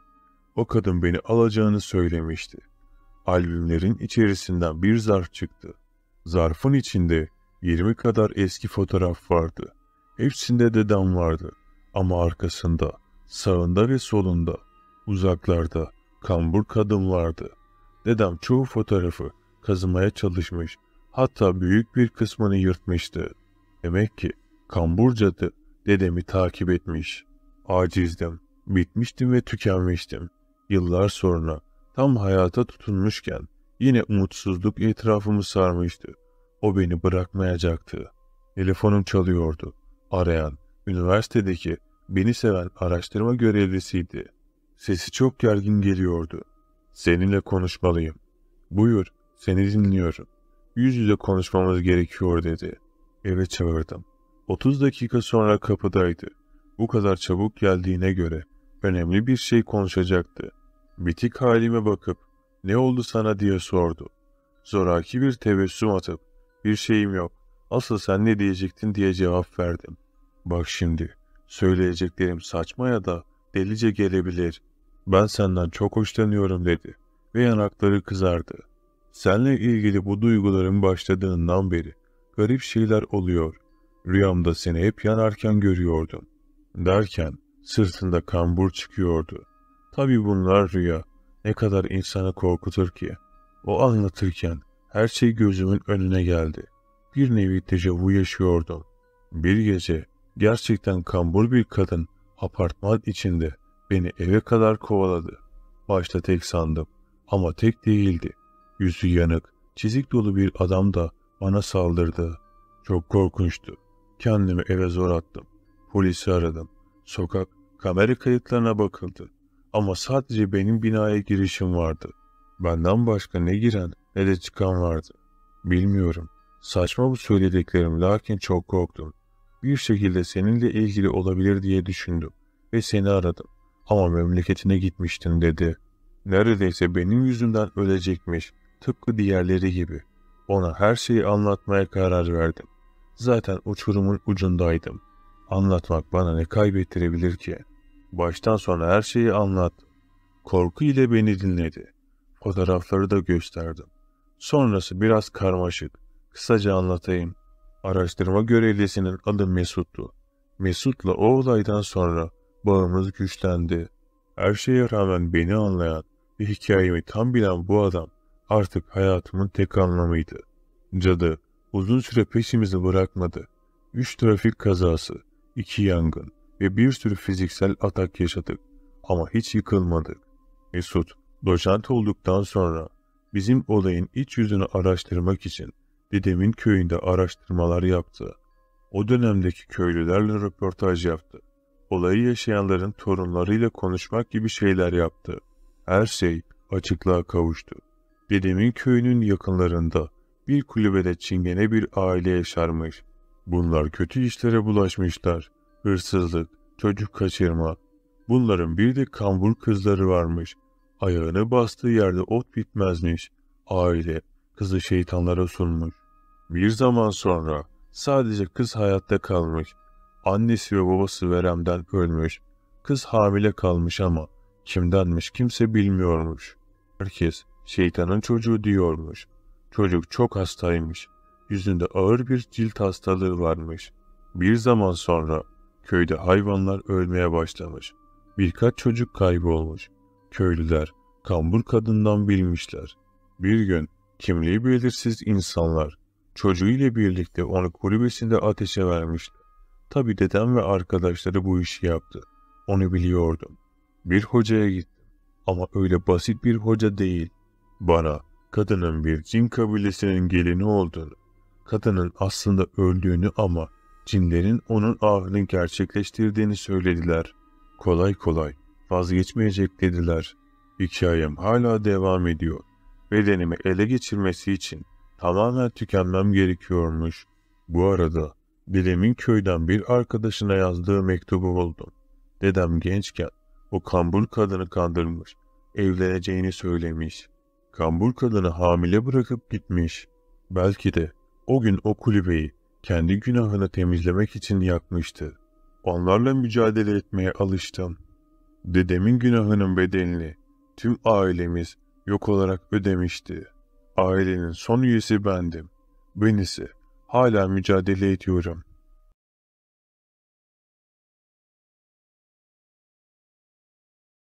O kadın beni alacağını söylemişti. Albümlerin içerisinden bir zarf çıktı. Zarfın içinde 20 kadar eski fotoğraf vardı. Hepsinde dedem vardı. Ama arkasında, sağında ve solunda, uzaklarda kambur kadın vardı. Dedem çoğu fotoğrafı kazımaya çalışmış, hatta büyük bir kısmını yırtmıştı. Demek ki kambur cadı dedemi takip etmiş. Acizdim, bitmiştim ve tükenmiştim. Yıllar sonra tam hayata tutunmuşken yine umutsuzluk etrafımı sarmıştı. O beni bırakmayacaktı. Telefonum çalıyordu. Arayan, üniversitedeki beni seven araştırma görevlisiydi. Sesi çok gergin geliyordu. Seninle konuşmalıyım. Buyur, seni dinliyorum. Yüz yüze konuşmamız gerekiyor dedi. Eve çağırdım. 30 dakika sonra kapıdaydı. Bu kadar çabuk geldiğine göre önemli bir şey konuşacaktı. Bitik halime bakıp ne oldu sana diye sordu. Zoraki bir tebessüm atıp bir şeyim yok. Asıl sen ne diyecektin diye cevap verdim. Bak şimdi, söyleyeceklerim saçma ya da delice gelebilir. Ben senden çok hoşlanıyorum dedi ve yanakları kızardı. Senle ilgili bu duyguların başladığından beri garip şeyler oluyor. Rüyamda seni hep yanarken görüyordum. Derken sırtında kambur çıkıyordu. Tabi bunlar rüya. Ne kadar insanı korkutur ki. O anlatırken her şey gözümün önüne geldi. Bir nevi dejavu yaşıyordum. Bir gece gerçekten kambur bir kadın apartman içinde beni eve kadar kovaladı. Başta tek sandım ama tek değildi. Yüzü yanık, çizik dolu bir adam da bana saldırdı. Çok korkunçtu. Kendimi eve zor attım. Polisi aradım. Sokak kamera kayıtlarına bakıldı. Ama sadece benim binaya girişim vardı. Benden başka ne giren ne de çıkan vardı. Bilmiyorum. Saçma bu söylediklerim lakin çok korktum. Bir şekilde seninle ilgili olabilir diye düşündüm ve seni aradım. Ama memleketine gitmiştin dedi. Neredeyse benim yüzümden ölecekmiş. Tıpkı diğerleri gibi. Ona her şeyi anlatmaya karar verdim. Zaten uçurumun ucundaydım. Anlatmak bana ne kaybettirebilir ki? Baştan sona her şeyi anlattım. Korku ile beni dinledi. Fotoğrafları da gösterdim. Sonrası biraz karmaşık. Kısaca anlatayım. Araştırma görevlisinin adı Mesut'tu. Mesut'la o olaydan sonra bağımız güçlendi. Her şeye rağmen beni anlayan ve hikayemi tam bilen bu adam artık hayatımın tek anlamıydı. Cadı uzun süre peşimizi bırakmadı. Üç trafik kazası, iki yangın ve bir sürü fiziksel atak yaşadık ama hiç yıkılmadık. Mesut, doçent olduktan sonra bizim olayın iç yüzünü araştırmak için dedemin köyünde araştırmalar yaptı. O dönemdeki köylülerle röportaj yaptı. Olayı yaşayanların torunlarıyla konuşmak gibi şeyler yaptı. Her şey açıklığa kavuştu. Dedemin köyünün yakınlarında bir kulübede çingene bir aile yaşarmış. Bunlar kötü işlere bulaşmışlar. Hırsızlık, çocuk kaçırma. Bunların bir de kambur kızları varmış. Ayağını bastığı yerde ot bitmezmiş. Aile kızı şeytanlara sunmuş. Bir zaman sonra sadece kız hayatta kalmış. Annesi ve babası veremden ölmüş. Kız hamile kalmış ama kimdenmiş kimse bilmiyormuş. Herkes şeytanın çocuğu diyormuş. Çocuk çok hastaymış. Yüzünde ağır bir cilt hastalığı varmış. Bir zaman sonra köyde hayvanlar ölmeye başlamış. Birkaç çocuk kaybolmuş. Köylüler kambur kadından bilmişler. Bir gün kimliği belirsiz insanlar çocuğuyla birlikte onu kulübesinde ateşe vermişler. Tabi dedem ve arkadaşları bu işi yaptı. Onu biliyordum. Bir hocaya gittim. Ama öyle basit bir hoca değil. Bana kadının bir cin kabilesinin gelini olduğunu, kadının aslında öldüğünü ama cinlerin onun ahını gerçekleştirdiğini söylediler. Kolay kolay vazgeçmeyecek dediler. Hikayem hala devam ediyor. Bedenimi ele geçirmesi için tamamen tükenmem gerekiyormuş. Bu arada dedemin köyden bir arkadaşına yazdığı mektubu buldum. Dedem gençken o Kambur kadını kandırmış, evleneceğini söylemiş. Kambur kadını hamile bırakıp gitmiş. Belki de o gün o kulübeyi kendi günahını temizlemek için yakmıştı. Onlarla mücadele etmeye alıştım. Dedemin günahının bedelini tüm ailemiz yok olarak ödemişti. Ailenin son üyesi bendim. Ben ise hala mücadele ediyorum.